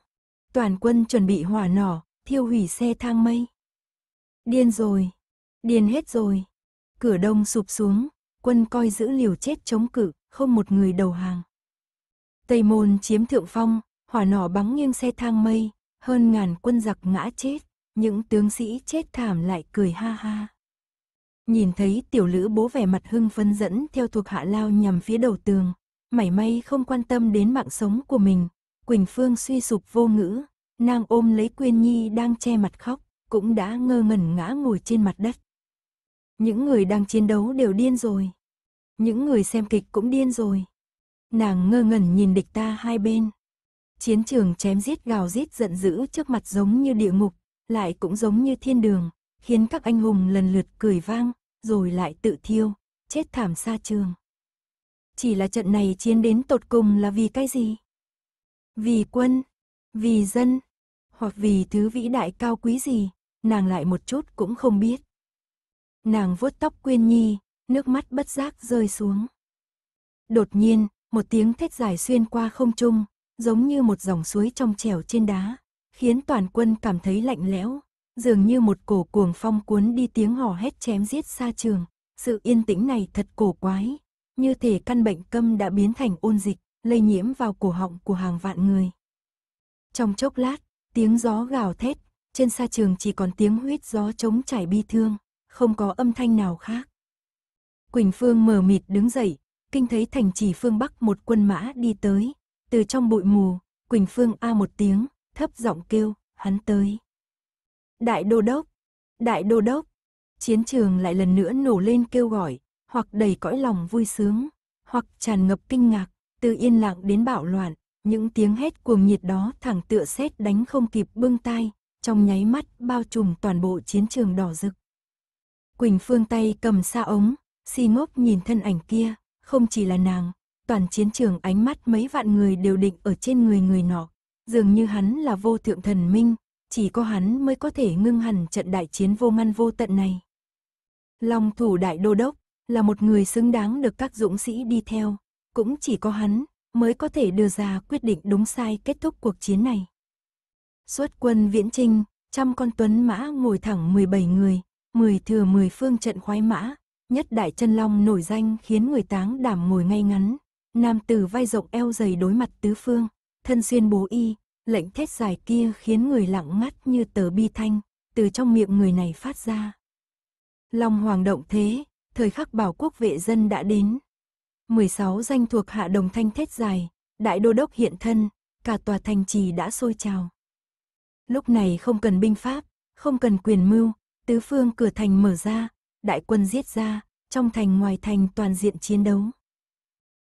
Toàn quân chuẩn bị hỏa nỏ, thiêu hủy xe thang mây. Điên rồi, điên hết rồi. Cửa đông sụp xuống, quân coi giữ liều chết chống cự, không một người đầu hàng. Tây môn chiếm thượng phong, hỏa nỏ bắn nghiêng xe thang mây, hơn ngàn quân giặc ngã chết, những tướng sĩ chết thảm lại cười ha ha. Nhìn thấy tiểu lữ bố vẻ mặt hưng phấn dẫn theo thuộc hạ lao nhằm phía đầu tường, mảy may không quan tâm đến mạng sống của mình. Quỳnh Phương suy sụp vô ngữ, nàng ôm lấy Quyên Nhi đang che mặt khóc, cũng đã ngơ ngẩn ngã ngồi trên mặt đất. Những người đang chiến đấu đều điên rồi. Những người xem kịch cũng điên rồi. Nàng ngơ ngẩn nhìn địch ta hai bên. Chiến trường chém giết gào giết giận dữ trước mặt giống như địa ngục, lại cũng giống như thiên đường, khiến các anh hùng lần lượt cười vang, rồi lại tự thiêu, chết thảm xa trường chỉ là trận này chiến đến tột cùng là vì cái gì? Vì quân, vì dân, hoặc vì thứ vĩ đại cao quý gì, nàng lại một chút cũng không biết. Nàng vuốt tóc Quyên Nhi, nước mắt bất giác rơi xuống. Đột nhiên, một tiếng thét dài xuyên qua không trung, giống như một dòng suối trong trẻo trên đá, khiến toàn quân cảm thấy lạnh lẽo, dường như một cổ cuồng phong cuốn đi tiếng hò hét chém giết xa trường. Sự yên tĩnh này thật cổ quái, như thể căn bệnh câm đã biến thành ôn dịch, lây nhiễm vào cổ họng của hàng vạn người. Trong chốc lát, tiếng gió gào thét, trên sa trường chỉ còn tiếng huyết gió trống trải bi thương, không có âm thanh nào khác. Quỳnh Phương mờ mịt đứng dậy, kinh thấy thành chỉ phương Bắc một quân mã đi tới, từ trong bụi mù, Quỳnh Phương a một tiếng, thấp giọng kêu, hắn tới. Đại đô đốc, đại đô đốc, chiến trường lại lần nữa nổ lên kêu gọi, hoặc đầy cõi lòng vui sướng, hoặc tràn ngập kinh ngạc, từ yên lặng đến bạo loạn, những tiếng hét cuồng nhiệt đó thẳng tựa sét đánh không kịp bưng tai, trong nháy mắt bao trùm toàn bộ chiến trường đỏ rực. Quỳnh Phương tay cầm xa ống, si ngốc nhìn thân ảnh kia, không chỉ là nàng, toàn chiến trường ánh mắt mấy vạn người đều định ở trên người người nọ, dường như hắn là vô thượng thần minh, chỉ có hắn mới có thể ngưng hẳn trận đại chiến vô ngăn vô tận này. Long thủ đại đô đốc, là một người xứng đáng được các dũng sĩ đi theo, cũng chỉ có hắn mới có thể đưa ra quyết định đúng sai kết thúc cuộc chiến này. Xuất quân viễn trinh, trăm con tuấn mã ngồi thẳng 17 người, 10 thừa 10 phương trận khoái mã, nhất đại chân long nổi danh khiến người táng đảm ngồi ngay ngắn. Nam tử vai rộng eo dày đối mặt tứ phương, thân xuyên bố y, lệnh thét dài kia khiến người lặng ngắt như tờ bi thanh, từ trong miệng người này phát ra. Long hoàng động thế, thời khắc bảo quốc vệ dân đã đến. 16 danh thuộc hạ đồng thanh thét dài, đại đô đốc hiện thân, cả tòa thành trì đã sôi trào. Lúc này không cần binh pháp, không cần quyền mưu, tứ phương cửa thành mở ra, đại quân giết ra, trong thành ngoài thành toàn diện chiến đấu.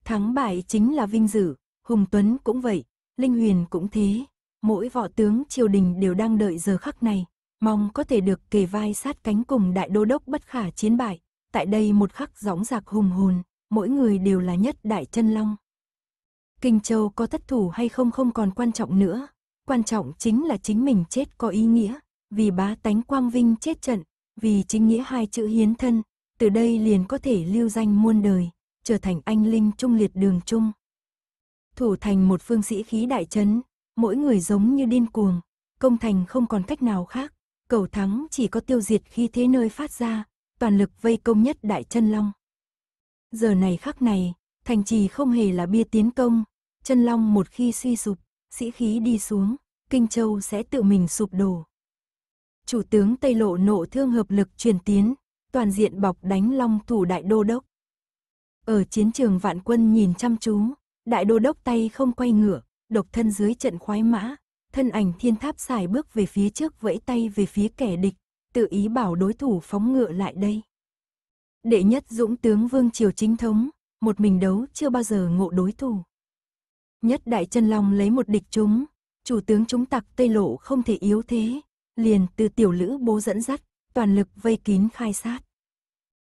Thắng bại chính là vinh dự, Hùng Tuấn cũng vậy, Linh Huyền cũng thế, mỗi võ tướng triều đình đều đang đợi giờ khắc này, mong có thể được kề vai sát cánh cùng đại đô đốc bất khả chiến bại, tại đây một khắc gióng giạc hùng hồn, mỗi người đều là nhất đại chân long. Kinh Châu có thất thủ hay không không còn quan trọng nữa, quan trọng chính là chính mình chết có ý nghĩa, vì bá tánh quang vinh chết trận, vì chính nghĩa hai chữ hiến thân, từ đây liền có thể lưu danh muôn đời, trở thành anh linh trung liệt đường trung. Thủ thành một phương sĩ khí đại trấn mỗi người giống như điên cuồng, công thành không còn cách nào khác, cầu thắng chỉ có tiêu diệt khi thế nơi phát ra, toàn lực vây công nhất đại chân long. Giờ này khắc này, thành trì không hề là bia tiến công, chân long một khi suy sụp, sĩ khí đi xuống, Kinh Châu sẽ tự mình sụp đổ. Chủ tướng Tây Lộ nộ thương hợp lực truyền tiến, toàn diện bọc đánh long thủ đại đô đốc. Ở chiến trường vạn quân nhìn chăm chú, đại đô đốc tay không quay ngửa, độc thân dưới trận khoái mã, thân ảnh thiên tháp xài bước về phía trước vẫy tay về phía kẻ địch, tự ý bảo đối thủ phóng ngựa lại đây. Đệ nhất dũng tướng Vương Triều chính thống, một mình đấu chưa bao giờ ngộ đối thủ. Nhất đại chân long lấy một địch chúng, chủ tướng chúng tặc Tây Lộ không thể yếu thế, liền từ tiểu lữ bố dẫn dắt, toàn lực vây kín khai sát.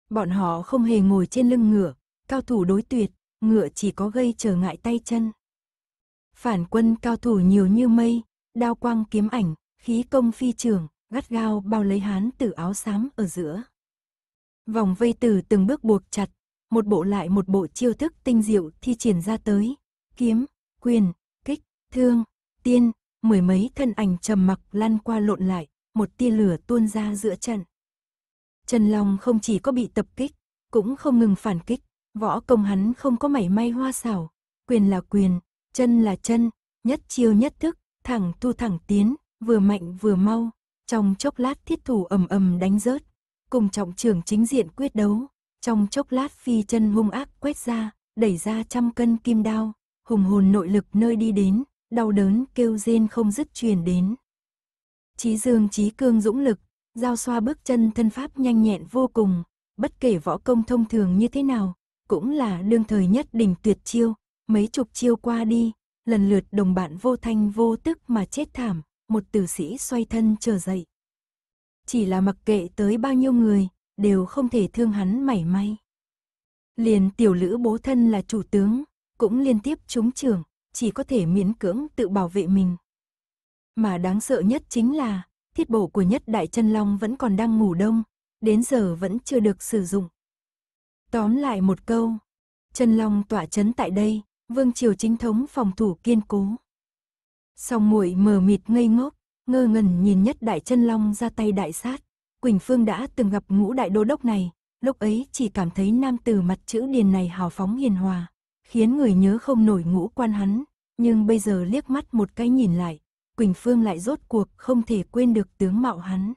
Bọn họ không hề ngồi trên lưng ngựa, cao thủ đối tuyệt, ngựa chỉ có gây trở ngại tay chân. Phản quân cao thủ nhiều như mây, đao quang kiếm ảnh, khí công phi trường, gắt gao bao lấy hán tử áo xám ở giữa. Vòng vây từ từng bước buộc chặt, một bộ lại một bộ chiêu thức tinh diệu thi triển ra tới, kiếm, quyền, kích, thương, tiên, mười mấy thân ảnh trầm mặc lăn qua lộn lại, một tia lửa tuôn ra giữa trận. Trần Long không chỉ có bị tập kích, cũng không ngừng phản kích, võ công hắn không có mảy may hoa xảo, quyền là quyền, chân là chân, nhất chiêu nhất thức, thẳng tu thẳng tiến, vừa mạnh vừa mau, trong chốc lát thiết thủ ầm ầm đánh rớt, cùng trọng trưởng chính diện quyết đấu. Trong chốc lát phi chân hung ác quét ra, đẩy ra trăm cân kim đao, hùng hồn nội lực nơi đi đến, đau đớn kêu rên không dứt truyền đến. Chí dương chí cương dũng lực, giao xoa bước chân thân pháp nhanh nhẹn vô cùng, bất kể võ công thông thường như thế nào, cũng là đương thời nhất đỉnh tuyệt chiêu, mấy chục chiêu qua đi, lần lượt đồng bạn vô thanh vô tức mà chết thảm, một tử sĩ xoay thân trở dậy. Chỉ là mặc kệ tới bao nhiêu người, đều không thể thương hắn mảy may. Liền tiểu lữ bố thân là chủ tướng, cũng liên tiếp trúng trường chỉ có thể miễn cưỡng tự bảo vệ mình. Mà đáng sợ nhất chính là, thiết bổ của nhất đại chân long vẫn còn đang ngủ đông, đến giờ vẫn chưa được sử dụng. Tóm lại một câu, chân long tỏa chấn tại đây, vương triều chính thống phòng thủ kiên cố. Song muội mờ mịt ngây ngốc, ngơ ngẩn nhìn nhất đại chân long ra tay đại sát. Quỳnh Phương đã từng gặp ngũ đại đô đốc này, lúc ấy chỉ cảm thấy nam tử mặt chữ điền này hào phóng hiền hòa, khiến người nhớ không nổi ngũ quan hắn, nhưng bây giờ liếc mắt một cái nhìn lại, Quỳnh Phương lại rốt cuộc không thể quên được tướng mạo hắn.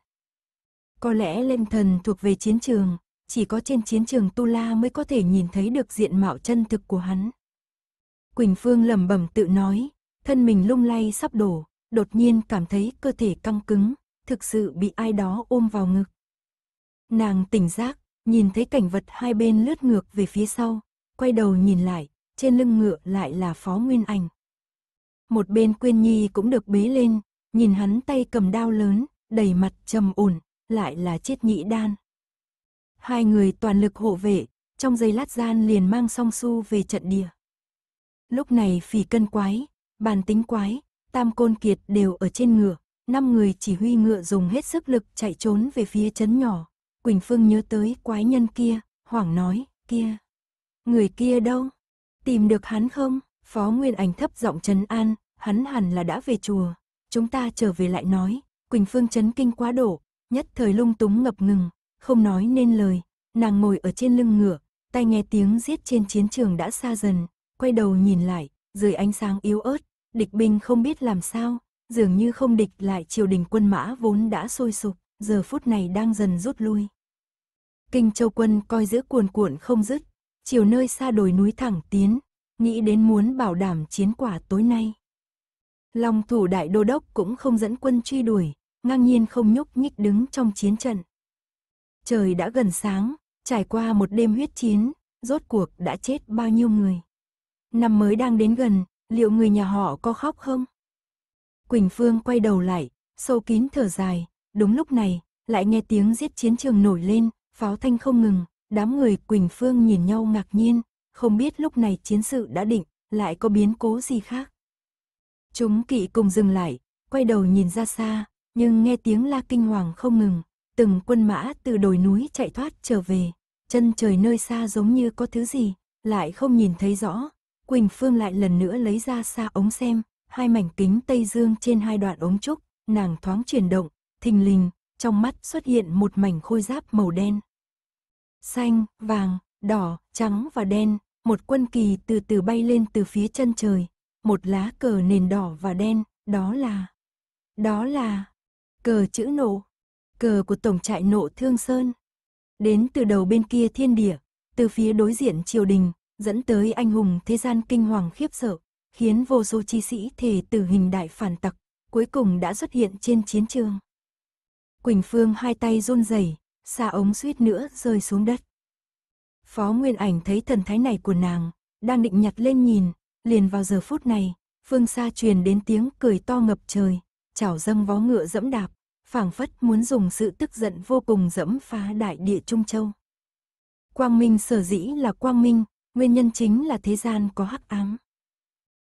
Có lẽ lên thần thuộc về chiến trường, chỉ có trên chiến trường Tu La mới có thể nhìn thấy được diện mạo chân thực của hắn. Quỳnh Phương lẩm bẩm tự nói, thân mình lung lay sắp đổ, đột nhiên cảm thấy cơ thể căng cứng, thực sự bị ai đó ôm vào ngực. Nàng tỉnh giác, nhìn thấy cảnh vật hai bên lướt ngược về phía sau, quay đầu nhìn lại, trên lưng ngựa lại là Phó Nguyên anh. Một bên Quyên Nhi cũng được bế lên, nhìn hắn tay cầm đao lớn, đầy mặt trầm ổn, lại là chết nhị đan. Hai người toàn lực hộ vệ, trong giây lát gian liền mang song su về trận địa. Lúc này phỉ cân quái, Bàn tính quái, tam côn kiệt đều ở trên ngựa, năm người chỉ huy ngựa dùng hết sức lực chạy trốn về phía chấn nhỏ. Quỳnh Phương nhớ tới quái nhân kia, hoảng nói, kia. Người kia đâu? Tìm được hắn không? Phó Nguyên Ảnh thấp giọng trấn an, hắn hẳn là đã về chùa. Chúng ta trở về lại nói, Quỳnh Phương chấn kinh quá độ, nhất thời lung túng ngập ngừng, không nói nên lời. Nàng ngồi ở trên lưng ngựa, tai nghe tiếng giết trên chiến trường đã xa dần, quay đầu nhìn lại, dưới ánh sáng yếu ớt, địch binh không biết làm sao, dường như không địch lại triều đình quân mã vốn đã sôi sục, giờ phút này đang dần rút lui. Kinh châu quân coi giữa cuồn cuộn không dứt, chiều nơi xa đồi núi thẳng tiến, nghĩ đến muốn bảo đảm chiến quả tối nay. Long thủ đại đô đốc cũng không dẫn quân truy đuổi, ngang nhiên không nhúc nhích đứng trong chiến trận. Trời đã gần sáng, trải qua một đêm huyết chiến, rốt cuộc đã chết bao nhiêu người. Năm mới đang đến gần, liệu người nhà họ có khóc không? Quỳnh Phương quay đầu lại, sâu kín thở dài, đúng lúc này, lại nghe tiếng giết chiến trường nổi lên, pháo thanh không ngừng, đám người Quỳnh Phương nhìn nhau ngạc nhiên, không biết lúc này chiến sự đã định, lại có biến cố gì khác. Chúng kỵ cùng dừng lại, quay đầu nhìn ra xa, nhưng nghe tiếng la kinh hoàng không ngừng, từng quân mã từ đồi núi chạy thoát trở về, chân trời nơi xa giống như có thứ gì, lại không nhìn thấy rõ, Quỳnh Phương lại lần nữa lấy ra xa ống xem, hai mảnh kính Tây Dương trên hai đoạn ống trúc, nàng thoáng chuyển động, thình lình, trong mắt xuất hiện một mảnh khôi giáp màu đen. Xanh, vàng, đỏ, trắng và đen, một quân kỳ từ từ bay lên từ phía chân trời, một lá cờ nền đỏ và đen, đó là... Đó là... Cờ chữ nộ, cờ của Tổng trại nộ Thương Sơn. Đến từ đầu bên kia thiên địa, từ phía đối diện triều đình, dẫn tới anh hùng thế gian kinh hoàng khiếp sợ, khiến vô số chi sĩ thể tử hình đại phản tặc, cuối cùng đã xuất hiện trên chiến trường. Quỳnh Phương hai tay run rẩy, xa ống suýt nữa rơi xuống đất. Phó Nguyên Ảnh thấy thần thái này của nàng, đang định nhặt lên nhìn, liền vào giờ phút này, phương xa truyền đến tiếng cười to ngập trời, chảo dâng vó ngựa dẫm đạp, phảng phất muốn dùng sự tức giận vô cùng dẫm phá đại địa Trung Châu. Quang Minh sở dĩ là Quang Minh, nguyên nhân chính là thế gian có hắc ám.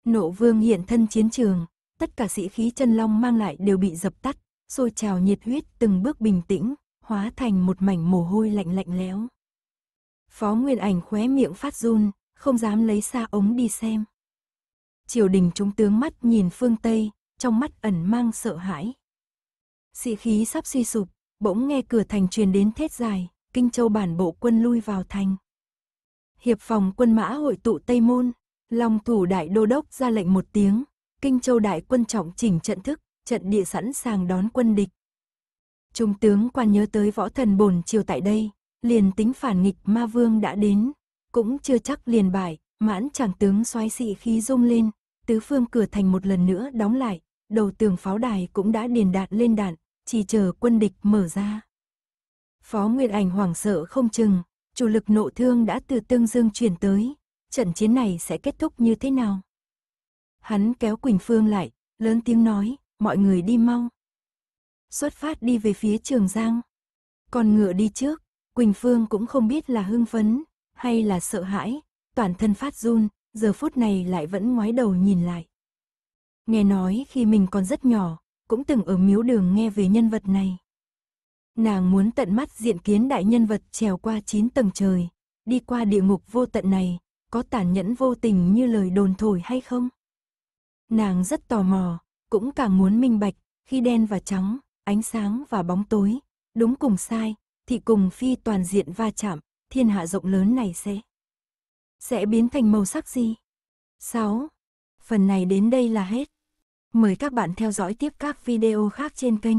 Nộ vương hiện thân chiến trường, tất cả sĩ khí chân long mang lại đều bị dập tắt, sôi trào nhiệt huyết từng bước bình tĩnh, hóa thành một mảnh mồ hôi lạnh lạnh lẽo. Phó Nguyên Ảnh khóe miệng phát run, không dám lấy xa ống đi xem. Triều đình chúng tướng mắt nhìn phương Tây, trong mắt ẩn mang sợ hãi. Sĩ khí sắp suy sụp, bỗng nghe cửa thành truyền đến thét dài, Kinh Châu bản bộ quân lui vào thành hiệp phòng quân mã hội tụ Tây Môn, Long thủ đại đô đốc ra lệnh một tiếng, Kinh Châu đại quân trọng chỉnh trận thức, trận địa sẵn sàng đón quân địch. Trung tướng quan nhớ tới võ thần bồn chiều tại đây, liền tính phản nghịch ma vương đã đến, cũng chưa chắc liền bài, mãn chàng tướng xoáy xị khí rung lên, tứ phương cửa thành một lần nữa đóng lại, đầu tường pháo đài cũng đã điền đạn lên đạn, chỉ chờ quân địch mở ra. Phó Nguyệt Ảnh hoảng sợ không chừng, chủ lực nộ thương đã từ Tương Dương chuyển tới, trận chiến này sẽ kết thúc như thế nào? Hắn kéo Quỳnh Phương lại, lớn tiếng nói, mọi người đi mau. Xuất phát đi về phía Trường Giang. Còn ngựa đi trước, Quỳnh Phương cũng không biết là hưng phấn, hay là sợ hãi, toàn thân phát run, giờ phút này lại vẫn ngoái đầu nhìn lại. Nghe nói khi mình còn rất nhỏ, cũng từng ở miếu đường nghe về nhân vật này. Nàng muốn tận mắt diện kiến đại nhân vật trèo qua chín tầng trời, đi qua địa ngục vô tận này, có tàn nhẫn vô tình như lời đồn thổi hay không? Nàng rất tò mò, cũng càng muốn minh bạch, khi đen và trắng, ánh sáng và bóng tối, đúng cùng sai, thì cùng phi toàn diện va chạm, thiên hạ rộng lớn này sẽ sẽ biến thành màu sắc gì? 6. Phần này đến đây là hết. Mời các bạn theo dõi tiếp các video khác trên kênh.